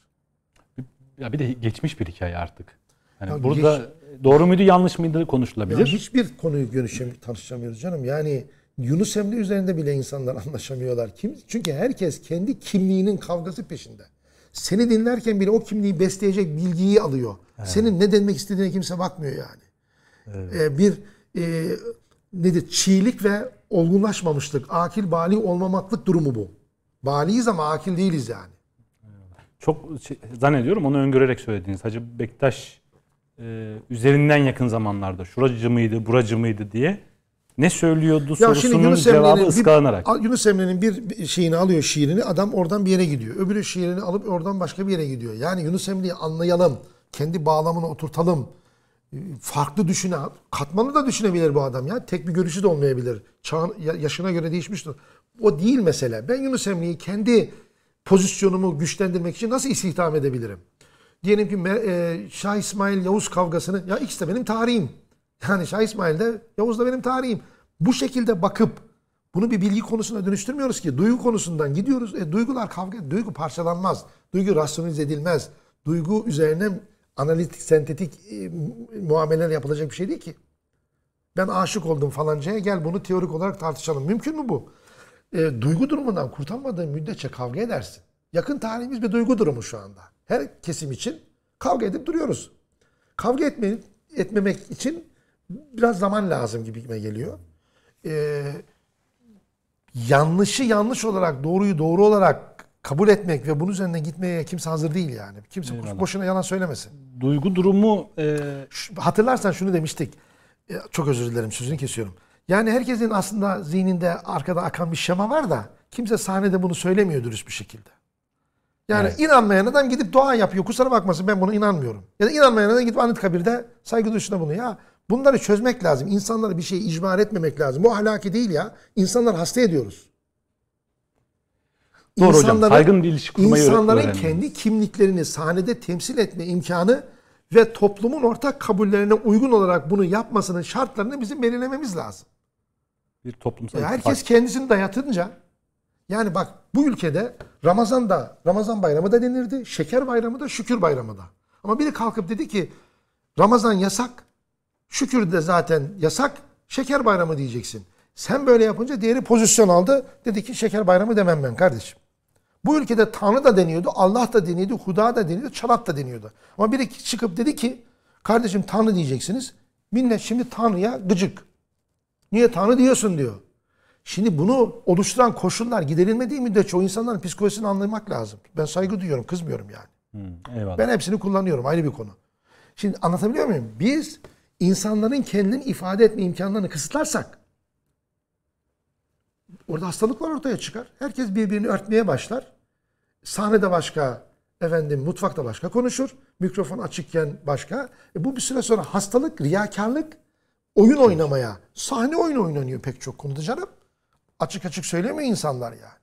Ya bir de geçmiş bir hikaye artık. Yani ya burada geç, doğru muydu yanlış mıydı konuşulabilir. Ya hiçbir konuyu görüşem, tartışamıyoruz canım. Yani Yunus Emre üzerinde bile insanlar anlaşamıyorlar. Kim? Çünkü herkes kendi kimliğinin kavgası peşinde. Seni dinlerken bile o kimliği besleyecek bilgiyi alıyor. Evet. Senin ne demek istediğine kimse bakmıyor yani. Evet. Ee, bir e, nedir? Çiğlik ve olgunlaşmamışlık, akil bali olmamaklık durumu bu. Baliyiz ama akil değiliz yani. Çok şey, zannediyorum onu öngörerek söylediğiniz. Hacı Bektaş e, üzerinden yakın zamanlarda şuracı mıydı, buracı mıydı diye ne söylüyordu ya sorusunun Yunus cevabı bir, ıskalanarak. Yunus Emre'nin bir şeyini alıyor şiirini adam oradan bir yere gidiyor. Öbürü şiirini alıp oradan başka bir yere gidiyor. Yani Yunus Emre'yi anlayalım. Kendi bağlamını oturtalım. Farklı düşüne, katmanlı da düşünebilir bu adam ya. Tek bir görüşü de olmayabilir. Çağın, yaşına göre değişmiştir. O değil mesele. Ben Yunus Emre'yi kendi pozisyonumu güçlendirmek için nasıl istihdam edebilirim? Diyelim ki e, Şah İsmail Yavuz kavgasını, ya ikisi de benim tarihim. Yani Şah İsmail de Yavuz da benim tarihim. Bu şekilde bakıp bunu bir bilgi konusuna dönüştürmüyoruz ki. Duygu konusundan gidiyoruz. E, duygular kavga, duygu parçalanmaz. Duygu rasyonize edilmez. Duygu üzerine analitik, sentetik e, muameleler yapılacak bir şey değil ki. Ben aşık oldum falancaya gel bunu teorik olarak tartışalım. Mümkün mü bu? E, duygu durumundan kurtulmadığın müddetçe kavga edersin. Yakın tarihimiz bir duygu durumu şu anda. Her kesim için kavga edip duruyoruz. Kavga etmeyin, etmemek için biraz zaman lazım gibime geliyor. Ee, yanlışı yanlış olarak, doğruyu doğru olarak kabul etmek ve bunun üzerine gitmeye kimse hazır değil yani. Kimse Eyvallah. boşuna yalan söylemesin. Duygu durumu... E... Hatırlarsan şunu demiştik. E, çok özür dilerim sözünü kesiyorum. Yani herkesin aslında zihninde arkada akan bir şema var da kimse sahnede bunu söylemiyor dürüst bir şekilde. Yani evet. inanmayan adam gidip dua yapıyor. Kusura bakmasın ben buna inanmıyorum. Ya da inanmayan adam gidip anit kabirde saygı duyuşuna bunu ya. Bunları çözmek lazım. İnsanlara bir şey icmar etmemek lazım. Bu ahlaki değil ya. İnsanlar hasta ediyoruz. Doğru insanların, hocam. Saygın bir ilişki kurmayı İnsanların kendi kimliklerini sahnede temsil etme imkanı ve toplumun ortak kabullerine uygun olarak bunu yapmasının şartlarını bizim belirlememiz lazım. Bir toplumsal e herkes kendisini dayatınca yani bak bu ülkede Ramazan da Ramazan bayramı da denirdi. Şeker bayramı da şükür bayramı da. Ama biri kalkıp dedi ki Ramazan yasak, Şükür de zaten yasak. Şeker bayramı diyeceksin. Sen böyle yapınca diğeri pozisyon aldı. Dedi ki şeker bayramı demem ben kardeşim. Bu ülkede Tanrı da deniyordu, Allah da deniyordu, Huda da deniyordu, Çalat da deniyordu. Ama biri çıkıp dedi ki kardeşim Tanrı diyeceksiniz. Millet şimdi Tanrı'ya gıcık. Niye Tanrı diyorsun diyor. Şimdi bunu oluşturan koşullar giderilmediği müddetçe o insanların psikolojisini anlamak lazım. Ben saygı duyuyorum, kızmıyorum yani. Hmm, Ben hepsini kullanıyorum ayrı bir konu. Şimdi anlatabiliyor muyum? Biz insanların kendini ifade etme imkanlarını kısıtlarsak orada hastalıklar ortaya çıkar. Herkes birbirini örtmeye başlar. Sahnede başka, efendim mutfakta başka konuşur. Mikrofon açıkken başka. E bu bir süre sonra hastalık, riyakarlık, oyun oynamaya, sahne oyunu oynanıyor pek çok konuda canım. Açık açık söylemiyor insanlar yani.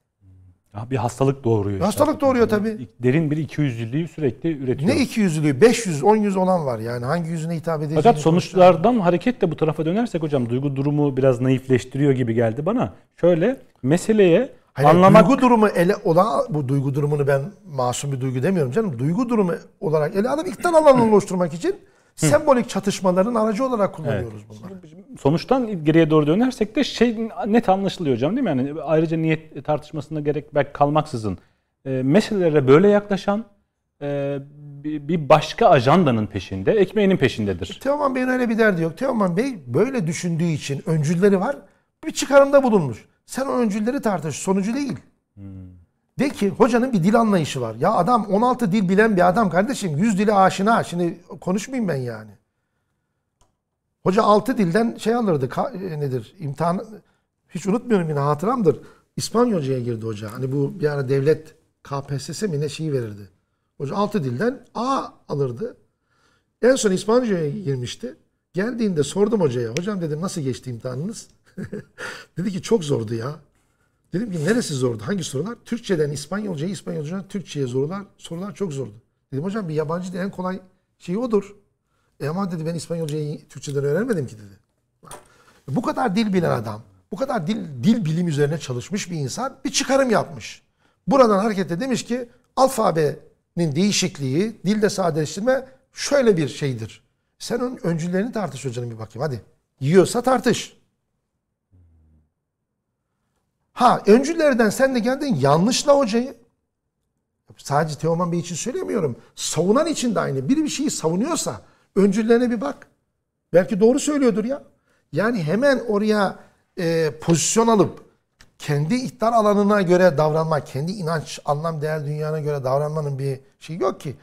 Bir hastalık doğuruyor. Bir hastalık işte. doğuruyor tabii. Derin bir 200 ikiyüzlülüğü sürekli üretiyor. Ne 200 ikiyüzlülüğü? 500, 10 yüz olan var yani. Hangi yüzüne hitap edeceğini. Fakat sonuçlardan hareketle bu tarafa dönersek hocam duygu durumu biraz naifleştiriyor gibi geldi bana. Şöyle meseleye Hayır, anlamak... Duygu durumu ele olan bu duygu durumunu ben masum bir duygu demiyorum canım. Duygu durumu olarak ele alıp iktidar alanını oluşturmak için sembolik çatışmaların aracı olarak kullanıyoruz evet. bunları. Sonuçtan geriye doğru dönersek de şey net anlaşılıyor hocam değil mi? Yani ayrıca niyet tartışmasına gerek belki kalmaksızın e, meselelere böyle yaklaşan e, bir başka ajandanın peşinde, ekmeğinin peşindedir. E, Teoman Bey'in öyle bir derdi yok. Teoman Bey böyle düşündüğü için öncülleri var. Bir çıkarımda bulunmuş. Sen o öncülleri tartış, sonucu değil. Hmm. De ki hocanın bir dil anlayışı var. Ya adam 16 dil bilen bir adam kardeşim. 100 dili aşina. Şimdi konuşmayayım ben yani. Hoca 6 dilden şey alırdı. E, nedir? İmtihan hiç unutmuyorum yine hatıramdır. İspanyolcaya girdi hoca. Hani bu bir ara devlet KPSS mi ne şeyi verirdi. Hoca 6 dilden A alırdı. En son İspanyolcaya girmişti. Geldiğinde sordum hocaya. Hocam dedim nasıl geçti imtihanınız? Dedi ki çok zordu ya. Dedim ki neresi zordu? Hangi sorular? Türkçeden İspanyolca'ya, İspanyolcadan Türkçe'ye sorular, sorular çok zordu. Dedim hocam bir yabancı da en kolay şey odur. E ama dedi ben İspanyolcayı Türkçeden öğrenmedim ki dedi. Bu kadar dil bilen adam, bu kadar dil, dil bilim üzerine çalışmış bir insan bir çıkarım yapmış. Buradan hareketle demiş ki alfabenin değişikliği, dilde sadeleştirme şöyle bir şeydir. Sen onun öncülerini tartış hocanın bir bakayım hadi. Yiyorsa tartış. Ha öncülerden sen de geldin yanlışla hocayı. Sadece Teoman Bey için söylemiyorum. Savunan için de aynı. Biri bir şeyi savunuyorsa öncülerine bir bak. Belki doğru söylüyordur ya. Yani hemen oraya e, pozisyon alıp kendi ihtar alanına göre davranma kendi inanç, anlam, değer dünyana göre davranmanın bir şey yok ki.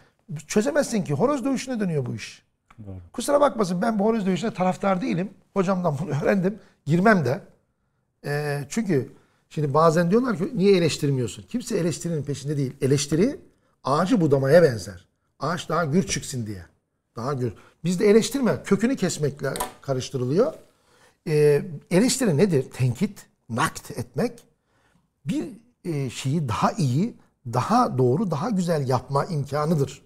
Çözemezsin ki. Horoz dövüşüne dönüyor bu iş. Doğru. Kusura bakmasın ben bu horoz dövüşüne taraftar değilim. Hocamdan bunu öğrendim. Girmem de. E, çünkü Şimdi bazen diyorlar ki niye eleştirmiyorsun? Kimse eleştirinin peşinde değil. Eleştiri ağacı budamaya benzer. Ağaç daha gür çıksın diye. Daha gür. Bizde eleştirme kökünü kesmekle karıştırılıyor. Ee, eleştiri nedir? Tenkit, nakt etmek. Bir e, şeyi daha iyi, daha doğru, daha güzel yapma imkanıdır.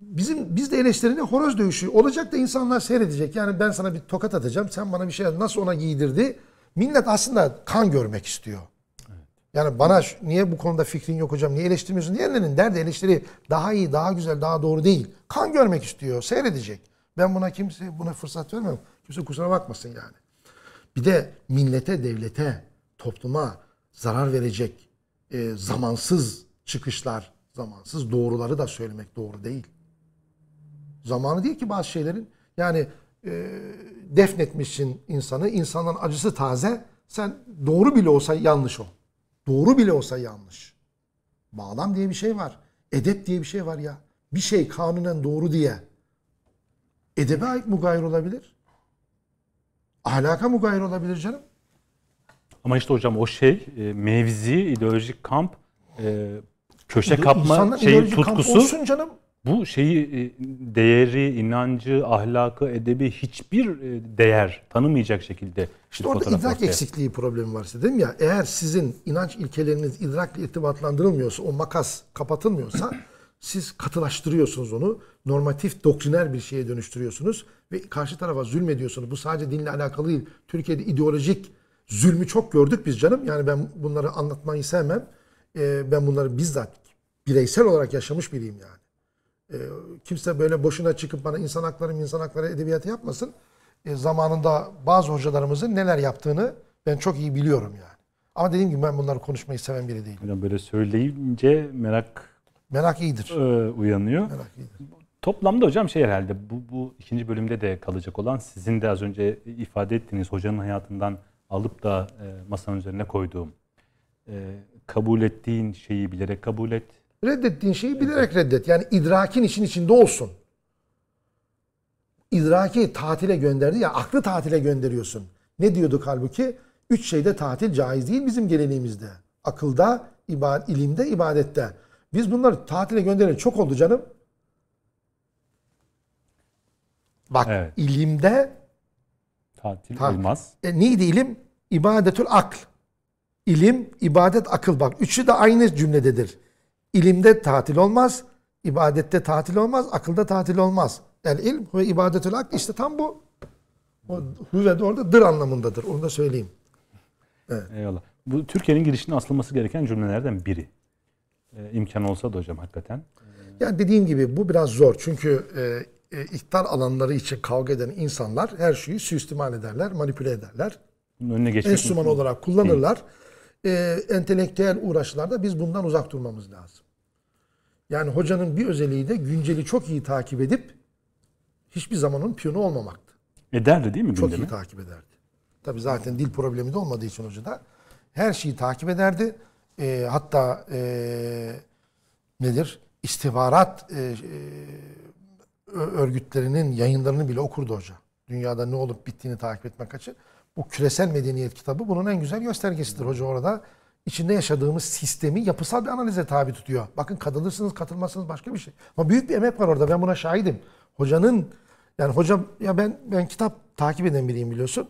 Bizim bizde eleştirine horoz dövüşü olacak da insanlar seyredecek. Yani ben sana bir tokat atacağım. Sen bana bir şey nasıl ona giydirdi? Millet aslında kan görmek istiyor. Yani bana niye bu konuda fikrin yok hocam, niye eleştirmiyorsun Diğerlerinin derdi eleştiri daha iyi, daha güzel, daha doğru değil. Kan görmek istiyor, seyredecek. Ben buna kimse buna fırsat vermem. Kimse kusura bakmasın yani. Bir de millete, devlete, topluma zarar verecek e, zamansız çıkışlar, zamansız doğruları da söylemek doğru değil. Zamanı değil ki bazı şeylerin. Yani e, defnetmişsin insanı. İnsanın acısı taze. Sen doğru bile olsa yanlış o. Doğru bile olsa yanlış. Bağlam diye bir şey var. Edep diye bir şey var ya. Bir şey kanunen doğru diye. Edebe ait mugayir olabilir. Ahlaka mugayir olabilir canım. Ama işte hocam o şey e, mevzi, ideolojik kamp, e, köşe kapma İnsanlar şeyi tutkusu. Kamp olsun canım bu şeyi e, değeri, inancı, ahlakı, edebi hiçbir e, değer tanımayacak şekilde İşte orada idrak ortaya. eksikliği problemi var dedim ya? Eğer sizin inanç ilkeleriniz idrakla irtibatlandırılmıyorsa, o makas kapatılmıyorsa siz katılaştırıyorsunuz onu. Normatif, doktriner bir şeye dönüştürüyorsunuz ve karşı tarafa zulmediyorsunuz. Bu sadece dinle alakalı değil. Türkiye'de ideolojik zulmü çok gördük biz canım. Yani ben bunları anlatmayı sevmem. Ee, ben bunları bizzat bireysel olarak yaşamış biriyim yani. E, kimse böyle boşuna çıkıp bana insan hakları insan hakları edebiyatı yapmasın. E, zamanında bazı hocalarımızın neler yaptığını ben çok iyi biliyorum yani. Ama dediğim gibi ben bunları konuşmayı seven biri değilim. Hocam böyle söyleyince merak merak iyidir. E, uyanıyor. Merak iyidir. Toplamda hocam şey herhalde bu, bu ikinci bölümde de kalacak olan sizin de az önce ifade ettiğiniz hocanın hayatından alıp da e, masanın üzerine koyduğum e, kabul ettiğin şeyi bilerek kabul et Reddettiğin şeyi bilerek reddet. Yani idrakin için içinde olsun. İdraki tatile gönderdi ya aklı tatile gönderiyorsun. Ne diyorduk halbuki? Üç şeyde tatil caiz değil bizim geleneğimizde. Akılda, ibadet, ilimde, ibadette. Biz bunları tatile gönderen çok oldu canım. Bak evet. ilimde tatil ta olmaz. E, neydi ilim? İbadetül akl. İlim, ibadet, akıl bak. Üçü de aynı cümlededir. İlimde tatil olmaz, ibadette tatil olmaz, akılda tatil olmaz. El ilm ve ibadetül hak işte tam bu. O hüve de orada dır anlamındadır. Onu da söyleyeyim. Evet. Eyvallah. Bu Türkiye'nin girişine asılması gereken cümlelerden biri. Ee, imkan olsa da hocam hakikaten. Ee, yani dediğim gibi bu biraz zor. Çünkü e, e, ihtar alanları için kavga eden insanlar her şeyi suistimal ederler, manipüle ederler. Bunun önüne geçmek Enstrüman olarak kullanırlar. Değil e, entelektüel uğraşlarda biz bundan uzak durmamız lazım. Yani hocanın bir özelliği de günceli çok iyi takip edip hiçbir zamanın onun piyonu olmamaktı. Ederdi değil mi gündemi? Çok iyi takip ederdi. Tabii zaten dil problemi de olmadığı için hocada her şeyi takip ederdi. E, hatta e, nedir? İstihbarat e, e, örgütlerinin yayınlarını bile okurdu hoca. Dünyada ne olup bittiğini takip etmek açı. Bu küresel medeniyet kitabı bunun en güzel göstergesidir. Hoca orada içinde yaşadığımız sistemi yapısal bir analize tabi tutuyor. Bakın katılırsınız katılmazsınız başka bir şey. Ama büyük bir emek var orada ben buna şahidim. Hocanın yani hocam ya ben ben kitap takip eden biriyim biliyorsun.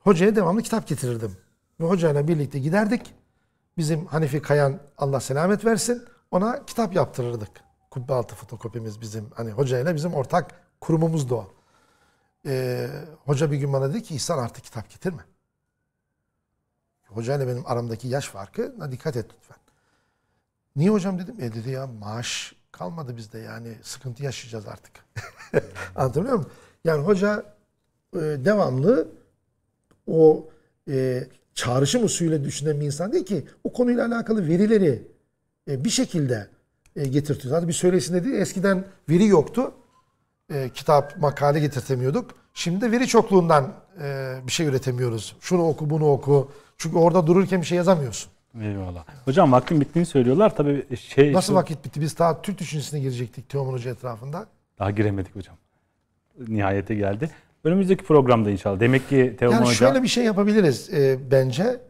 Hocaya devamlı kitap getirirdim. Ve hocayla birlikte giderdik. Bizim Hanifi Kayan Allah selamet versin. Ona kitap yaptırırdık. Kubbe altı fotokopimiz bizim. Hani hocayla bizim ortak kurumumuz da o e, hoca bir gün bana dedi ki İhsan artık kitap getirme. Hocayla benim aramdaki yaş farkı, dikkat et lütfen. Niye hocam dedim. E dedi ya maaş kalmadı bizde yani sıkıntı yaşayacağız artık. Anlatabiliyor muyum? Yani hoca e, devamlı o e, çağrışım usulüyle düşünen bir insan değil ki o konuyla alakalı verileri e, bir şekilde e, getirtiyor. Zaten bir söylesin dedi, eskiden veri yoktu e, kitap, makale getirtemiyorduk. Şimdi veri çokluğundan e, bir şey üretemiyoruz. Şunu oku, bunu oku. Çünkü orada dururken bir şey yazamıyorsun. Eyvallah. Hocam vaktin bittiğini söylüyorlar. Tabii e, şey Nasıl vakit bitti? Biz daha Türk düşüncesine girecektik Teoman Hoca etrafında. Daha giremedik hocam. Nihayete geldi. Önümüzdeki programda inşallah. Demek ki Teoman yani Hoca... şöyle bir şey yapabiliriz e, bence.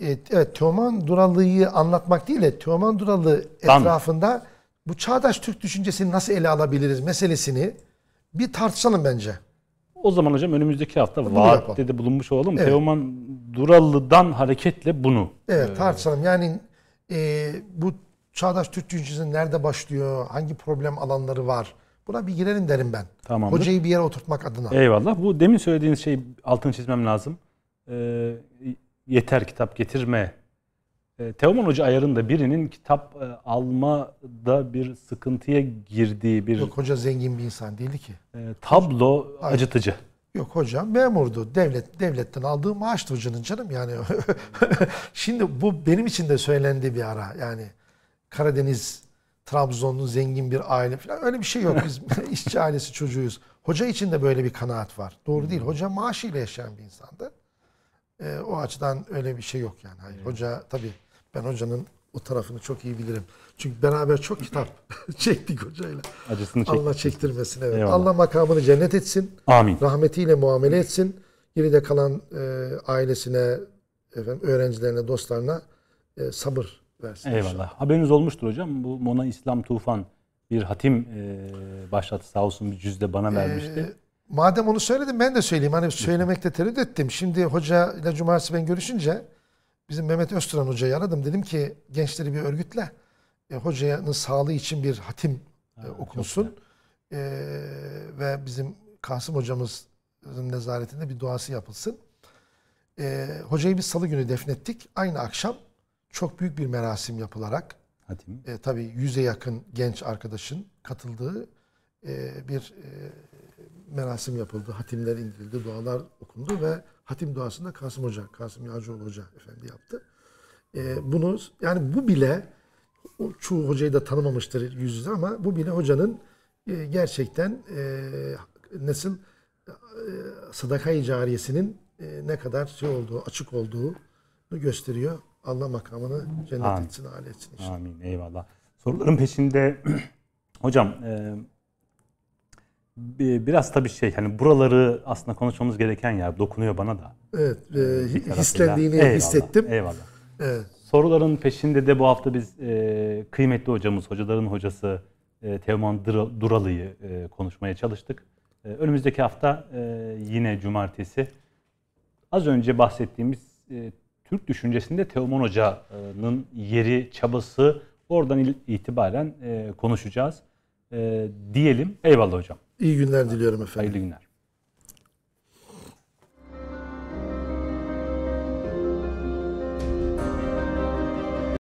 E, evet Teoman Duralı'yı anlatmak değil de Teoman Duralı etrafında Tam. bu çağdaş Türk düşüncesini nasıl ele alabiliriz meselesini bir tartışalım bence. O zaman hocam önümüzdeki hafta bunu vaatte de bulunmuş olalım. Evet. Teoman Durallı'dan hareketle bunu. Evet ee, tartışalım. Yani e, bu çağdaş Türk düşüncesi nerede başlıyor? Hangi problem alanları var? Buna bir girelim derim ben. Tamamdır. Hocayı bir yere oturtmak adına. Eyvallah. Bu demin söylediğiniz şey altını çizmem lazım. E, yeter kitap getirme e, Teoman Hoca ayarında birinin kitap e, almada bir sıkıntıya girdiği bir... Yok hoca zengin bir insan değildi ki. E, tablo Hayır. acıtıcı. Yok hocam memurdu. Devlet Devletten aldığı maaştı hocanın canım yani. Şimdi bu benim için de söylendi bir ara. Yani Karadeniz, Trabzonlu zengin bir aile falan öyle bir şey yok. Biz işçi ailesi çocuğuyuz. Hoca için de böyle bir kanaat var. Doğru hmm. değil. Hoca maaşıyla yaşayan bir insandı. E, o açıdan öyle bir şey yok yani. Hayır. Hoca tabii ben hocanın o tarafını çok iyi bilirim. Çünkü beraber çok kitap çektik hocayla. Acısını çektik. Allah çektirmesin. Evet. Allah makamını cennet etsin. Amin. Rahmetiyle muamele etsin. Geride kalan e, ailesine, efendim, öğrencilerine, dostlarına e, sabır versin. Eyvallah. Inşallah. Haberiniz olmuştur hocam. Bu Mona İslam Tufan bir hatim e, başlattı sağ olsun bir cüzde bana e, vermişti. Ee, madem onu söyledim ben de söyleyeyim. Hani söylemekte tereddüt ettim. Şimdi hoca ile cumartesi ben görüşünce Bizim Mehmet Özturan Hoca'yı aradım. Dedim ki gençleri bir örgütle e, hocanın sağlığı için bir hatim e, okunusun. E, ve bizim Kasım hocamızın nezaretinde bir duası yapılsın. E, hocayı biz salı günü defnettik. Aynı akşam çok büyük bir merasim yapılarak hatim. E, tabii yüze yakın genç arkadaşın katıldığı e, bir e, merasim yapıldı. Hatimler indirildi, dualar okundu ve hatim duasında Kasım Hoca, Kasım Yağcıoğlu Hoca efendi yaptı. E, bunu yani bu bile çoğu hocayı da tanımamıştır yüz yüze ama bu bile hocanın e, gerçekten e, nasıl e, sadaka-i cariyesinin e, ne kadar şey olduğu, açık olduğunu gösteriyor. Allah makamını cennet Amin. etsin, âli etsin inşallah. Amin. Eyvallah. Soruların peşinde hocam e, biraz tabii şey hani buraları aslında konuşmamız gereken yer dokunuyor bana da. Evet, e, ee, hislendiğini eyvallah, hissettim. Eyvallah. Evet. Soruların peşinde de bu hafta biz e, kıymetli hocamız, hocaların hocası e, Teoman Duralı'yı e, konuşmaya çalıştık. E, önümüzdeki hafta e, yine cumartesi az önce bahsettiğimiz e, Türk düşüncesinde Teoman Hoca'nın yeri, çabası oradan itibaren e, konuşacağız. E, diyelim. Eyvallah hocam. İyi günler diliyorum efendim. Hayırlı günler.